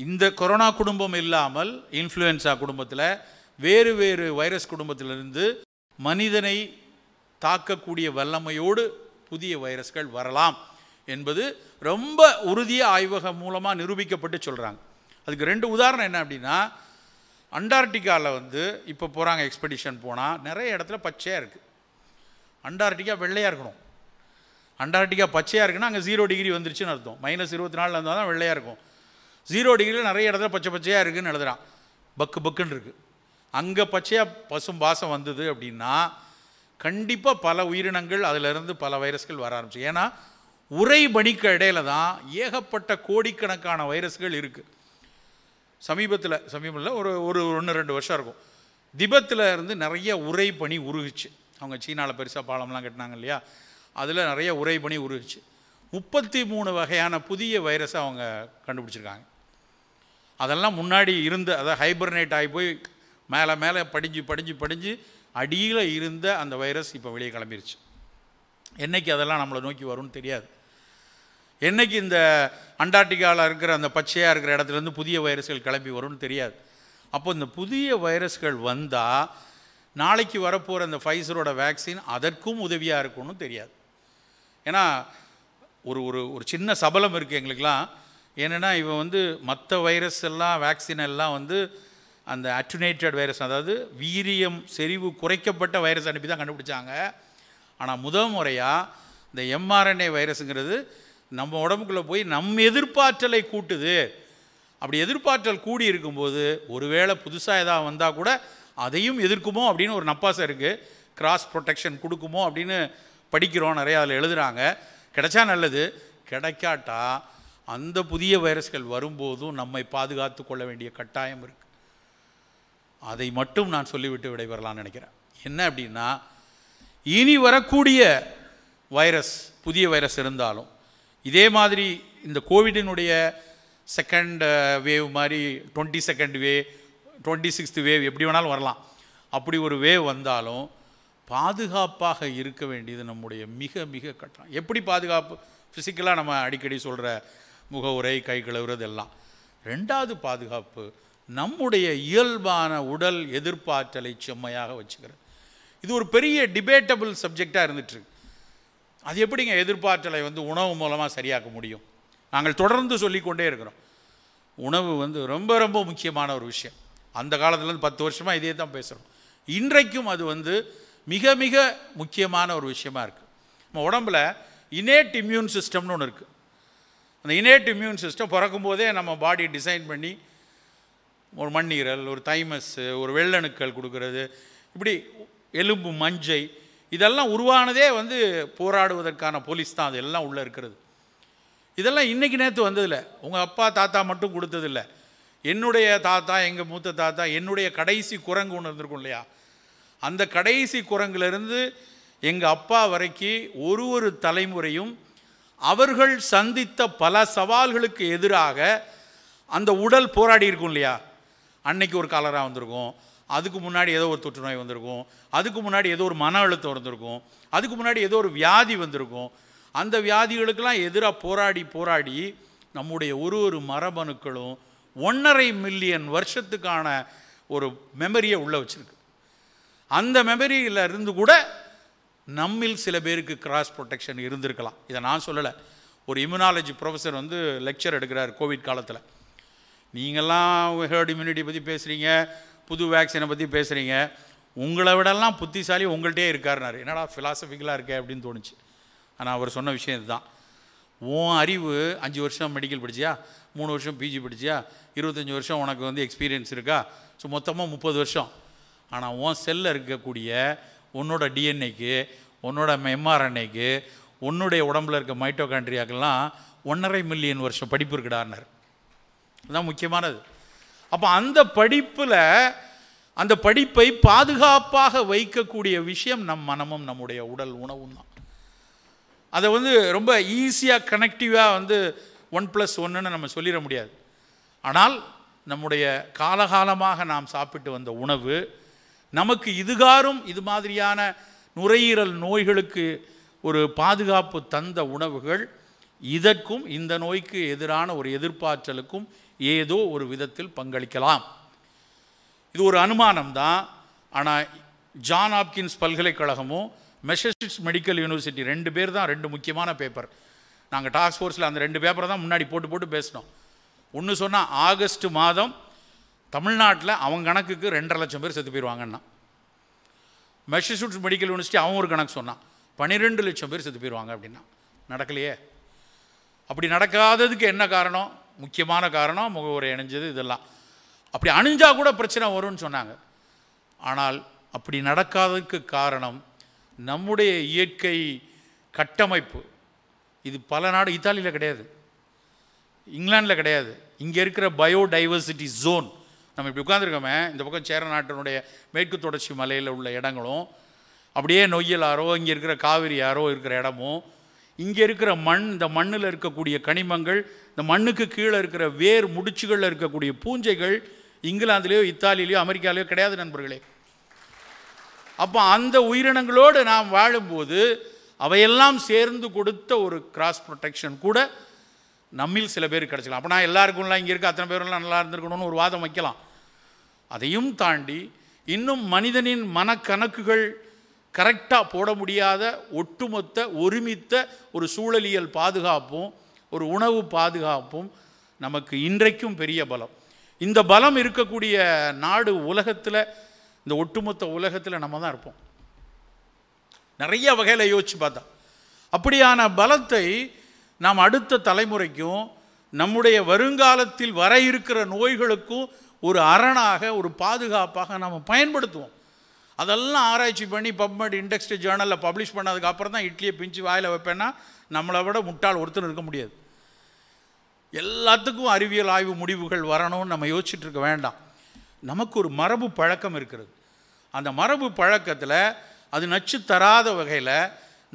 இந்த கொரோனா குடும்பம் இல்லாமல் இன்ஃப்ளூயன்ஸா குடும்பத்தில் வேறு வேறு வைரஸ் குடும்பத்திலிருந்து மனிதனை தாக்கக்கூடிய வல்லமையோடு புதிய வைரஸ்கள் வரலாம் என்பது ரொம்ப உறுதியாக ஆய்வகம் மூலமாக நிரூபிக்கப்பட்டு சொல்கிறாங்க அதுக்கு ரெண்டு உதாரணம் என்ன அப்படின்னா அண்டார்டிகாவில் வந்து இப்போ போகிறாங்க எக்ஸ்பெடிஷன் போனால் நிறைய இடத்துல பச்சையாக இருக்குது அண்டார்டிகா வெள்ளையாக இருக்கணும் அண்டார்டிகா பச்சையாக இருக்குன்னா அங்கே ஜீரோ டிகிரி வந்துருச்சுன்னு அர்த்தம் மைனஸ் இருபத்தி நாலில் இருந்தால் தான் வெள்ளையாக இருக்கும் ஜீரோ டிகிரியில் நிறைய இடத்துல பச்சை பச்சையாக இருக்குதுன்னு எழுதுகிறான் பக்கு பக்குன்னு இருக்குது அங்கே பச்சையாக பசும் பாசம் வந்தது அப்படின்னா கண்டிப்பாக பல உயிரினங்கள் அதிலிருந்து பல வைரஸ்கள் வர ஆரம்பிச்சு ஏன்னா உரை பணிக்க இடையில தான் ஏகப்பட்ட கோடிக்கணக்கான வைரஸ்கள் இருக்குது சமீபத்தில் சமீபத்தில் ஒரு ஒரு ஒன்று ரெண்டு வருஷம் இருக்கும் திபத்தில் இருந்து நிறைய உரை பணி உருகுச்சு அவங்க சீனாவில் பெருசாக பாலம்லாம் கட்டினாங்க இல்லையா அதில் நிறைய உரை பண்ணி உருவிச்சு முப்பத்தி மூணு வகையான புதிய வைரஸை அவங்க கண்டுபிடிச்சிருக்காங்க அதெல்லாம் முன்னாடி இருந்த அதாவது ஹைபர்னேட் ஆகி போய் மேலே மேலே படிஞ்சு படிஞ்சு படிஞ்சு அடியில் இருந்த அந்த வைரஸ் இப்போ வெளியே கிளம்பிருச்சு என்றைக்கு அதெல்லாம் நம்மளை நோக்கி வரும்னு தெரியாது என்றைக்கு இந்த அண்டார்டிகாவில் இருக்கிற அந்த பச்சையாக இருக்கிற இடத்துலேருந்து புதிய வைரஸ்கள் கிளம்பி வரும்னு தெரியாது அப்போ இந்த புதிய வைரஸ்கள் வந்தால் நாளைக்கு வரப்போகிற அந்த ஃபைசரோட வேக்சின் அதற்கும் உதவியாக இருக்கும்னு தெரியாது ஏன்னா ஒரு ஒரு ஒரு சின்ன சபலம் இருக்குது எங்களுக்கெல்லாம் என்னென்னா இவன் வந்து மற்ற வைரஸ் எல்லாம் வேக்சின் எல்லாம் வந்து அந்த அட்டுனேட்டட் வைரஸ் அதாவது வீரியம் செறிவு குறைக்கப்பட்ட வைரஸ் அனுப்பி தான் கண்டுபிடிச்சாங்க ஆனால் முதல் முறையாக இந்த எம்ஆர்என்ஏ வைரஸுங்கிறது நம்ம உடம்புக்குள்ளே போய் நம் எதிர்பார்த்தலை கூட்டுது அப்படி எதிர்பார்த்தல் கூடி இருக்கும்போது ஒருவேளை புதுசாக எதாவது வந்தால் கூட அதையும் எதிர்க்குமோ அப்படின்னு ஒரு நப்பாசை இருக்குது கிராஸ் ப்ரொடெக்ஷன் கொடுக்குமோ அப்படின்னு படிக்கிறோம் நிறையா அதில் எழுதுகிறாங்க கிடைச்சா நல்லது கிடைக்காட்டா அந்த புதிய வைரஸ்கள் வரும்போதும் நம்மை பாதுகாத்து கொள்ள வேண்டிய கட்டாயம் இருக்குது அதை மட்டும் நான் சொல்லிவிட்டு விடைபெறலாம்னு நினைக்கிறேன் என்ன அப்படின்னா இனி வரக்கூடிய வைரஸ் புதிய வைரஸ் இருந்தாலும் இதே மாதிரி இந்த கோவிடினுடைய செகண்ட் வேவ் uh, மாதிரி twenty second wave twenty sixth wave எப்படி வேணாலும் வரலாம் அப்படி ஒரு வேவ் வந்தாலும் பாதுகாப்பாக இருக்க வேண்டியது நம்முடைய மிக மிக கட்டணம் எப்படி பாதுகாப்பு ஃபிசிக்கலாக நம்ம அடிக்கடி சொல்கிற முகவுரை கை கழுவுறது எல்லாம் ரெண்டாவது பாதுகாப்பு நம்முடைய இயல்பான உடல் எதிர்ப்பாற்றலை செம்மையாக வச்சுக்கிறது இது ஒரு பெரிய டிபேட்டபிள் சப்ஜெக்டாக இருந்துட்டுருக்கு அது எப்படிங்க எதிர்ப்பாற்றலை வந்து உணவு மூலமாக சரியாக்க முடியும் நாங்கள் தொடர்ந்து சொல்லிக்கொண்டே இருக்கிறோம் உணவு வந்து ரொம்ப ரொம்ப முக்கியமான ஒரு விஷயம் அந்த காலத்துலேருந்து பத்து வருஷமாக இதே தான் பேசுகிறோம் இன்றைக்கும் அது வந்து மிக மிக முக்கியமான ஒரு விஷயமா இருக்குது நம்ம உடம்புல இனேட் இம்யூன் சிஸ்டம்னு ஒன்று இருக்குது அந்த இனேட் இம்யூன் சிஸ்டம் பிறக்கும் போதே நம்ம பாடி டிசைன் பண்ணி ஒரு மண்ணீரல் ஒரு தைமஸ்ஸு ஒரு வெள்ளணுக்கள் கொடுக்கறது இப்படி எலும்பு மஞ்சை இதெல்லாம் உருவானதே வந்து போராடுவதற்கான போலீஸ் தான் அது எல்லாம் உள்ளே இருக்கிறது இதெல்லாம் இன்றைக்கி நேற்று வந்ததில்லை உங்கள் அப்பா தாத்தா மட்டும் கொடுத்ததில்லை என்னுடைய தாத்தா எங்கள் மூத்த தாத்தா என்னுடைய கடைசி குரங்கு ஒன்று இருந்திருக்கும் இல்லையா அந்த கடைசி குரங்கிலிருந்து எங்கள் அப்பா வரைக்கும் ஒரு ஒரு தலைமுறையும் அவர்கள் சந்தித்த பல சவால்களுக்கு எதிராக அந்த உடல் போராடி இருக்கும் இல்லையா அன்னைக்கு ஒரு காலராக வந்திருக்கும் அதுக்கு முன்னாடி ஏதோ ஒரு தொற்று நோய் வந்திருக்கும் அதுக்கு முன்னாடி ஏதோ ஒரு மன அழுத்தம் வந்திருக்கும் அதுக்கு முன்னாடி ஏதோ ஒரு வியாதி வந்திருக்கும் அந்த வியாதிகளுக்கெல்லாம் எதிராக போராடி போராடி நம்முடைய ஒரு ஒரு மரபணுக்களும் ஒன்றரை மில்லியன் வருஷத்துக்கான ஒரு மெமரியை உள்ளே வச்சுருக்கு அந்த மெமரியில் இருந்து கூட நம்மில் சில பேருக்கு கிராஸ் ப்ரொடெக்ஷன் இருந்திருக்கலாம் இதை நான் சொல்லலை ஒரு இம்யூனாலஜி ப்ரொஃபஸர் வந்து லெக்சர் எடுக்கிறார் கோவிட் காலத்தில் நீங்கள்லாம் ஹேர்ட் இம்யூனிட்டி பற்றி பேசுகிறீங்க புது வேக்சினை பற்றி பேசுகிறீங்க உங்களை விடலாம் புத்திசாலி உங்கள்கிட்டே இருக்காருனாரு என்னடா ஃபிலாசபிக்கலாக இருக்கே அப்படின்னு தோணுச்சு ஆனால் அவர் சொன்ன விஷயம் இதுதான் உன் அறிவு அஞ்சு வருஷம் மெடிக்கல் படிச்சியா மூணு வருஷம் பிஜி படிச்சியா இருபத்தஞ்சி வருஷம் உனக்கு வந்து எக்ஸ்பீரியன்ஸ் இருக்கா ஸோ மொத்தமாக முப்பது வருஷம் ஆனால் உன் செல்லில் இருக்கக்கூடிய உன்னோட டிஎன்ஏக்கு உன்னோட எம்ஆர்என்ஏக்கு உன்னுடைய உடம்புல இருக்க மைட்டோகான்ட்ரியாக்கெல்லாம் ஒன்றரை மில்லியன் வருஷம் படிப்பு இருக்கிறார்னர் அதுதான் முக்கியமானது அப்போ அந்த படிப்பில் அந்த படிப்பை பாதுகாப்பாக வைக்கக்கூடிய விஷயம் நம் மனமும் நம்முடைய உடல் உணவும் தான் அதை வந்து ரொம்ப ஈஸியாக கனெக்டிவாக வந்து ஒன் ப்ளஸ் ஒன்றுன்னு நம்ம சொல்லிட முடியாது ஆனால் நம்முடைய காலகாலமாக நாம் சாப்பிட்டு வந்த உணவு நமக்கு இதுகாரும் இது மாதிரியான நுரையீரல் நோய்களுக்கு ஒரு பாதுகாப்பு தந்த உணவுகள் இதற்கும் இந்த நோய்க்கு எதிரான ஒரு எதிர்ப்பாற்றலுக்கும் ஏதோ ஒரு விதத்தில் பங்களிக்கலாம் இது ஒரு அனுமானம் தான் ஆனால் ஜான் ஆப்கின்ஸ் பல்கலைக்கழகமும் மெஷசிட்ஸ் மெடிக்கல் யூனிவர்சிட்டி ரெண்டு பேர் தான் ரெண்டு முக்கியமான பேப்பர் நாங்கள் டாஸ்க் ஃபோர்ஸில் அந்த ரெண்டு பேப்பரை தான் முன்னாடி போட்டு போட்டு பேசினோம் ஒன்று சொன்னால் ஆகஸ்ட் மாதம் தமிழ்நாட்டில் அவங்க கணக்குக்கு ரெண்டரை லட்சம் பேர் செத்து போயிடுவாங்கன்னா மெஷசூட்ஸ் மெடிக்கல் யூனிவர்சிட்டி அவன் ஒரு கணக்கு சொன்னான் பன்னிரெண்டு லட்சம் பேர் செத்து போயிடுவாங்க அப்படின்னா நடக்கலையே அப்படி நடக்காததுக்கு என்ன காரணம் முக்கியமான காரணம் முகவரை அணிஞ்சது இதெல்லாம் அப்படி அணிஞ்சால் கூட பிரச்சனை வரும்னு சொன்னாங்க ஆனால் அப்படி நடக்காததுக்கு காரணம் நம்முடைய இயற்கை கட்டமைப்பு இது பல நாடு இத்தாலியில் கிடையாது இங்கிலாண்டில் கிடையாது இங்கே இருக்கிற பயோடைவர்சிட்டி ஜோன் நம்ம இப்படி உட்காந்துருக்கோமே இந்த பக்கம் சேர நாட்டினுடைய மேற்கு தொடர்ச்சி மலையில் உள்ள இடங்களும் அப்படியே நொய்யல் ஆறோ இங்கே இருக்கிற காவிரி ஆறோ இருக்கிற இடமும் இங்கே இருக்கிற மண் இந்த மண்ணில் இருக்கக்கூடிய கனிமங்கள் இந்த மண்ணுக்கு கீழே இருக்கிற வேர் முடிச்சுகளில் இருக்கக்கூடிய பூஞ்சைகள் இங்கிலாந்துலேயோ இத்தாலியிலையோ அமெரிக்காலேயோ கிடையாது நண்பர்களே அப்போ அந்த உயிரினங்களோடு நாம் வாழும்போது அவையெல்லாம் சேர்ந்து கொடுத்த ஒரு கிராஸ் ப்ரொடெக்ஷன் கூட நம்மில் சில பேர் கிடச்சிக்கலாம் அப்போனா எல்லாருக்கும்லாம் இங்கே இருக்க அத்தனை பேரும்லாம் நல்லா இருந்திருக்கணும்னு ஒரு வாதம் வைக்கலாம் அதையும் தாண்டி இன்னும் மனிதனின் மனக்கணக்குகள் கரெக்டாக போட முடியாத ஒட்டுமொத்த ஒருமித்த ஒரு சூழலியல் பாதுகாப்பும் ஒரு உணவு பாதுகாப்பும் நமக்கு இன்றைக்கும் பெரிய பலம் இந்த பலம் இருக்கக்கூடிய நாடு உலகத்தில் இந்த ஒட்டுமொத்த உலகத்தில் நம்ம தான் இருப்போம் நிறைய வகையில் யோசிச்சு பார்த்தா அப்படியான பலத்தை நாம் அடுத்த தலைமுறைக்கும் நம்முடைய வருங்காலத்தில் வர இருக்கிற நோய்களுக்கும் ஒரு அரணாக ஒரு பாதுகாப்பாக நாம் பயன்படுத்துவோம் அதெல்லாம் ஆராய்ச்சி பண்ணி பப்மெட் இண்டெக்ஸ்ட் ஜேர்னலில் பப்ளிஷ் பண்ணதுக்கு அப்புறம் தான் இட்லியை பிஞ்சு வாயில் வைப்பேன்னா நம்மளை விட முட்டால் ஒருத்தர் இருக்க முடியாது எல்லாத்துக்கும் அறிவியல் ஆய்வு முடிவுகள் வரணும்னு நம்ம யோசிச்சுட்டு இருக்க வேண்டாம் நமக்கு ஒரு மரபு பழக்கம் இருக்கிறது அந்த மரபு பழக்கத்தில் அது நச்சு தராத வகையில்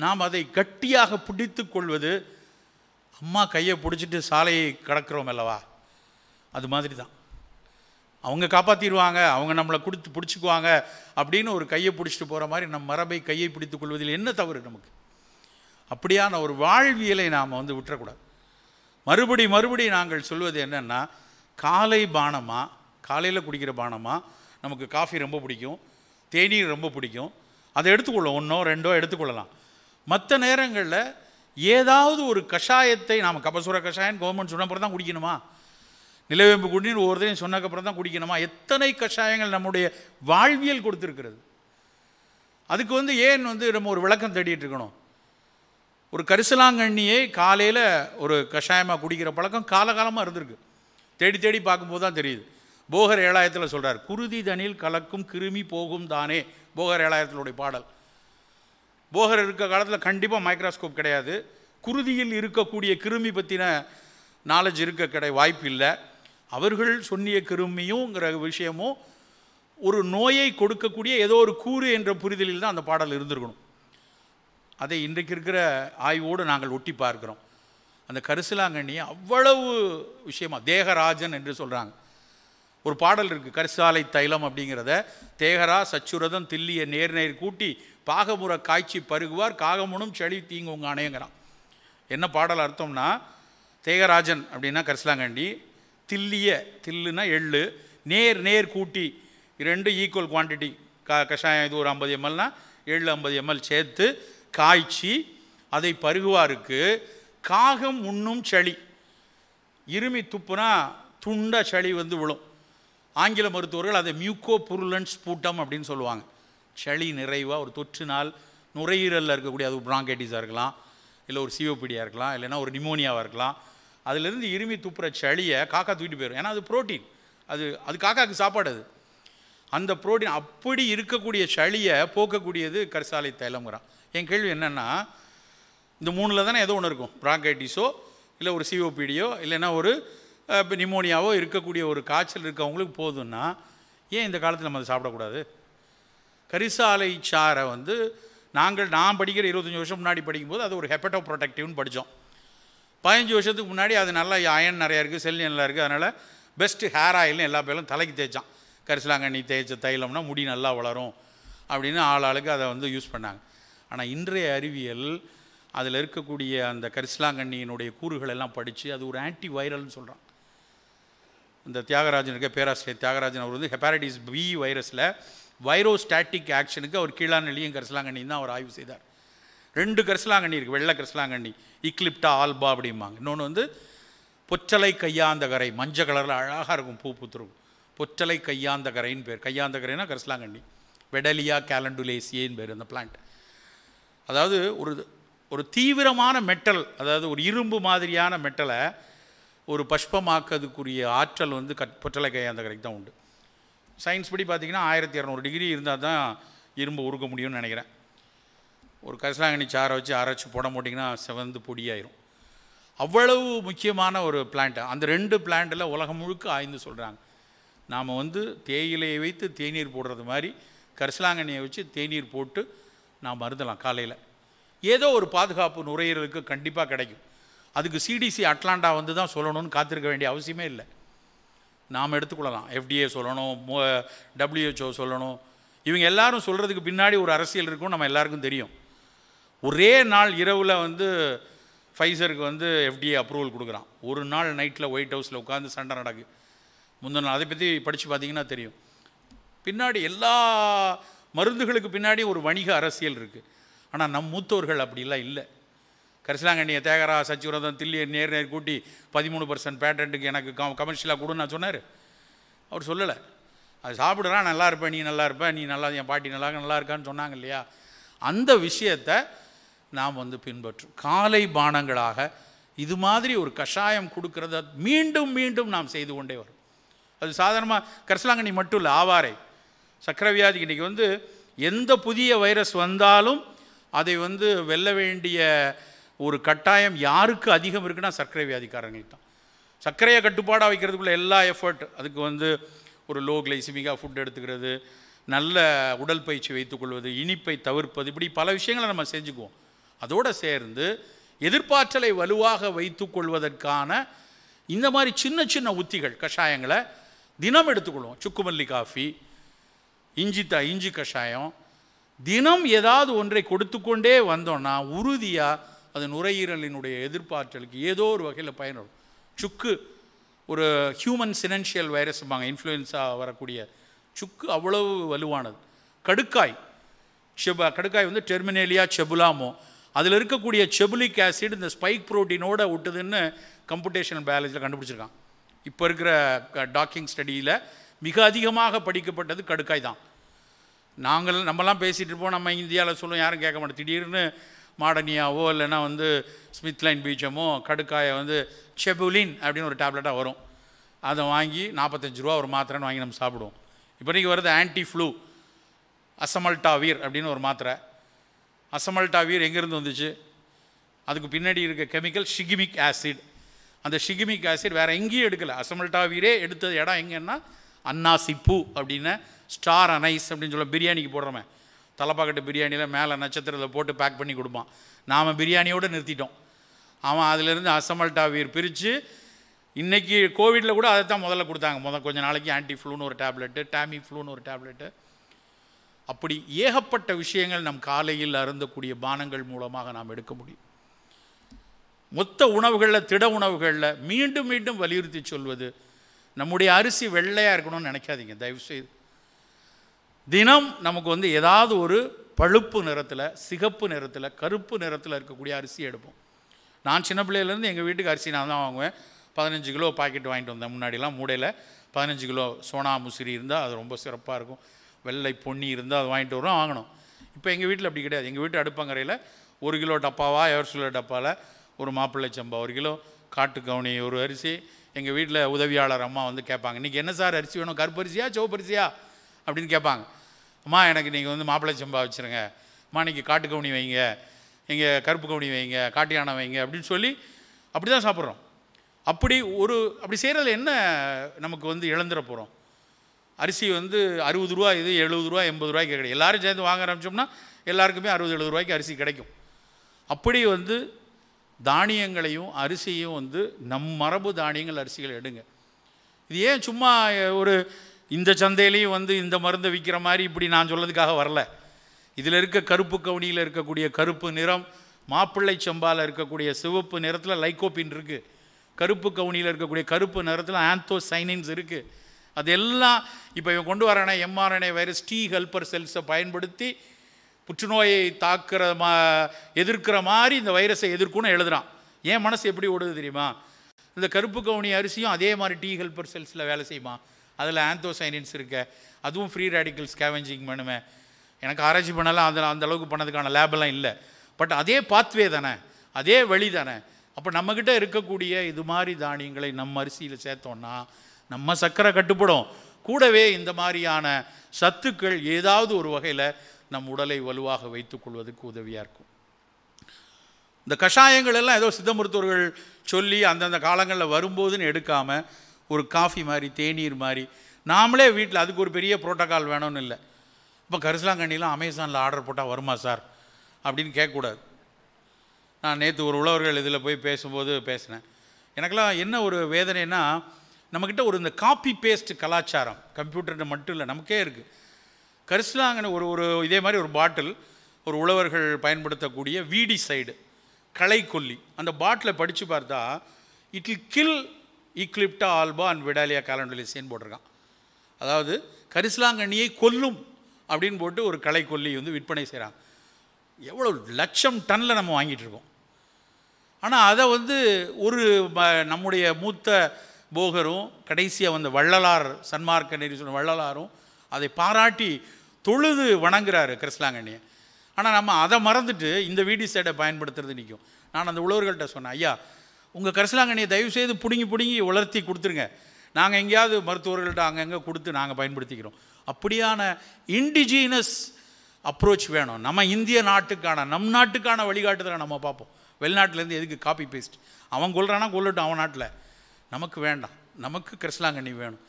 நாம் அதை கட்டியாக பிடித்து கொள்வது அம்மா கையை பிடிச்சிட்டு சாலையை கடக்கிறோம் அல்லவா அது மாதிரி தான் அவங்க காப்பாற்றிடுவாங்க அவங்க நம்மளை கொடுத்து பிடிச்சிக்குவாங்க அப்படின்னு ஒரு கையை பிடிச்சிட்டு போகிற மாதிரி நம் மரபை கையை பிடித்துக் கொள்வதில் என்ன தவறு நமக்கு அப்படியான ஒரு வாழ்வியலை நாம் வந்து விட்டுறக்கூடாது மறுபடி மறுபடி நாங்கள் சொல்வது என்னென்னா காலை பானமாக காலையில் குடிக்கிற பானமாக நமக்கு காஃபி ரொம்ப பிடிக்கும் தேநீர் ரொம்ப பிடிக்கும் அதை எடுத்துக்கொள்ளும் ஒன்றோ ரெண்டோ எடுத்துக்கொள்ளலாம் மற்ற நேரங்களில் ஏதாவது ஒரு கஷாயத்தை நாம் கபசுர கஷாயம் கவர்மெண்ட் சொன்ன தான் குடிக்கணுமா நிலவேம்பு குடிநீர் ஒவ்வொரு தடையும் சொன்னக்கப்புறம் தான் குடிக்கணுமா எத்தனை கஷாயங்கள் நம்முடைய வாழ்வியல் கொடுத்துருக்கிறது அதுக்கு வந்து ஏன் வந்து நம்ம ஒரு விளக்கம் தேடிட்டு இருக்கணும் ஒரு கரிசலாங்கண்ணியை காலையில் ஒரு கஷாயமாக குடிக்கிற பழக்கம் காலகாலமாக இருந்திருக்கு தேடி தேடி பார்க்கும்போது தான் தெரியுது போகர் ஏழாயத்தில் சொல்கிறார் குருதி தனில் கலக்கும் கிருமி போகும் தானே போகர் ஏழாயத்தினுடைய பாடல் போகர் இருக்க காலத்தில் கண்டிப்பாக மைக்ரோஸ்கோப் கிடையாது குருதியில் இருக்கக்கூடிய கிருமி பற்றின நாலேஜ் இருக்க கிடை வாய்ப்பு இல்லை அவர்கள் சொன்னிய கிருமியும்ங்கிற விஷயமும் ஒரு நோயை கொடுக்கக்கூடிய ஏதோ ஒரு கூறு என்ற புரிதலில் தான் அந்த பாடல் இருந்திருக்கணும் அதை இன்றைக்கு இருக்கிற ஆய்வோடு நாங்கள் ஒட்டி பார்க்குறோம் அந்த கரிசலாங்கண்ணி அவ்வளவு விஷயமா தேகராஜன் என்று சொல்கிறாங்க ஒரு பாடல் இருக்குது கரிசாலை தைலம் அப்படிங்கிறத தேகரா சச்சுரதம் தில்லிய நேர் நேர் கூட்டி பாகமுற காய்ச்சி பருகுவார் காகமுனும் செழி தீங்குங்க அணையங்கிறான் என்ன பாடல் அர்த்தம்னா தேகராஜன் அப்படின்னா கரிசலாங்கண்ணி தில்லிய தில்லுனா எள்ளு நேர் நேர் கூட்டி ரெண்டு ஈக்குவல் குவான்டிட்டி க கஷாயம் இது ஒரு ஐம்பது எம்எல்னா எள் ஐம்பது எம்எல் சேர்த்து காய்ச்சி அதை பருகுவாருக்கு காகம் உண்ணும் சளி இருமி துப்புனா துண்டா சளி வந்து விழும் ஆங்கில மருத்துவர்கள் அதை மியூக்கோ புருலன்ஸ் பூட்டம் அப்படின்னு சொல்லுவாங்க சளி நிறைவாக ஒரு தொற்று நாள் நுரையீரலில் இருக்கக்கூடிய அது ப்ராங்கைட்டிஸாக இருக்கலாம் இல்லை ஒரு சிஓபிடியாக இருக்கலாம் இல்லைன்னா ஒரு நிமோனியாவாக இருக்கலாம் அதுலேருந்து இருமி துப்புற சளியை காக்கா தூக்கிட்டு போயிடும் ஏன்னா அது ப்ரோட்டீன் அது அது காக்காவுக்கு சாப்பாடு அது அந்த ப்ரோட்டீன் அப்படி இருக்கக்கூடிய சளியை போக்கக்கூடியது கரிசாலை தைலங்கிறான் என் கேள்வி என்னென்னா இந்த மூணில் தானே ஏதோ ஒன்று இருக்கும் பிராங்கைட்டிஸோ இல்லை ஒரு சிஓபிடியோ இல்லைன்னா ஒரு இப்போ நிமோனியாவோ இருக்கக்கூடிய ஒரு காய்ச்சல் இருக்கவங்களுக்கு போதும்னா ஏன் இந்த காலத்தில் நம்ம அதை சாப்பிடக்கூடாது கரிசாலை சாரை வந்து நாங்கள் நான் படிக்கிற இருபத்தஞ்சி வருஷம் முன்னாடி படிக்கும்போது அது ஒரு ஹெப்படோ ப்ரொடெக்டிவ்னு படித்தோம் பதினஞ்சு வருஷத்துக்கு முன்னாடி அது நல்லா அயன் நிறையா இருக்குது செல் நல்லா இருக்குது அதனால் பெஸ்ட்டு ஹேர் ஆயில்னு எல்லா பேரும் தலைக்கு தேய்ச்சான் கரிசலாங்கண்ணி தேய்ச்ச தைலம்னா முடி நல்லா வளரும் அப்படின்னு ஆள் ஆளுக்கு அதை வந்து யூஸ் பண்ணாங்க ஆனால் இன்றைய அறிவியல் அதில் இருக்கக்கூடிய அந்த கரிசலாங்கண்ணியினுடைய கூறுகள் எல்லாம் படித்து அது ஒரு ஆன்டி வைரல்னு சொல்கிறான் இந்த தியாகராஜன் இருக்க பேராசிரியர் தியாகராஜன் அவர் வந்து ஹெப்பாரிட்டிஸ் பி வைரஸில் வைரோஸ்டாட்டிக் ஆக்ஷனுக்கு அவர் நிலையும் கரிசலாங்கண்ணியும் தான் அவர் ஆய்வு செய்தார் ரெண்டு கரிசலாங்கண்ணி இருக்குது வெள்ளை கரிசலாங்கண்ணி இக்லிப்டா ஆல்பா அப்படிம்பாங்க இன்னொன்று வந்து பொச்சலை கையாந்த கரை மஞ்சள் கலரில் அழகாக இருக்கும் பூ பூத்துருக்கும் பொச்சலை கையாந்த கரைன்னு பேர் கையாந்த கரைனா கரிசலாங்கண்ணி வெடலியா கேலண்டுலேசியேன்னு பேர் அந்த பிளான்ட் அதாவது ஒரு ஒரு தீவிரமான மெட்டல் அதாவது ஒரு இரும்பு மாதிரியான மெட்டலை ஒரு பஷ்பமாக்கிறதுக்குரிய ஆற்றல் வந்து கட் பொற்றலை கையாந்த கரைக்கு தான் உண்டு சயின்ஸ் படி பார்த்திங்கன்னா ஆயிரத்தி இரநூறு டிகிரி இருந்தால் தான் இரும்பு உருக்க முடியும்னு நினைக்கிறேன் ஒரு கரிசலாங்கண்ணி சாரை வச்சு அரைச்சி போட மாட்டிங்கன்னா சிவந்து பொடியாயிரும் அவ்வளவு முக்கியமான ஒரு பிளான்ட்டு அந்த ரெண்டு பிளான்ட்டில் உலகம் முழுக்க ஆய்ந்து சொல்கிறாங்க நாம் வந்து தேயிலையை வைத்து தேநீர் போடுறது மாதிரி கரிசலாங்கண்ணியை வச்சு தேநீர் போட்டு நாம் மருந்தலாம் காலையில் ஏதோ ஒரு பாதுகாப்பு நுரையீரலுக்கு கண்டிப்பாக கிடைக்கும் அதுக்கு சிடிசி அட்லாண்டா வந்து தான் சொல்லணும்னு காத்திருக்க வேண்டிய அவசியமே இல்லை நாம் எடுத்துக்கொள்ளலாம் எஃப்டிஏ சொல்லணும் டபிள்யூஹெச்ஓ சொல்லணும் இவங்க எல்லாரும் சொல்கிறதுக்கு பின்னாடி ஒரு அரசியல் இருக்கும் நம்ம எல்லாருக்கும் தெரியும் ஒரே நாள் இரவில் வந்து ஃபைசருக்கு வந்து எஃப்டிஏ அப்ரூவல் கொடுக்குறான் ஒரு நாள் நைட்டில் ஒயிட் ஹவுஸில் உட்காந்து சண்டை நடக்கு முந்தின நாள் அதை பற்றி படித்து பார்த்தீங்கன்னா தெரியும் பின்னாடி எல்லா மருந்துகளுக்கு பின்னாடி ஒரு வணிக அரசியல் இருக்குது ஆனால் நம் மூத்தவர்கள் அப்படிலாம் இல்லை கரிசலாங்கண்ணியை தேகரா சச்சிவிரதம் தில்லி நேர் நேர் கூட்டி பதிமூணு பர்சன்ட் பேட்டன்ட்டுக்கு எனக்கு கம் கமர்ஷியலாக கொடுன்னு நான் சொன்னார் அவர் சொல்லலை அது சாப்பிடுறான் நல்லா இருப்பேன் நீ நல்லா இருப்பேன் நீ நல்லா என் பாட்டி நல்லா நல்லா இருக்கான்னு சொன்னாங்க இல்லையா அந்த விஷயத்தை நாம் வந்து பின்பற்றும் காலை பானங்களாக இது மாதிரி ஒரு கஷாயம் கொடுக்கறத மீண்டும் மீண்டும் நாம் செய்து கொண்டே வரும் அது சாதாரணமாக கரிசலாங்கண்ணி மட்டும் இல்லை ஆவாரை சக்கரவியாதி இன்றைக்கி வந்து எந்த புதிய வைரஸ் வந்தாலும் அதை வந்து வெல்ல வேண்டிய ஒரு கட்டாயம் யாருக்கு அதிகம் இருக்குன்னா சர்க்கரை வியாதிக்காரங்களுக்கு தான் சர்க்கரையை கட்டுப்பாடாக வைக்கிறதுக்குள்ள எல்லா எஃபர்ட் அதுக்கு வந்து ஒரு லோ கிளைசிமிக்காக ஃபுட் எடுத்துக்கிறது நல்ல உடல் பயிற்சி வைத்துக்கொள்வது இனிப்பை தவிர்ப்பது இப்படி பல விஷயங்களை நம்ம செஞ்சுக்குவோம் அதோடு சேர்ந்து எதிர்ப்பாற்றலை வலுவாக வைத்து கொள்வதற்கான இந்த மாதிரி சின்ன சின்ன உத்திகள் கஷாயங்களை தினம் எடுத்துக்கொள்வோம் சுக்குமல்லி காஃபி இஞ்சி த இஞ்சி கஷாயம் தினம் ஏதாவது ஒன்றை கொடுத்து கொண்டே வந்தோம்னா உறுதியாக அது நுரையீரலினுடைய எதிர்பார்த்தலுக்கு ஏதோ ஒரு வகையில் பயன்படும் சுக்கு ஒரு ஹியூமன் சினன்ஷியல் வைரஸ்பாங்க இன்ஃப்ளூயன்ஸாக வரக்கூடிய சுக்கு அவ்வளவு வலுவானது கடுக்காய் செப்பா கடுக்காய் வந்து டெர்மினேலியா செபுலாமோ அதில் இருக்கக்கூடிய செபுலிக் ஆசிட் இந்த ஸ்பைக் ப்ரோட்டீனோட ஒட்டுதுன்னு கம்ப்யூட்டேஷனல் பயாலஜியில் கண்டுபிடிச்சிருக்கான் இப்போ இருக்கிற டாக்கிங் ஸ்டடியில் மிக அதிகமாக படிக்கப்பட்டது கடுக்காய் தான் நாங்கள் நம்மலாம் பேசிகிட்டு இருப்போம் நம்ம இந்தியாவில் சொல்லுவோம் யாரும் கேட்க மாட்டோம் திடீர்னு மாடனியாவோ இல்லைனா வந்து ஸ்மித்லைன் பீச்சமோ கடுக்காயை வந்து செபுலின் அப்படின்னு ஒரு டேப்லெட்டாக வரும் அதை வாங்கி நாற்பத்தஞ்சு ரூபா ஒரு மாத்திரைன்னு வாங்கி நம்ம சாப்பிடுவோம் இப்போ இன்றைக்கி வருது ஆன்டி ஃப்ளூ அசமல்டாவீர் அப்படின்னு ஒரு மாத்திரை அசமல்டாவீர் எங்கேருந்து வந்துச்சு அதுக்கு பின்னாடி இருக்க கெமிக்கல் ஷிகிமிக் ஆசிட் அந்த ஷிகிமிக் ஆசிட் வேறு எங்கேயும் எடுக்கலை அசமல்டாவீரே எடுத்தது இடம் எங்கேன்னா அன்னாசி பூ அப்படின்னு ஸ்டார் அனைஸ் அப்படின்னு சொல்ல பிரியாணிக்கு போடுறோமே தலைப்பாக்கட்டு பிரியாணியில் மேலே நட்சத்திரத்தில் போட்டு பேக் பண்ணி கொடுப்பான் நாம் பிரியாணியோடு நிறுத்திட்டோம் அவன் அதிலிருந்து அசமல்டாவீர் பிரித்து இன்றைக்கி கோவிடில் கூட அதை தான் முதல்ல கொடுத்தாங்க முதல் கொஞ்சம் நாளைக்கு ஆன்டி ஃப்ளூன்னு ஒரு டேப்லெட்டு டேமி ஃப்ளூன்னு ஒரு டேப்லெட்டு அப்படி ஏகப்பட்ட விஷயங்கள் நம் காலையில் அருந்தக்கூடிய பானங்கள் மூலமாக நாம் எடுக்க முடியும் மொத்த உணவுகளில் திட உணவுகளில் மீண்டும் மீண்டும் வலியுறுத்தி சொல்வது நம்முடைய அரிசி வெள்ளையாக இருக்கணும்னு நினைக்காதீங்க தயவுசெய்து தினம் நமக்கு வந்து ஏதாவது ஒரு பழுப்பு நிறத்தில் சிகப்பு நிறத்தில் கருப்பு நிறத்தில் இருக்கக்கூடிய அரிசி எடுப்போம் நான் சின்ன பிள்ளையிலேருந்து எங்கள் வீட்டுக்கு அரிசி நான் தான் வாங்குவேன் பதினஞ்சு கிலோ பாக்கெட் வாங்கிட்டு வந்தேன் முன்னாடிலாம் மூடையில் பதினஞ்சு கிலோ சோனா முசிறி இருந்தால் அது ரொம்ப சிறப்பாக இருக்கும் வெள்ளை பொன்னி இருந்தால் அது வாங்கிட்டு வரும் வாங்கணும் இப்போ எங்கள் வீட்டில் அப்படி கிடையாது எங்கள் வீட்டு அடுப்பங்கரையில் ஒரு கிலோ டப்பாவா எவர் சில டப்பாவில் ஒரு மாப்பிள்ளை சம்பா ஒரு கிலோ காட்டு கவுனி ஒரு அரிசி எங்கள் வீட்டில் உதவியாளர் அம்மா வந்து கேட்பாங்க இன்றைக்கி என்ன சார் அரிசி வேணும் கருப்பரிசியா சிவப்பரிசியா அப்படின்னு கேட்பாங்க அம்மா எனக்கு நீங்கள் வந்து மாப்பிள்ளை சம்பா வச்சுருங்க அம்மா இன்றைக்கி காட்டு கவுனி வைங்க இங்கே கருப்பு கவுனி வைங்க காட்டு யானை வைங்க அப்படின்னு சொல்லி அப்படி தான் சாப்பிட்றோம் அப்படி ஒரு அப்படி செய்கிறதுல என்ன நமக்கு வந்து இழந்துட போகிறோம் அரிசி வந்து அறுபது ரூபா இது எழுபது ரூபா எண்பது ரூபாய்க்கு கிடைக்கும் எல்லோரும் சேர்ந்து வாங்க ஆரம்பித்தோம்னா எல்லாருக்குமே அறுபது எழுபது ரூபாய்க்கு அரிசி கிடைக்கும் அப்படி வந்து தானியங்களையும் அரிசியும் வந்து நம் மரபு தானியங்கள் அரிசிகள் எடுங்க இது ஏன் சும்மா ஒரு இந்த சந்தையிலையும் வந்து இந்த மருந்தை விற்கிற மாதிரி இப்படி நான் சொல்லதுக்காக வரல இதில் இருக்க கருப்பு கவுனியில் இருக்கக்கூடிய கருப்பு நிறம் மாப்பிள்ளை செம்பாவில் இருக்கக்கூடிய சிவப்பு நிறத்தில் லைக்கோபின் இருக்குது கருப்பு கவுனியில் இருக்கக்கூடிய கருப்பு நிறத்தில் ஆந்தோசைனின்ஸ் இருக்குது அதெல்லாம் இப்போ இவன் கொண்டு வரானே எம்ஆர்என்ஏ வைரஸ் டி ஹெல்பர் செல்ஸை பயன்படுத்தி புற்றுநோயை தாக்குற மா எதிர்க்கிற மாதிரி இந்த வைரஸை எதிர்க்கும்னு எழுதுகிறான் என் மனசு எப்படி ஓடுது தெரியுமா இந்த கருப்பு கவுனி அரிசியும் அதே மாதிரி டி ஹெல்பர் செல்ஸில் வேலை செய்யுமா அதில் ஆந்தோசைனின்ஸ் இருக்க அதுவும் ஃப்ரீ ரேடிக்கல் ஸ்கேவெஞ்சிங் பண்ணுமே எனக்கு ஆராய்ச்சி பண்ணலாம் அதில் அந்த அளவுக்கு பண்ணதுக்கான லேபெல்லாம் இல்லை பட் அதே பாத்வே தானே அதே வழி தானே அப்போ நம்மக்கிட்ட இருக்கக்கூடிய இது மாதிரி தானியங்களை நம்ம அரிசியில் சேர்த்தோன்னா நம்ம சர்க்கரை கட்டுப்படும் கூடவே இந்த மாதிரியான சத்துக்கள் ஏதாவது ஒரு வகையில் நம் உடலை வலுவாக கொள்வதற்கு உதவியாக இருக்கும் இந்த கஷாயங்கள் எல்லாம் ஏதோ சித்த மருத்துவர்கள் சொல்லி அந்தந்த காலங்களில் வரும்போதுன்னு எடுக்காமல் ஒரு காஃபி மாதிரி தேநீர் மாதிரி நாமளே வீட்டில் அதுக்கு ஒரு பெரிய ப்ரோட்டோக்கால் வேணும்னு இல்லை இப்போ கரிசலாங்கண்ணிலாம் அமேசானில் ஆர்டர் போட்டால் வருமா சார் அப்படின்னு கேட்கக்கூடாது நான் நேற்று ஒரு உழவர்கள் இதில் போய் பேசும்போது பேசினேன் எனக்கெல்லாம் என்ன ஒரு வேதனைன்னா நம்மக்கிட்ட ஒரு இந்த காப்பி பேஸ்ட் கலாச்சாரம் கம்ப்யூட்டர்கிட்ட மட்டும் இல்லை நமக்கே இருக்குது கரிசலாங்கன்னு ஒரு ஒரு இதே மாதிரி ஒரு பாட்டில் ஒரு உழவர்கள் பயன்படுத்தக்கூடிய வீடி சைடு களை கொல்லி அந்த பாட்டிலை படித்து பார்த்தா it ill kill Eclipta alba and விடாலியா சேன் போட்டிருக்கான் அதாவது கரிசலாங்கண்ணியை கொல்லும் அப்படின்னு போட்டு ஒரு களை கொல்லி வந்து விற்பனை செய்கிறாங்க எவ்வளோ லட்சம் டன்னில் நம்ம வாங்கிட்டு இருக்கோம் ஆனால் அதை வந்து ஒரு நம்முடைய மூத்த போகரும் கடைசியாக வந்த வள்ளலார் சன்மார்க்க நெறி சொன்ன வள்ளலாரும் அதை பாராட்டி தொழுது வணங்குறாரு கிறிஸ்லாங்கண்ணியை ஆனால் நம்ம அதை மறந்துட்டு இந்த வீடி சைடை பயன்படுத்துறது நிற்கும் நான் அந்த உழவர்கள்ட்ட சொன்னேன் ஐயா உங்கள் கரிசலாங்கண்ணியை தயவுசெய்து பிடுங்கி பிடுங்கி உலர்த்தி கொடுத்துருங்க நாங்கள் எங்கேயாவது மருத்துவர்கள்ட்ட அங்கங்கே கொடுத்து நாங்கள் பயன்படுத்திக்கிறோம் அப்படியான இண்டிஜினஸ் அப்ரோச் வேணும் நம்ம இந்திய நாட்டுக்கான நம் நாட்டுக்கான வழிகாட்டுதலை நம்ம பார்ப்போம் வெளிநாட்டிலேருந்து எதுக்கு காப்பி பேஸ்ட் அவன் கொள்றானா கொள்ளட்டும் அவன் நாட்டில் நமக்கு வேண்டாம் நமக்கு கரிசலாங்கண்ணி வேணும்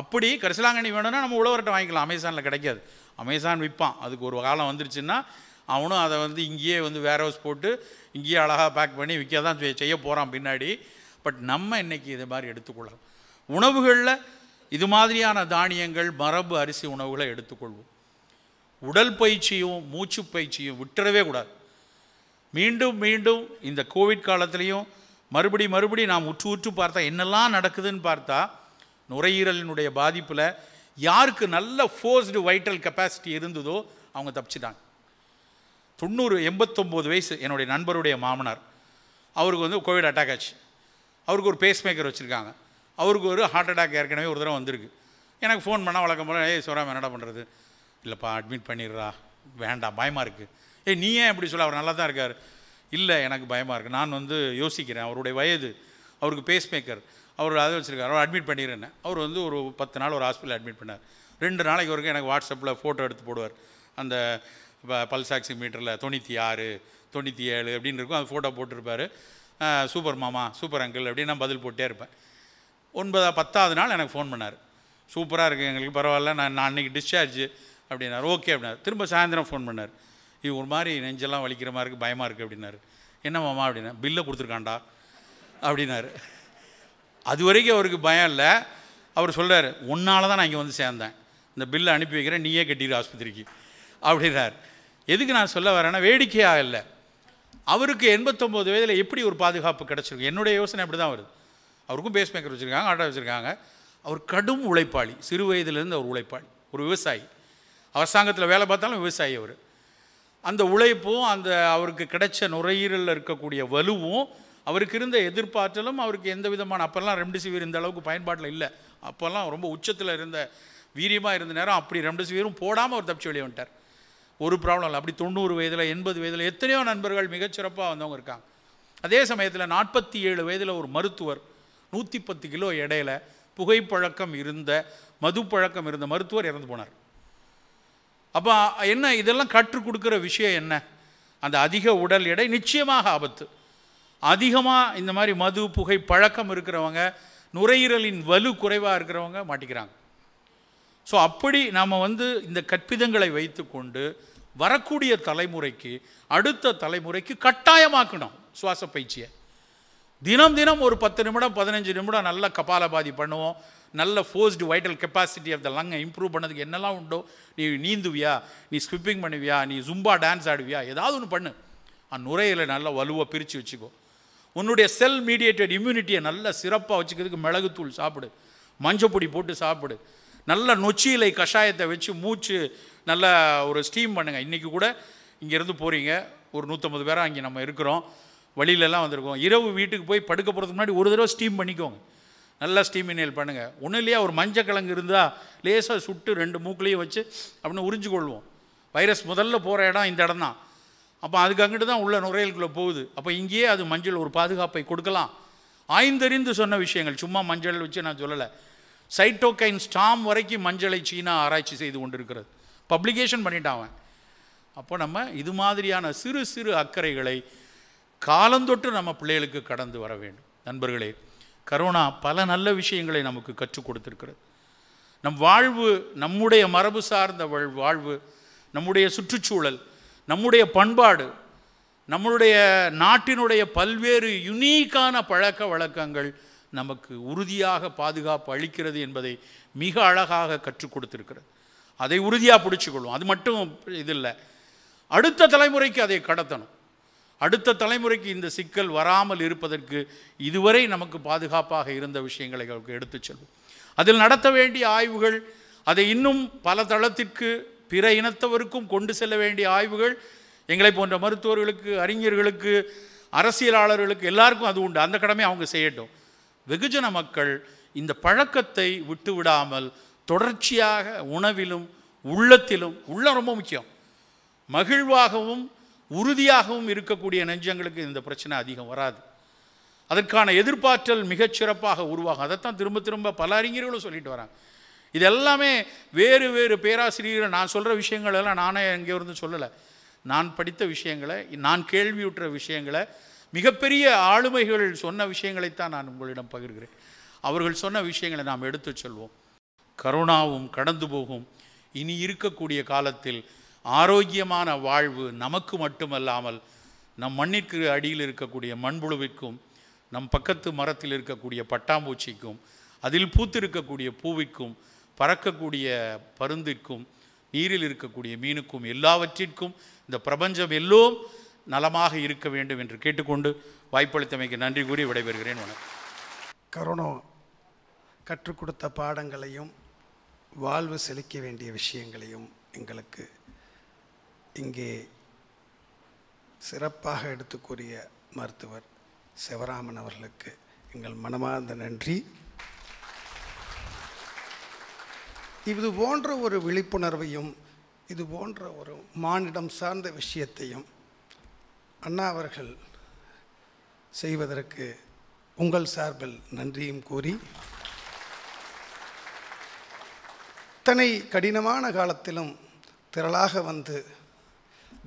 அப்படி கரிசலாங்கண்ணி வேணும்னா நம்ம உழவர்கிட்ட வாங்கிக்கலாம் அமேசானில் கிடைக்காது அமேசான் விற்பான் அதுக்கு ஒரு காலம் வந்துருச்சுன்னா அவனும் அதை வந்து இங்கேயே வந்து வேர் ஹவுஸ் போட்டு இங்கேயே அழகாக பேக் பண்ணி விற்க தான் செய்ய போகிறான் பின்னாடி பட் நம்ம இன்றைக்கி இதை மாதிரி எடுத்துக்கொள்ளலாம் உணவுகளில் இது மாதிரியான தானியங்கள் மரபு அரிசி உணவுகளை எடுத்துக்கொள்வோம் உடல் பயிற்சியும் மூச்சு பயிற்சியும் விட்டுறவே கூடாது மீண்டும் மீண்டும் இந்த கோவிட் காலத்துலேயும் மறுபடி மறுபடி நாம் உற்று உற்று பார்த்தா என்னெல்லாம் நடக்குதுன்னு பார்த்தா நுரையீரலினுடைய பாதிப்பில் யாருக்கு நல்ல ஃபோர்ஸ்டு வைட்டல் கெப்பாசிட்டி இருந்ததோ அவங்க தப்பிச்சிட்டாங்க தொண்ணூறு எண்பத்தொம்போது வயசு என்னுடைய நண்பருடைய மாமனார் அவருக்கு வந்து கோவிட் அட்டாக் ஆச்சு அவருக்கு ஒரு பேஸ்மேக்கர் வச்சுருக்காங்க அவருக்கு ஒரு ஹார்ட் அட்டாக் ஏற்கனவே ஒரு தடவை வந்திருக்கு எனக்கு ஃபோன் பண்ணால் வழக்கம் போல் ஏய் சொல்கிறாம என்னடா பண்ணுறது இல்லைப்பா அட்மிட் பண்ணிடுறா வேண்டாம் பயமாக இருக்குது ஏய் நீ ஏன் இப்படி சொல்ல அவர் நல்லா தான் இருக்கார் இல்லை எனக்கு பயமாக இருக்குது நான் வந்து யோசிக்கிறேன் அவருடைய வயது அவருக்கு பேஸ்மேக்கர் அவர் அதை வச்சுருக்காரு அவர் அட்மிட் பண்ணிடுறேன் அவர் வந்து ஒரு பத்து நாள் ஒரு ஹாஸ்பிட்டல் அட்மிட் பண்ணார் ரெண்டு நாளைக்கு வரைக்கும் எனக்கு வாட்ஸ்அப்பில் ஃபோட்டோ எடுத்து போடுவார் அந்த பல்சாக்சி மீட்டரில் தொண்ணூற்றி ஆறு தொண்ணூற்றி ஏழு அப்படின்னு இருக்கும் அந்த ஃபோட்டோ போட்டிருப்பார் சூப்பர் மாமா சூப்பர் அங்கிள் அப்படின்னு நான் பதில் போட்டே இருப்பேன் ஒன்பதா பத்தாவது நாள் எனக்கு ஃபோன் பண்ணார் சூப்பராக இருக்குது எங்களுக்கு பரவாயில்ல நான் நான் அன்றைக்கி டிஸ்சார்ஜ் அப்படின்னார் ஓகே அப்படின்னார் திரும்ப சாயந்தரம் ஃபோன் பண்ணார் இது ஒரு மாதிரி நெஞ்செல்லாம் வலிக்கிற மாதிரி இருக்குது பயமாக இருக்குது அப்படின்னாரு என்ன மாமா அப்படின்னா பில்லை கொடுத்துருக்காண்டா அப்படின்னாரு அது வரைக்கும் அவருக்கு பயம் இல்லை அவர் சொல்கிறார் உன்னால் தான் நான் இங்கே வந்து சேர்ந்தேன் இந்த பில்லை அனுப்பி வைக்கிறேன் நீயே கட்டிடு ஆஸ்பத்திரிக்கு அப்படின்னார் எதுக்கு நான் சொல்ல வரேன்னா வேடிக்கையாக இல்லை அவருக்கு எண்பத்தொம்போது வயதில் எப்படி ஒரு பாதுகாப்பு கிடச்சிருக்கு என்னுடைய யோசனை அப்படி தான் வருது அவருக்கும் பேஸ் மேக்கர் வச்சுருக்காங்க ஆட்டோ வச்சுருக்காங்க அவர் கடும் உழைப்பாளி சிறு வயதுலேருந்து அவர் உழைப்பாளி ஒரு விவசாயி அரசாங்கத்தில் வேலை பார்த்தாலும் விவசாயி அவர் அந்த உழைப்பும் அந்த அவருக்கு கிடைச்ச நுரையீரலில் இருக்கக்கூடிய வலுவும் அவருக்கு இருந்த எதிர்பார்த்தலும் அவருக்கு எந்த விதமான அப்போல்லாம் ரெம்டிசிவிர் இந்த அளவுக்கு பயன்பாட்டில் இல்லை அப்போல்லாம் ரொம்ப உச்சத்தில் இருந்த வீரியமாக இருந்த நேரம் அப்படி ரெம்டிசிவிரும் போடாமல் அவர் தப்பிச்சு வெளியே வந்துட்டார் ஒரு ப்ராப்ளம் இல்லை அப்படி தொண்ணூறு வயதில் எண்பது வயதில் எத்தனையோ நண்பர்கள் மிகச்சிறப்பாக வந்தவங்க இருக்காங்க அதே சமயத்தில் நாற்பத்தி ஏழு வயதில் ஒரு மருத்துவர் நூற்றி பத்து கிலோ இடையில புகைப்பழக்கம் இருந்த மது பழக்கம் இருந்த மருத்துவர் இறந்து போனார் அப்போ என்ன இதெல்லாம் கற்றுக் கொடுக்குற விஷயம் என்ன அந்த அதிக உடல் எடை நிச்சயமாக ஆபத்து அதிகமாக இந்த மாதிரி மது புகை பழக்கம் இருக்கிறவங்க நுரையீரலின் வலு குறைவாக இருக்கிறவங்க மாட்டிக்கிறாங்க ஸோ அப்படி நாம் வந்து இந்த கற்பிதங்களை வைத்து கொண்டு வரக்கூடிய தலைமுறைக்கு அடுத்த தலைமுறைக்கு கட்டாயமாக்கணும் சுவாச பயிற்சியை தினம் தினம் ஒரு பத்து நிமிடம் பதினஞ்சு நிமிடம் நல்லா கபாலபாதி பண்ணுவோம் நல்ல forced vital capacity of the லங்கை இம்ப்ரூவ் பண்ணதுக்கு என்னெல்லாம் உண்டோ நீ நீந்துவியா நீ ஸ்விப்பிங் பண்ணுவியா நீ ஜும்பா டான்ஸ் ஆடுவியா ஏதாவது ஒன்று பண்ணு அந்த நுரையில் நல்லா வலுவாக பிரித்து வச்சுக்கோ உன்னுடைய செல் மீடியேட்டட் இம்யூனிட்டியை நல்லா சிறப்பாக வச்சுக்கிறதுக்கு மிளகுத்தூள் சாப்பிடு மஞ்சப்பொடி போட்டு சாப்பிடு நல்ல நொச்சியிலை கஷாயத்தை வச்சு மூச்சு நல்லா ஒரு ஸ்டீம் பண்ணுங்கள் இன்றைக்கி கூட இங்கேருந்து போகிறீங்க ஒரு நூற்றம்பது பேராக அங்கே நம்ம இருக்கிறோம் வழியிலலாம் வந்திருக்கோம் இரவு வீட்டுக்கு போய் படுக்க போகிறதுக்கு முன்னாடி ஒரு தடவை ஸ்டீம் பண்ணிக்கோங்க நல்லா ஸ்டீம் இனியல் பண்ணுங்கள் ஒன்றும் இல்லையா ஒரு மஞ்சள் கிழங்கு இருந்தால் லேசாக சுட்டு ரெண்டு மூக்குலேயும் வச்சு அப்படின்னு உறிஞ்சு கொள்வோம் வைரஸ் முதல்ல போகிற இடம் இந்த இடம் தான் அப்போ அதுக்கு அங்கிட்டு தான் உள்ள நுரையலுக்குள்ளே போகுது அப்போ இங்கேயே அது மஞ்சள் ஒரு பாதுகாப்பை கொடுக்கலாம் ஆய்ந்தறிந்து சொன்ன விஷயங்கள் சும்மா மஞ்சள் வச்சு நான் சொல்லலை சைட்டோகைன் ஸ்டாம் வரைக்கும் மஞ்சளை சீனா ஆராய்ச்சி செய்து கொண்டிருக்கிறது பப்ளிகேஷன் பண்ணிட்டான் அவன் அப்போ நம்ம இது மாதிரியான சிறு சிறு அக்கறைகளை காலந்தொட்டு நம்ம பிள்ளைகளுக்கு கடந்து வர வேண்டும் நண்பர்களே கரோனா பல நல்ல விஷயங்களை நமக்கு கற்றுக் கொடுத்துருக்கிறது நம் வாழ்வு நம்முடைய மரபு சார்ந்த வாழ்வு நம்முடைய சுற்றுச்சூழல் நம்முடைய பண்பாடு நம்மளுடைய நாட்டினுடைய பல்வேறு யுனீக்கான பழக்க வழக்கங்கள் நமக்கு உறுதியாக பாதுகாப்பு அளிக்கிறது என்பதை மிக அழகாக கற்றுக் கொடுத்துருக்கிறது அதை உறுதியாக பிடிச்சிக்கொள்ளும் அது மட்டும் இது இல்லை அடுத்த தலைமுறைக்கு அதை கடத்தணும் அடுத்த தலைமுறைக்கு இந்த சிக்கல் வராமல் இருப்பதற்கு இதுவரை நமக்கு பாதுகாப்பாக இருந்த விஷயங்களை எடுத்துச் செல்வோம் அதில் நடத்த வேண்டிய ஆய்வுகள் அதை இன்னும் பல தளத்திற்கு பிற இனத்தவருக்கும் கொண்டு செல்ல வேண்டிய ஆய்வுகள் எங்களை போன்ற மருத்துவர்களுக்கு அறிஞர்களுக்கு அரசியலாளர்களுக்கு எல்லாருக்கும் அது உண்டு அந்த கடமை அவங்க செய்யட்டும் வெகுஜன மக்கள் இந்த பழக்கத்தை விட்டு விடாமல் தொடர்ச்சியாக உணவிலும் உள்ளத்திலும் உள்ள ரொம்ப முக்கியம் மகிழ்வாகவும் உறுதியாகவும் இருக்கக்கூடிய நெஞ்சங்களுக்கு இந்த பிரச்சனை அதிகம் வராது அதற்கான எதிர்பார்த்தல் மிகச்சிறப்பாக உருவாகும் அதைத்தான் திரும்ப திரும்ப பல அறிஞர்களும் சொல்லிட்டு வராங்க இது எல்லாமே வேறு வேறு பேராசிரியர் நான் சொல்கிற விஷயங்கள் எல்லாம் நானே எங்கே இருந்து சொல்லலை நான் படித்த விஷயங்களை நான் கேள்வியுற்ற விஷயங்களை மிகப்பெரிய ஆளுமைகள் சொன்ன விஷயங்களைத்தான் நான் உங்களிடம் பகிர்கிறேன் அவர்கள் சொன்ன விஷயங்களை நாம் எடுத்துச் செல்வோம் கருணாவும் கடந்து போகும் இனி இருக்கக்கூடிய காலத்தில் ஆரோக்கியமான வாழ்வு நமக்கு மட்டுமல்லாமல் நம் மண்ணிற்கு அடியில் இருக்கக்கூடிய மண்புழுவிற்கும் நம் பக்கத்து மரத்தில் இருக்கக்கூடிய பட்டாம்பூச்சிக்கும் அதில் பூத்திருக்கக்கூடிய பூவிக்கும் பறக்கக்கூடிய பருந்திற்கும் நீரில் இருக்கக்கூடிய மீனுக்கும் எல்லாவற்றிற்கும் இந்த பிரபஞ்சம் எல்லோம் நலமாக இருக்க வேண்டும் என்று கேட்டுக்கொண்டு வாய்ப்பளித்தமைக்கு நன்றி கூறி விடைபெறுகிறேன் வணக்கம் கரோனா கற்றுக் கொடுத்த பாடங்களையும் வாழ்வு செழிக்க வேண்டிய விஷயங்களையும் எங்களுக்கு இங்கே சிறப்பாக எடுத்துக்கூறிய மருத்துவர் சிவராமன் அவர்களுக்கு எங்கள் மனமார்ந்த நன்றி இது போன்ற ஒரு விழிப்புணர்வையும் இது போன்ற ஒரு மானிடம் சார்ந்த விஷயத்தையும் அண்ணா அவர்கள் செய்வதற்கு உங்கள் சார்பில் நன்றியும் கூறி இத்தனை கடினமான காலத்திலும் திரளாக வந்து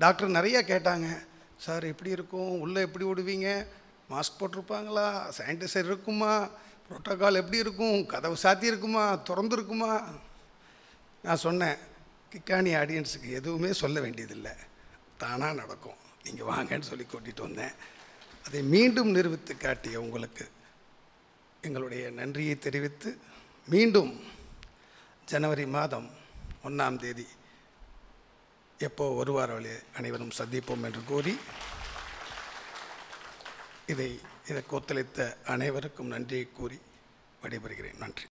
டாக்டர் நிறையா கேட்டாங்க சார் எப்படி இருக்கும் உள்ளே எப்படி விடுவீங்க மாஸ்க் போட்டிருப்பாங்களா சானிடைசர் இருக்குமா ப்ரோட்டோக்கால் எப்படி இருக்கும் கதவு சாத்தி இருக்குமா திறந்துருக்குமா நான் சொன்னேன் கிக்காணி ஆடியன்ஸுக்கு எதுவுமே சொல்ல வேண்டியதில்லை தானாக நடக்கும் நீங்கள் வாங்கன்னு சொல்லி கூட்டிகிட்டு வந்தேன் அதை மீண்டும் நிறுவித்து காட்டிய உங்களுக்கு எங்களுடைய நன்றியை தெரிவித்து மீண்டும் ஜனவரி மாதம் ஒன்றாம் தேதி எப்போ வருவார் அனைவரும் சந்திப்போம் என்று கூறி இதை இதை ஒத்துழைத்த அனைவருக்கும் நன்றியை கூறி விடைபெறுகிறேன் நன்றி